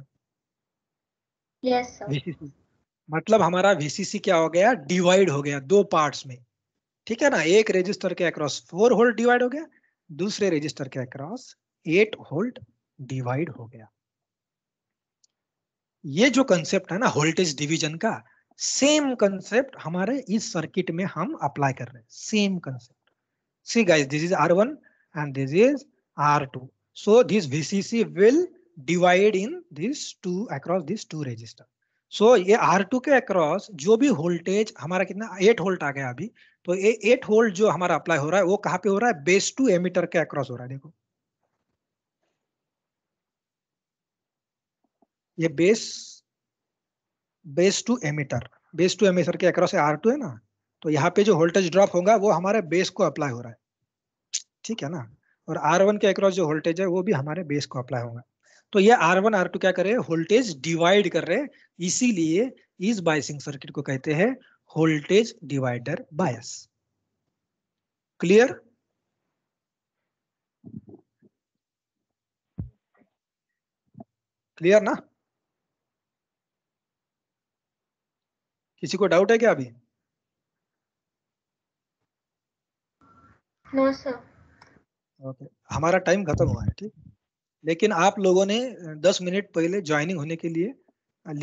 yes, मतलब हमारा वीसीसी क्या हो गया डिवाइड हो गया दो पार्ट्स में ठीक है ना एक रजिस्टर के अक्रॉस फोर होल्ड डिवाइड हो गया दूसरे रजिस्टर के अक्रॉस एट होल्ड डिवाइड हो गया ये जो कंसेप्ट है ना वोल्टेज डिवीजन का सेम कंसेप्ट हमारे इस सर्किट में हम अप्लाई कर रहे हैं same concept see guys this is R one and this is R two so this VCC will divide in this two across this two register so ये आर टू के अक्रॉस जो भी वोल्टेज हमारा कितना एट वोल्ट आ गया अभी तो ए, एट होल्ड जो हमारा अप्लाई हो रहा है वो कहां पे हो रहा है बेस टू एमिटर के अक्रॉस हो रहा है देखो ये base base to emitter base to emitter के अक्रॉस आर टू है ना तो यहाँ पे जो वोल्टेज ड्रॉप होगा वो हमारे बेस को अप्लाई हो रहा है ठीक है ना और आर वन के अक्रॉस जो वोल्टेज है वो भी हमारे बेस को अप्लाई होगा तो ये आर वन आर टू क्या कर रहे हैं वोल्टेज डिवाइड कर रहे हैं इसीलिए इस बाइसिंग सर्किट को कहते हैं voltage divider bias. Clear? Clear ना किसी को डाउट है क्या अभी नो सर ओके हमारा टाइम खत्म हुआ है ठीक लेकिन आप लोगों ने 10 मिनट पहले ज्वाइनिंग होने के लिए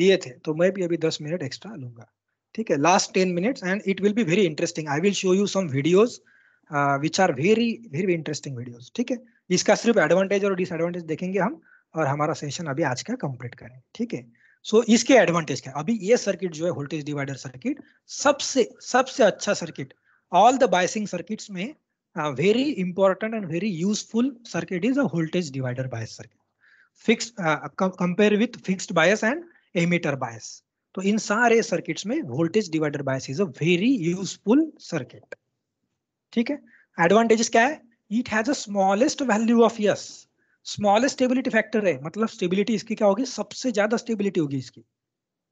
लिए थे तो मैं भी अभी 10 मिनट एक्स्ट्रा लूंगा ठीक है last ten minutes and it will be very interesting I will show you some videos which are very very interesting videos ठीक है इसका सिर्फ एडवांटेज और डिसएडवांटेज देखेंगे हम और हमारा सेशन अभी आज का कंप्लीट करें ठीक है सो so, इसके एडवांटेज क्या अभी ये सर्किट जो है वोल्टेज डिवाइडर सर्किट सबसे सबसे अच्छा circuit all the biasing circuits में very important and very useful circuit is a voltage divider bias circuit fix compare with fixed bias and emitter bias तो इन सारे सर्किट्स में voltage divider bias is a very useful circuit ठीक है एडवांटेजेस क्या है it has a smallest value of yes smallest stability factor है मतलब स्टेबिलिटी इसकी क्या होगी सबसे ज्यादा स्टेबिलिटी होगी इसकी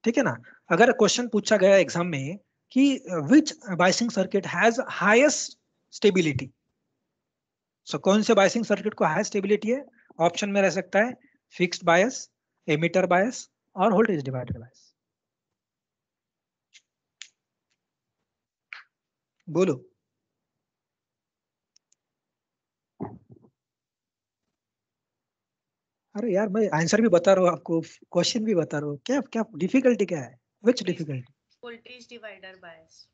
ठीक है ना अगर क्वेश्चन पूछा गया एग्जाम में कि which biasing circuit has highest stability so कौन से बाइसिंग सर्किट को हाई स्टेबिलिटी है ऑप्शन में रह सकता है फिक्स्ड बायस एमिटर बायस और वोल्टेज डिवाइडर बायस बोलो अरे यार मैं आंसर भी बता रहा हूँ आपको क्वेश्चन भी बता रहा हूँ क्या क्या डिफिकल्टी क्या है which difficulty voltage divider bias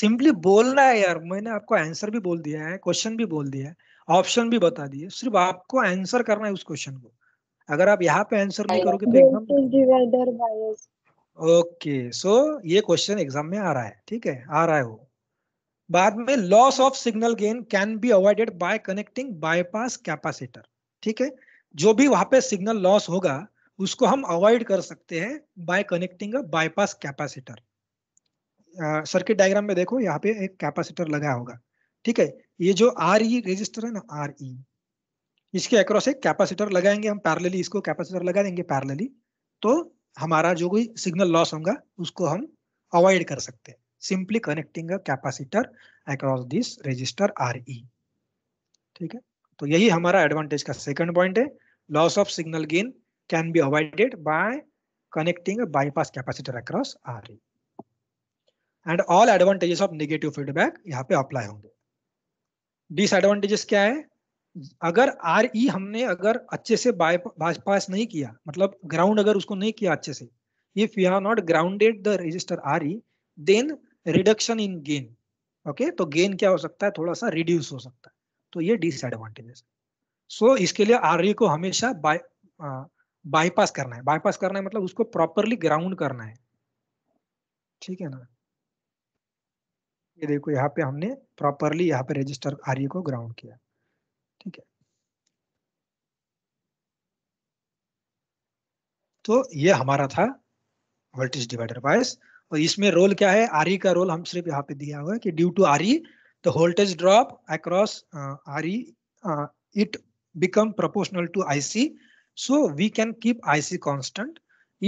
simply बोलना है यार मैंने आपको आंसर भी बोल दिया है क्वेश्चन भी बोल दिया है ऑप्शन भी बता दिए सिर्फ आपको आंसर करना है उस क्वेश्चन को अगर आप यहाँ पे आंसर नहीं करोगे तो एग्जाम ओके सो ये क्वेश्चन एग्जाम में आ रहा है ठीक है आ रहा है वो बाद में loss of signal gain can be avoided by connecting bypass capacitor ठीक है जो भी वहां पे सिग्नल लॉस होगा उसको हम अवॉइड कर सकते हैं by connecting bypass capacitor circuit diagram में देखो यहाँ पे एक कैपेसिटर लगा होगा ठीक है ये जो आर ई रजिस्टर है ना आर ई e, इसके अक्रॉस एक कैपेसिटर लगाएंगे हम पैरेलली इसको कैपेसिटर लगा देंगे पैरेलली तो हमारा जो कोई सिग्नल लॉस होगा उसको हम अवॉइड कर सकते हैं simply connecting a capacitor across this resistor RE. ठीक है तो यही हमारा एडवांटेज का सेकंड पॉइंट है loss of signal gain can be avoided by connecting a bypass capacitor across RE. And all advantages of negative feedback यहाँ पे apply होंगे Disadvantages क्या है अगर RE हमने अगर अच्छे से बाईपास नहीं किया मतलब ग्राउंड अगर उसको नहीं किया अच्छे से if you have not grounded the register R E then reduction in gain okay तो गेन क्या हो सकता है थोड़ा सा रिड्यूस हो सकता है तो ये डिसएडवांटेजेस सो so, इसके लिए आर को हमेशा बाय बाईपास करना है बाईपास करना है मतलब उसको प्रॉपरली ग्राउंड करना है ठीक है ना ये देखो यहाँ पे हमने प्रॉपरली यहाँ पे रजिस्टर आर को ग्राउंड किया ठीक है तो ये हमारा था वोल्टेज डिवाइडर बायस और तो इसमें रोल क्या है आरई का रोल हम सिर्फ यहाँ पे दिया हुआ है कि due to RE the voltage drop across RE it become proportional to IC so we can keep IC constant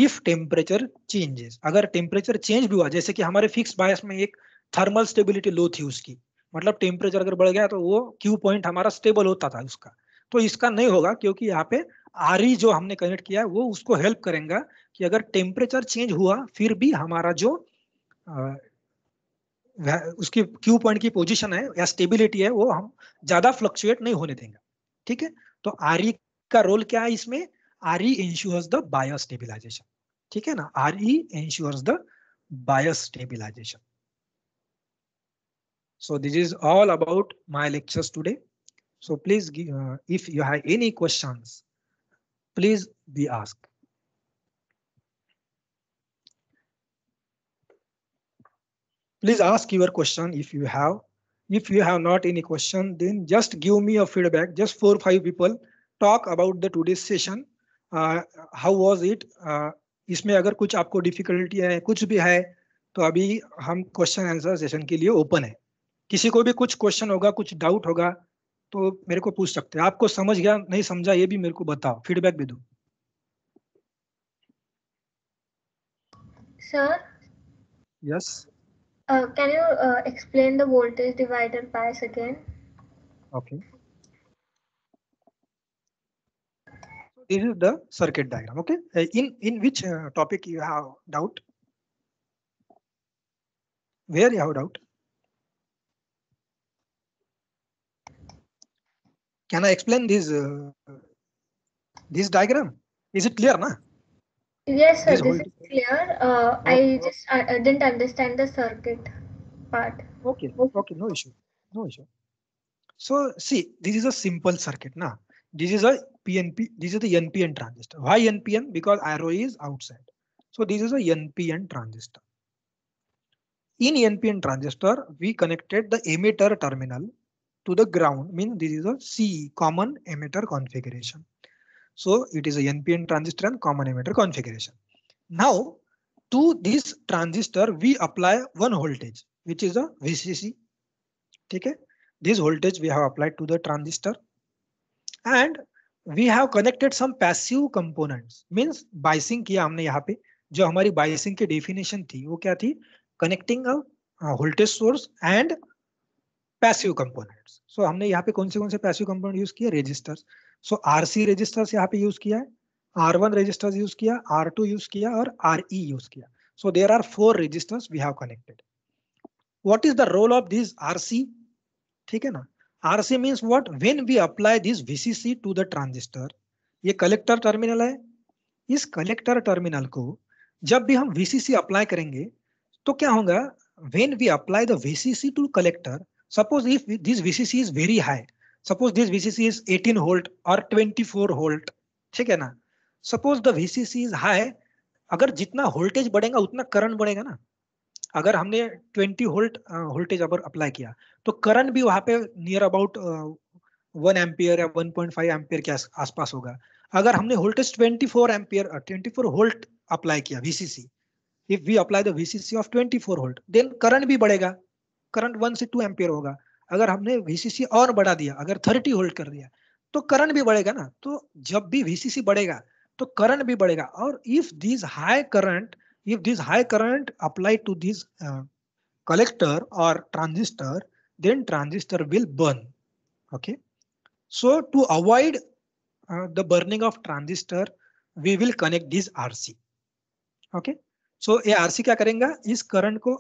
if temperature changes अगर टेम्परेचर चेंज भी हुआ जैसे कि हमारे फिक्स बायस में एक थर्मल स्टेबिलिटी लो थी उसकी मतलब टेम्परेचर अगर बढ़ गया तो वो क्यू पॉइंट हमारा स्टेबल होता था उसका तो इसका नहीं होगा क्योंकि यहाँ पे आरई जो हमने कनेक्ट किया है वो उसको हेल्प करेगा कि अगर टेम्परेचर चेंज हुआ फिर भी हमारा जो आ, उसकी क्यू पॉइंट की पोजीशन है या स्टेबिलिटी है वो हम ज्यादा फ्लक्चुएट नहीं होने देंगे ठीक है तो आर का रोल क्या है इसमें R E ensures the bio stabilization ठीक है ना R E ensures the bio stabilization so this is all about my lectures today so please give, uh, if you have any questions please be asked please ask your question if you have if you have not any question then just give me a feedback just four five people talk about the today's session uh, how was it uh, इसमें अगर कुछ आपको डिफिकल्टी है कुछ भी है तो अभी हम क्वेश्चन आंसर सेशन के लिए ओपन है किसी को भी कुछ क्वेश्चन होगा कुछ डाउट होगा तो मेरे को पूछ सकते हैं आपको समझ गया नहीं समझा ये भी मेरे को बताओ फीडबैक भी दो sir yes yes? Uh, can you uh, explain the voltage divider bias again? Okay. This is the circuit diagram. Okay. Uh, in in which uh, topic you have doubt? Where you have doubt? Can I explain this uh, this diagram? Is it clear, na? Yes, sir, this, this is clear. Uh, I just I, I didn't understand the circuit part. Okay, okay, no issue, no issue. So see, this is a simple circuit, na. This is a PNP. This is the NPN transistor. Why NPN? Because arrow is outside. So this is a NPN transistor. In NPN transistor, we connected the emitter terminal to the ground. Mean this is a C common emitter configuration. So it is a NPN transistor and common emitter configuration. Now to this transistor, we apply one voltage, which is a VCC. Okay? This voltage we have applied to the transistor. And we have connected some passive components. Means biasing kiya किया हमने यहाँ पे जो हमारी बायसिंग की डेफिनेशन थी वो क्या थी a voltage source and passive components so humne yaha pe kaun se kaun se passive component use किए resistors so R C registers यहाँ पे यूज किया है आर वन रजिस्टर्स यूज किया आर टू यूज किया और आर ई यूज किया so there are four registers we have connected what is the role of this R C ठीक है ना R C means what when we apply this V C C to the transistor ये कलेक्टर टर्मिनल है इस कलेक्टर टर्मिनल को जब भी हम वीसीसी अप्लाई करेंगे तो क्या होगा when we apply the VCC to collector suppose if this VCC is very high suppose this VCC is 18 volt और 24 होल्ट ठीक है ना suppose the VCC is high अगर जितना वोल्टेज बढ़ेगा उतना करंट बढ़ेगा ना अगर हमने 20 होल्ट वोल्टेज अगर अप्लाई किया तो करंट भी वहां पे नियर अबाउट वन एम्पियर या 1.5 पॉइंट एम्पियर के आसपास होगा अगर हमने वोल्टेज 24 एम्पियर 24 होल्ट अप्लाई किया VCC if we apply the VCC of 24 volt then current भी बढ़ेगा करंट 1 से 2 एम्पियर होगा अगर हमने वीसीसी और बढ़ा दिया अगर थर्टी होल्ड कर दिया तो करंट भी बढ़ेगा ना तो जब भी वीसीसी बढ़ेगा तो करंट भी बढ़ेगा और if this high current if this high current apply to this collector और transistor then transistor will burn okay so to avoid the burning of transistor we will connect this this uh, rc uh, okay so ये rc क्या करेगा इस करंट को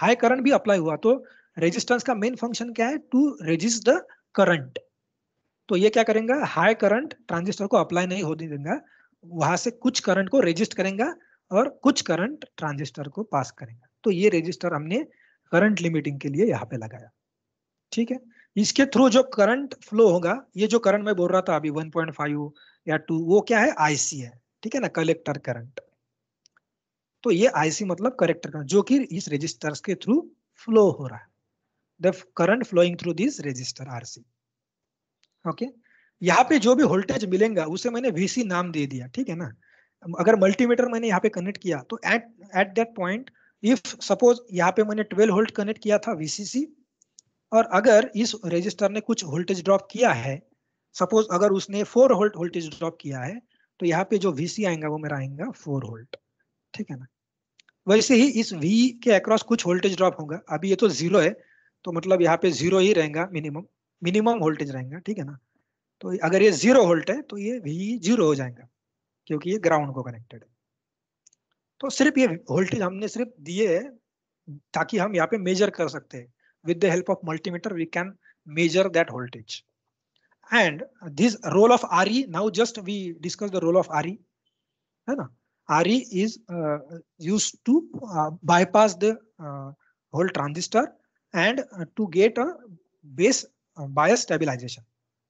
हाई करंट भी अप्लाई हुआ तो रेजिस्टेंस का मेन फंक्शन क्या है टू रेजिस्ट द करंट तो ये क्या करेगा हाई करंट ट्रांजिस्टर को अप्लाई नहीं होने देगा वहां से कुछ करंट को रेजिस्ट करेगा और कुछ करंट ट्रांजिस्टर को पास करेगा तो ये रेजिस्टर हमने करंट लिमिटिंग के लिए यहाँ पे लगाया ठीक है इसके थ्रू जो करंट फ्लो होगा ये जो करंट मैं बोल रहा था अभी 1.5 या 2 वो क्या है आईसी है ठीक है ना कलेक्टर करंट तो ये आईसी मतलब कलेक्टर करंट जो कि इस रजिस्टर के थ्रू फ्लो हो रहा है the current flowing through this resistor RC. Okay okay? यहाँ पे जो भी वोल्टेज मिलेगा उसे मैंने VC नाम दे दिया ठीक है ना अगर मल्टीमीटर मैंने यहाँ पे कनेक्ट किया तो at at that point if suppose यहाँ पे मैंने 12 वोल्ट कनेक्ट किया था VCC और अगर इस रजिस्टर ने कुछ वोल्टेज ड्रॉप किया है सपोज अगर उसने 4 वोल्ट वोल्टेज ड्रॉप किया है तो यहाँ पे जो VC आएगा वो मेरा आएगा 4 वोल्ट ठीक है ना वैसे ही इस वी के अक्रॉस कुछ वोल्टेज ड्रॉप होगा अभी ये तो जीरो है तो मतलब यहाँ पे जीरो ही रहेगा मिनिमम मिनिमम वोल्टेज रहेगा ठीक है ना तो अगर ये जीरो होल्ट है तो ये वी जीरो हो जाएगा क्योंकि ये ग्राउंड को कनेक्टेड है तो सिर्फ ये वोल्टेज हमने सिर्फ दिए है ताकि हम यहाँ पे मेजर कर सकते हैं with the help of multimeter we can measure that voltage and this role of R E now just we discuss the role of R E है ना R E is use to bypass the whole transistor and to get a base bias stabilisation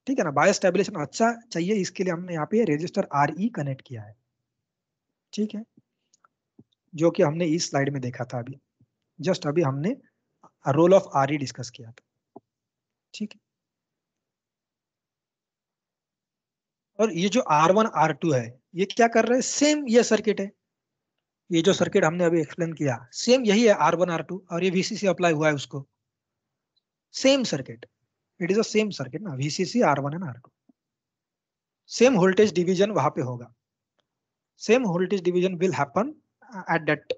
ठीक है ना बायस स्टेबिलाईजेशन अच्छा चाहिए इसके लिए हमने यहाँ पे रजिस्टर आर ई कनेक्ट किया है ठीक है जो कि हमने इस स्लाइड में देखा था अभी जस्ट अभी हमने role of R E discuss किया था ठीक है और ये जो आर वन आर टू है ये क्या कर रहे हैं सेम ये सर्किट है ये जो सर्किट हमने अभी एक्सप्लेन किया सेम यही है आर वन आर टू और ये वीसीसी अप्लाई हुआ है उसको same circuit. It is the same circuit na VCC R1 and R2. Same voltage division वहां पे होगा. Same voltage division will happen at that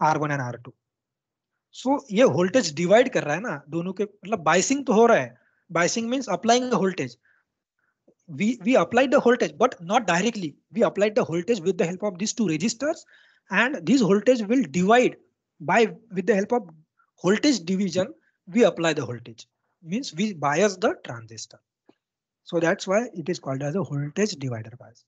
R1 and R2. So so, ये वोल्टेज डिवाइड कर रहा है ना दोनों के मतलब बाइसिंग तो हो रहा है means applying the voltage we we applied the voltage but not directly we applied the voltage with the help of these two resistors and this voltage will divide by with the help of voltage division we apply the voltage means we bias the transistor. So that's why it is called as a voltage divider bias.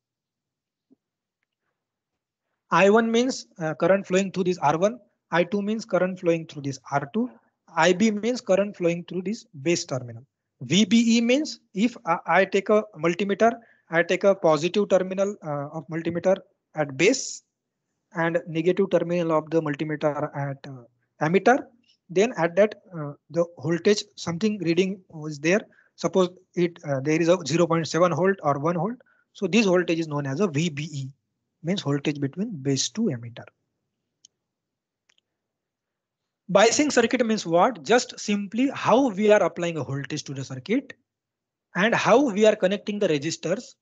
I1 means uh, current flowing through this R1. I2 means current flowing through this R2. IB means current flowing through this base terminal. VBE means if I, uh, I take a multimeter, I take a positive terminal uh, of multimeter at base and negative terminal of the multimeter at uh, emitter then at that uh, the voltage something reading was there suppose it uh, there is a 0.7 volt or 1 volt so this voltage is known as a vbe means voltage between base to emitter biasing circuit means what just simply how we are applying a voltage to the circuit and how we are connecting the resistors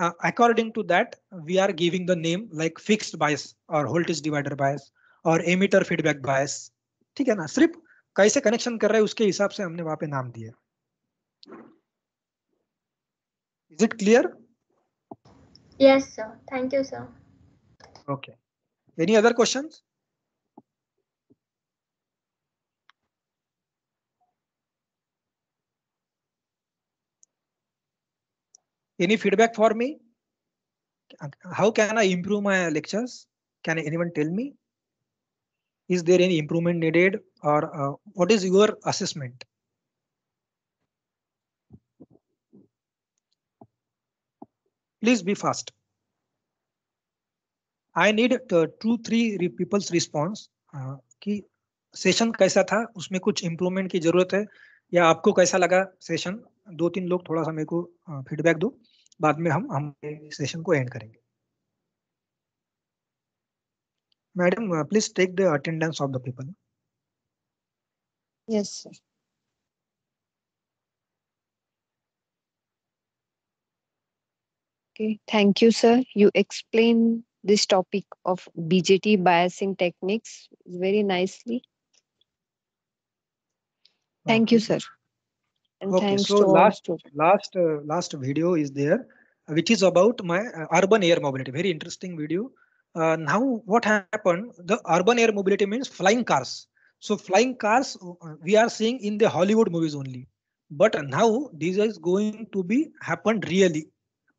uh, according to that we are giving the name like fixed bias or voltage divider bias or emitter feedback bias ठीक है ना सिर्फ कैसे कनेक्शन कर रहे हैं उसके हिसाब से हमने वहां पे नाम दिया is it clear yes sir thank you sir okay any other questions any feedback for me how can i improve my lectures can anyone tell me is there any improvement needed or uh, what is your assessment? Please be fast. I need two three peoples response कि सेशन कैसा था उसमें कुछ इम्प्रूवमेंट की जरूरत है या आपको कैसा लगा सेशन दो तीन लोग थोड़ा सा मेरे को फीडबैक uh, दो बाद में हम हम सेशन को एंड करेंगे Madam, uh, please take the attendance of the people. Yes, sir. Okay, thank you, sir. You explain this topic of BJT biasing techniques very nicely. Thank okay. you, sir. And okay, so last last uh, last video is there, which is about my uh, urban air mobility. Very interesting video uh, now what happened the urban air mobility means flying cars so flying cars uh, we are seeing in the hollywood movies only but now this is going to be happened really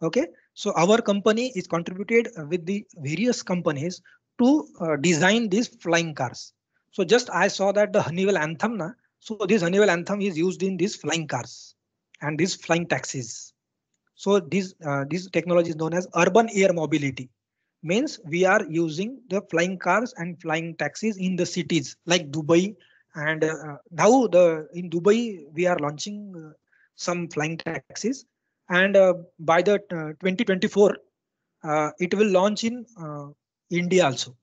okay so our company is contributed with the various companies to uh, design these flying cars so just i saw that the honeywell anthem na, so this honeywell anthem is used in these flying cars and these flying taxis so this uh, this technology is known as urban air mobility means we are using the flying cars and flying taxis in the cities like dubai and uh, now the in dubai we are launching uh, some flying taxis and uh, by the uh, 2024 uh, it will launch in uh, india also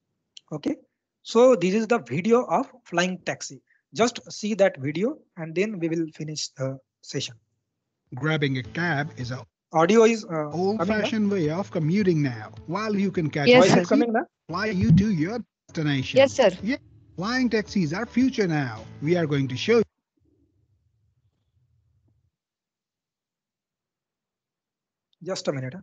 okay so this is the video of flying taxi just see that video and then we will finish the session grabbing a cab is a audio is uh, old-fashioned way of commuting now. While you can catch yes, taxi, coming why you to your destination? Yes, sir. Yeah, flying taxis are future now. We are going to show. you. Just a minute. Huh?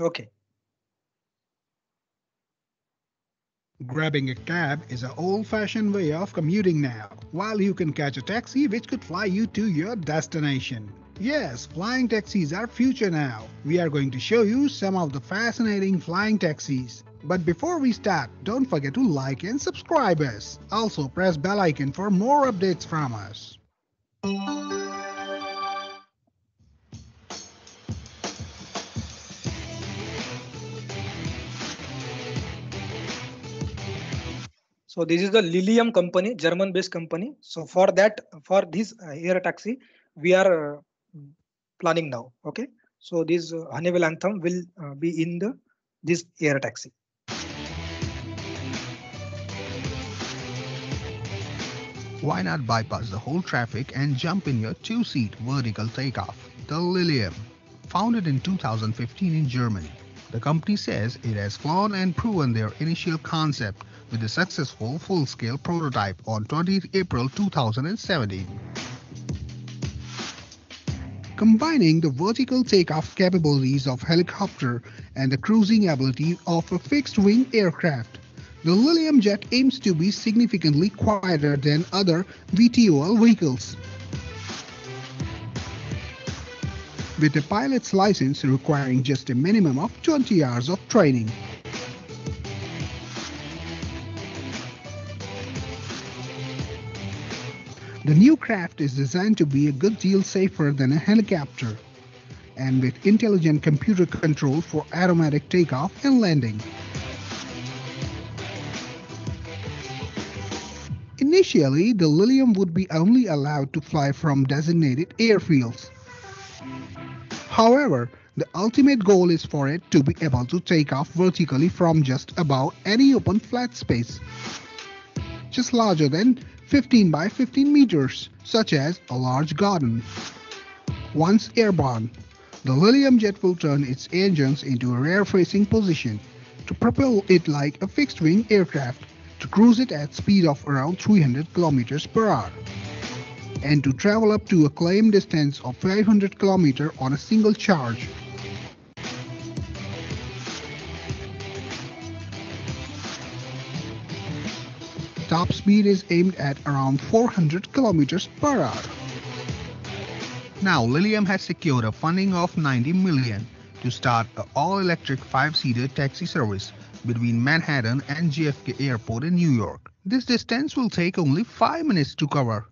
Okay. Grabbing a cab is an old-fashioned way of commuting now, while you can catch a taxi which could fly you to your destination. Yes, flying taxis are future now. We are going to show you some of the fascinating flying taxis. But before we start, don't forget to like and subscribe us. Also press bell icon for more updates from us. So this is the Lilium company, German-based company. So for that, for this uh, air taxi, we are uh, planning now. Okay. So this uh, Honeywell Anthem will be in the this air taxi. Why not bypass the whole traffic and jump in your two-seat vertical takeoff? The Lilium, founded in 2015 in Germany, the company says it has flown and proven their initial concept with a successful full-scale prototype on 20 April 2017. Combining the vertical takeoff capabilities of helicopter and the cruising ability of a fixed-wing aircraft, the Lilium jet aims to be significantly quieter than other VTOL vehicles. with a pilot's license requiring just a minimum of 20 hours of training. The new craft is designed to be a good deal safer than a helicopter and with intelligent computer control for automatic takeoff and landing. Initially, the Lilium would be only allowed to fly from designated airfields. However, the ultimate goal is for it to be able to take off vertically from just about any open flat space, just larger than 15 by 15 meters, such as a large garden. Once airborne, the Lilium jet will turn its engines into a rear facing position to propel it like a fixed wing aircraft to cruise it at speed of around 300 kilometers per hour and to travel up to a claim distance of 500 km on a single charge. Top speed is aimed at around 400 km per hour. Now Lilium has secured a funding of 90 million to start an all-electric five-seater taxi service between Manhattan and JFK Airport in New York. This distance will take only 5 minutes to cover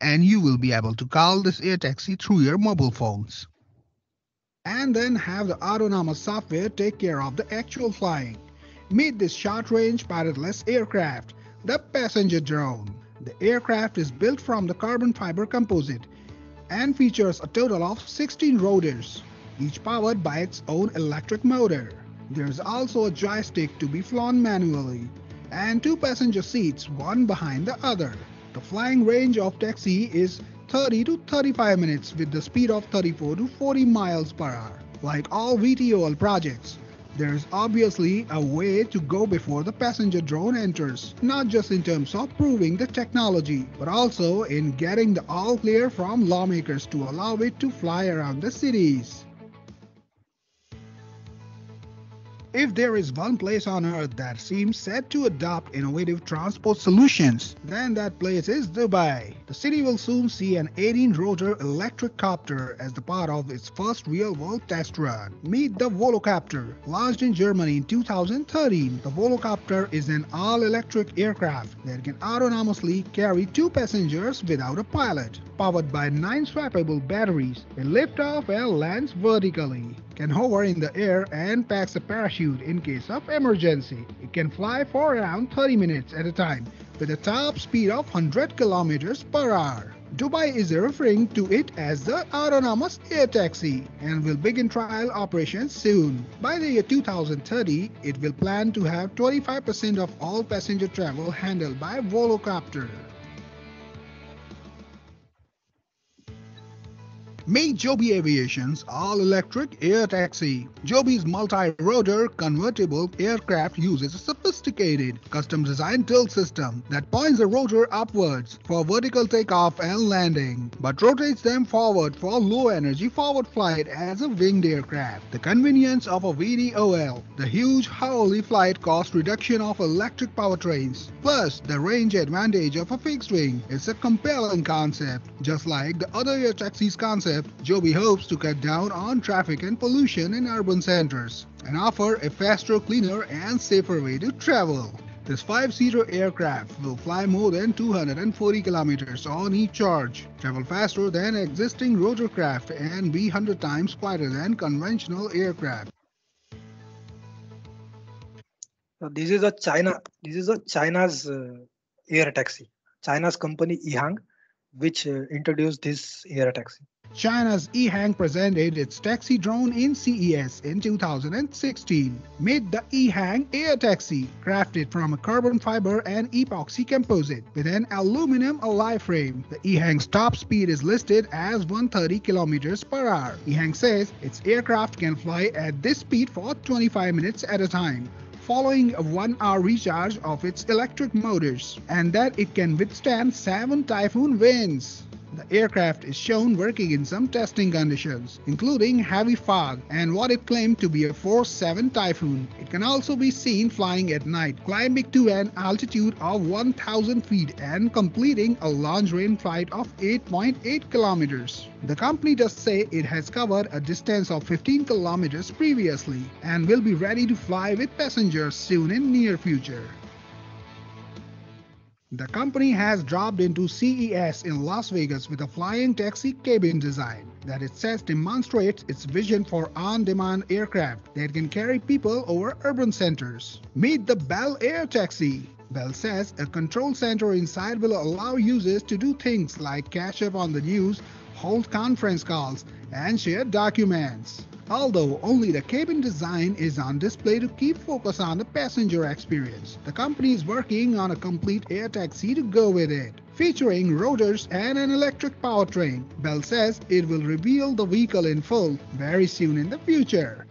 and you will be able to call this air taxi through your mobile phones. And then have the autonomous software take care of the actual flying. Meet this short-range pilotless aircraft, the passenger drone. The aircraft is built from the carbon fiber composite and features a total of 16 rotors, each powered by its own electric motor. There's also a joystick to be flown manually and two passenger seats, one behind the other. The flying range of taxi is 30 to 35 minutes with the speed of 34 to 40 miles per hour. Like all VTOL projects, there is obviously a way to go before the passenger drone enters, not just in terms of proving the technology, but also in getting the all clear from lawmakers to allow it to fly around the cities. If there is one place on earth that seems set to adopt innovative transport solutions, then that place is Dubai. The city will soon see an 18-rotor electric copter as the part of its first real-world test run. Meet the Volocopter. Launched in Germany in 2013, the Volocopter is an all-electric aircraft that can autonomously carry two passengers without a pilot. Powered by nine swappable batteries, it lifts off and lands vertically, can hover in the air and packs a parachute rescued in case of emergency. It can fly for around 30 minutes at a time with a top speed of 100 km per hour. Dubai is referring to it as the autonomous air taxi and will begin trial operations soon. By the year 2030, it will plan to have 25% of all passenger travel handled by Volocopter. Meet Joby Aviation's all electric air taxi. Joby's multi rotor convertible aircraft uses a sophisticated custom designed tilt system that points the rotor upwards for vertical takeoff and landing, but rotates them forward for low energy forward flight as a winged aircraft. The convenience of a VDOL, the huge hourly flight cost reduction of electric powertrains, plus the range advantage of a fixed wing is a compelling concept, just like the other air taxis concept step, Joby hopes to cut down on traffic and pollution in urban centers and offer a faster, cleaner, and safer way to travel. This five-seater aircraft will fly more than 240 kilometers on each charge, travel faster than existing rotorcraft, and be 100 times quieter than conventional aircraft. So this is a China. This is a China's uh, air taxi. China's company Yihang, which uh, introduced this air taxi. China's EHang presented its taxi drone in CES in 2016. Made the EHang Air Taxi, crafted from a carbon fiber and epoxy composite with an aluminum alloy frame. The EHang's top speed is listed as 130 km per hour. EHang says its aircraft can fly at this speed for 25 minutes at a time following a one hour recharge of its electric motors, and that it can withstand seven typhoon winds. The aircraft is shown working in some testing conditions, including heavy fog and what it claimed to be a Force 7 typhoon. It can also be seen flying at night, climbing to an altitude of 1,000 feet and completing a launch range flight of 8.8 kilometers. The company does say it has covered a distance of 15 kilometers previously and will be ready to fly with passengers soon in near future. The company has dropped into CES in Las Vegas with a flying taxi cabin design that it says demonstrates its vision for on demand aircraft that can carry people over urban centers. Meet the Bell Air Taxi, Bell says a control center inside will allow users to do things like catch up on the news, hold conference calls, and share documents. Although only the cabin design is on display to keep focus on the passenger experience, the company is working on a complete air taxi to go with it. Featuring rotors and an electric powertrain, Bell says it will reveal the vehicle in full very soon in the future.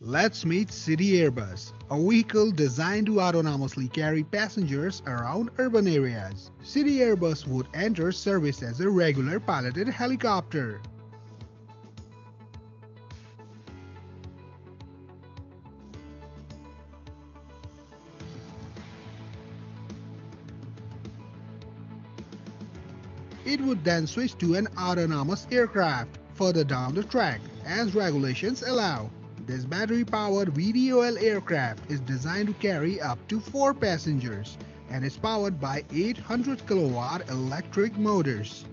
Let's meet City Airbus, a vehicle designed to autonomously carry passengers around urban areas. City Airbus would enter service as a regular piloted helicopter. It would then switch to an autonomous aircraft further down the track, as regulations allow. This battery-powered VDOL aircraft is designed to carry up to 4 passengers and is powered by 800 kilowatt electric motors.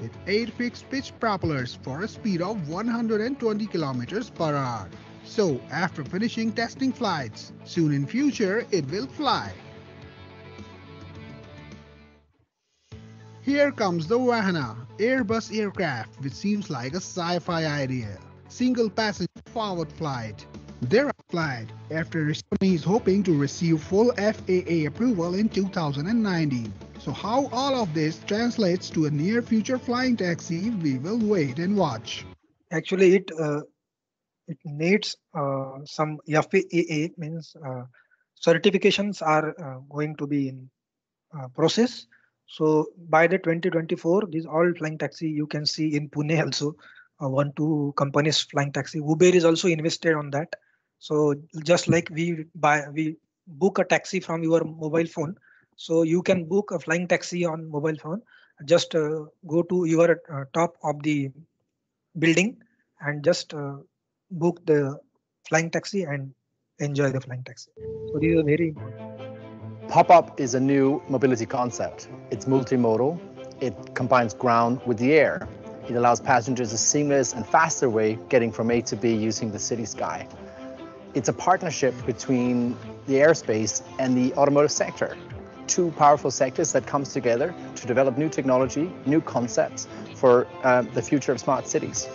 With 8 fixed pitch propellers for a speed of 120 kilometers per hour. So after finishing testing flights, soon in future it will fly. Here comes the Vahana, Airbus aircraft which seems like a sci-fi idea. Single passenger forward flight. They're applied after Ristami is hoping to receive full FAA approval in 2019. So how all of this translates to a near future flying taxi, we will wait and watch. Actually, it uh, it needs uh, some FAA means uh, certifications are uh, going to be in uh, process so by the 2024, these all flying taxi you can see in Pune also uh, one two companies flying taxi. Uber is also invested on that. So just like we buy we book a taxi from your mobile phone, so you can book a flying taxi on mobile phone. Just uh, go to your uh, top of the building and just uh, book the flying taxi and enjoy the flying taxi. So these are very important. Pop up is a new mobility concept. It's multimodal, it combines ground with the air. It allows passengers a seamless and faster way getting from A to B using the city sky. It's a partnership between the airspace and the automotive sector, two powerful sectors that comes together to develop new technology, new concepts for uh, the future of smart cities.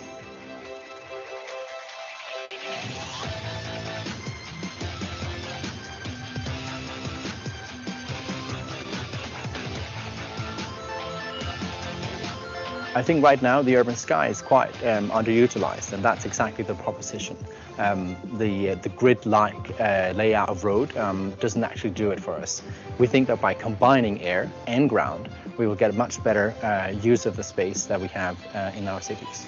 I think right now the urban sky is quite um, underutilized, and that's exactly the proposition. Um, the uh, the grid-like uh, layout of road um, doesn't actually do it for us. We think that by combining air and ground, we will get a much better uh, use of the space that we have uh, in our cities.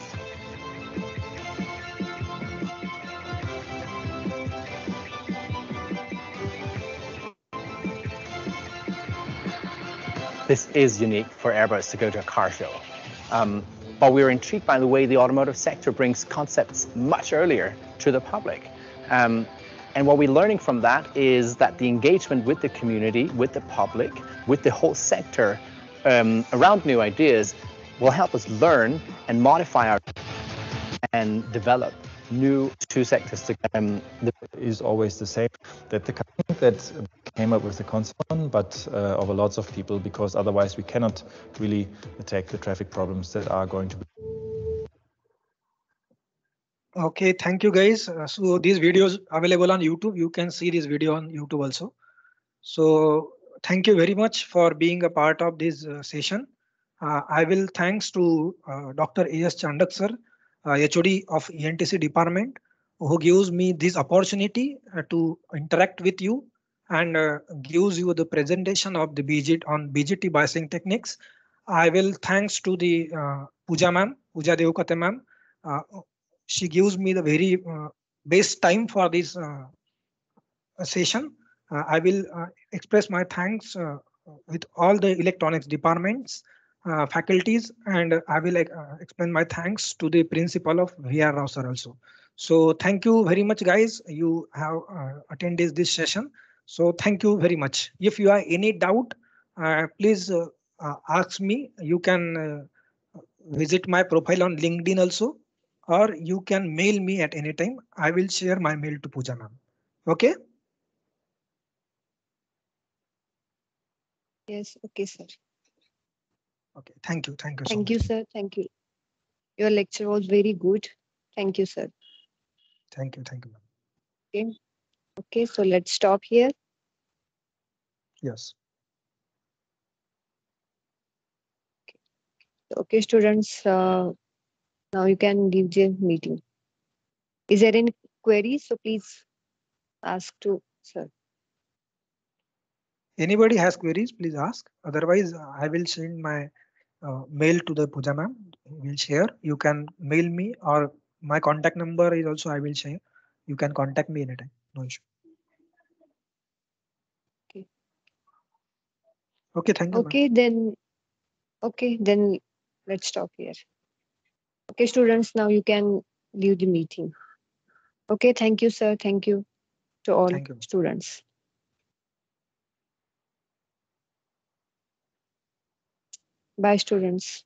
This is unique for Airbus to go to a car show. Um, but we are intrigued by the way the automotive sector brings concepts much earlier to the public. Um, and what we're learning from that is that the engagement with the community, with the public, with the whole sector um, around new ideas will help us learn and modify our and develop new two sectors um, is always the same. That the company that came up with the concept, but uh, over lots of people, because otherwise we cannot really attack the traffic problems that are going to be. Okay, thank you guys. Uh, so these videos available on YouTube. You can see this video on YouTube also. So thank you very much for being a part of this uh, session. Uh, I will thanks to uh, Dr. A.S. Chandak sir uh, HOD of ENTC department who gives me this opportunity uh, to interact with you and uh, gives you the presentation of the BGT on BGT biasing techniques. I will thanks to the uh, Pooja ma'am, Puja Devkate ma'am. Uh, she gives me the very uh, best time for this uh, session. I will express my thanks with all the electronics departments uh, faculties and I will like, uh, explain my thanks to the principal of VR Rouser also. So thank you very much guys. You have uh, attended this session. So thank you very much. If you have any doubt, uh, please uh, uh, ask me. You can visit my profile on LinkedIn also or you can mail me at any time. I will share my mail to Pooja ma'am. Okay. Yes, okay, sir. Okay, thank you. Thank you. Thank you, sir. Thank you. Your lecture was very good. Thank you, sir. Thank you. Thank you. Okay. Okay, so let's stop here. Yes. Okay, okay students, uh, now you can give the meeting. Is there any queries? So please ask to sir. Anybody has queries, please ask. Otherwise, I will send my uh, mail to the Pooja ma'am. We'll share. You can mail me or my contact number is also I will share. You can contact me anytime. No issue. Okay. Okay. Thank you. Okay. Then. Okay. Then let's stop here. Okay, students. Now you can leave the meeting. Okay. Thank you, sir. Thank you to all you. students. By students.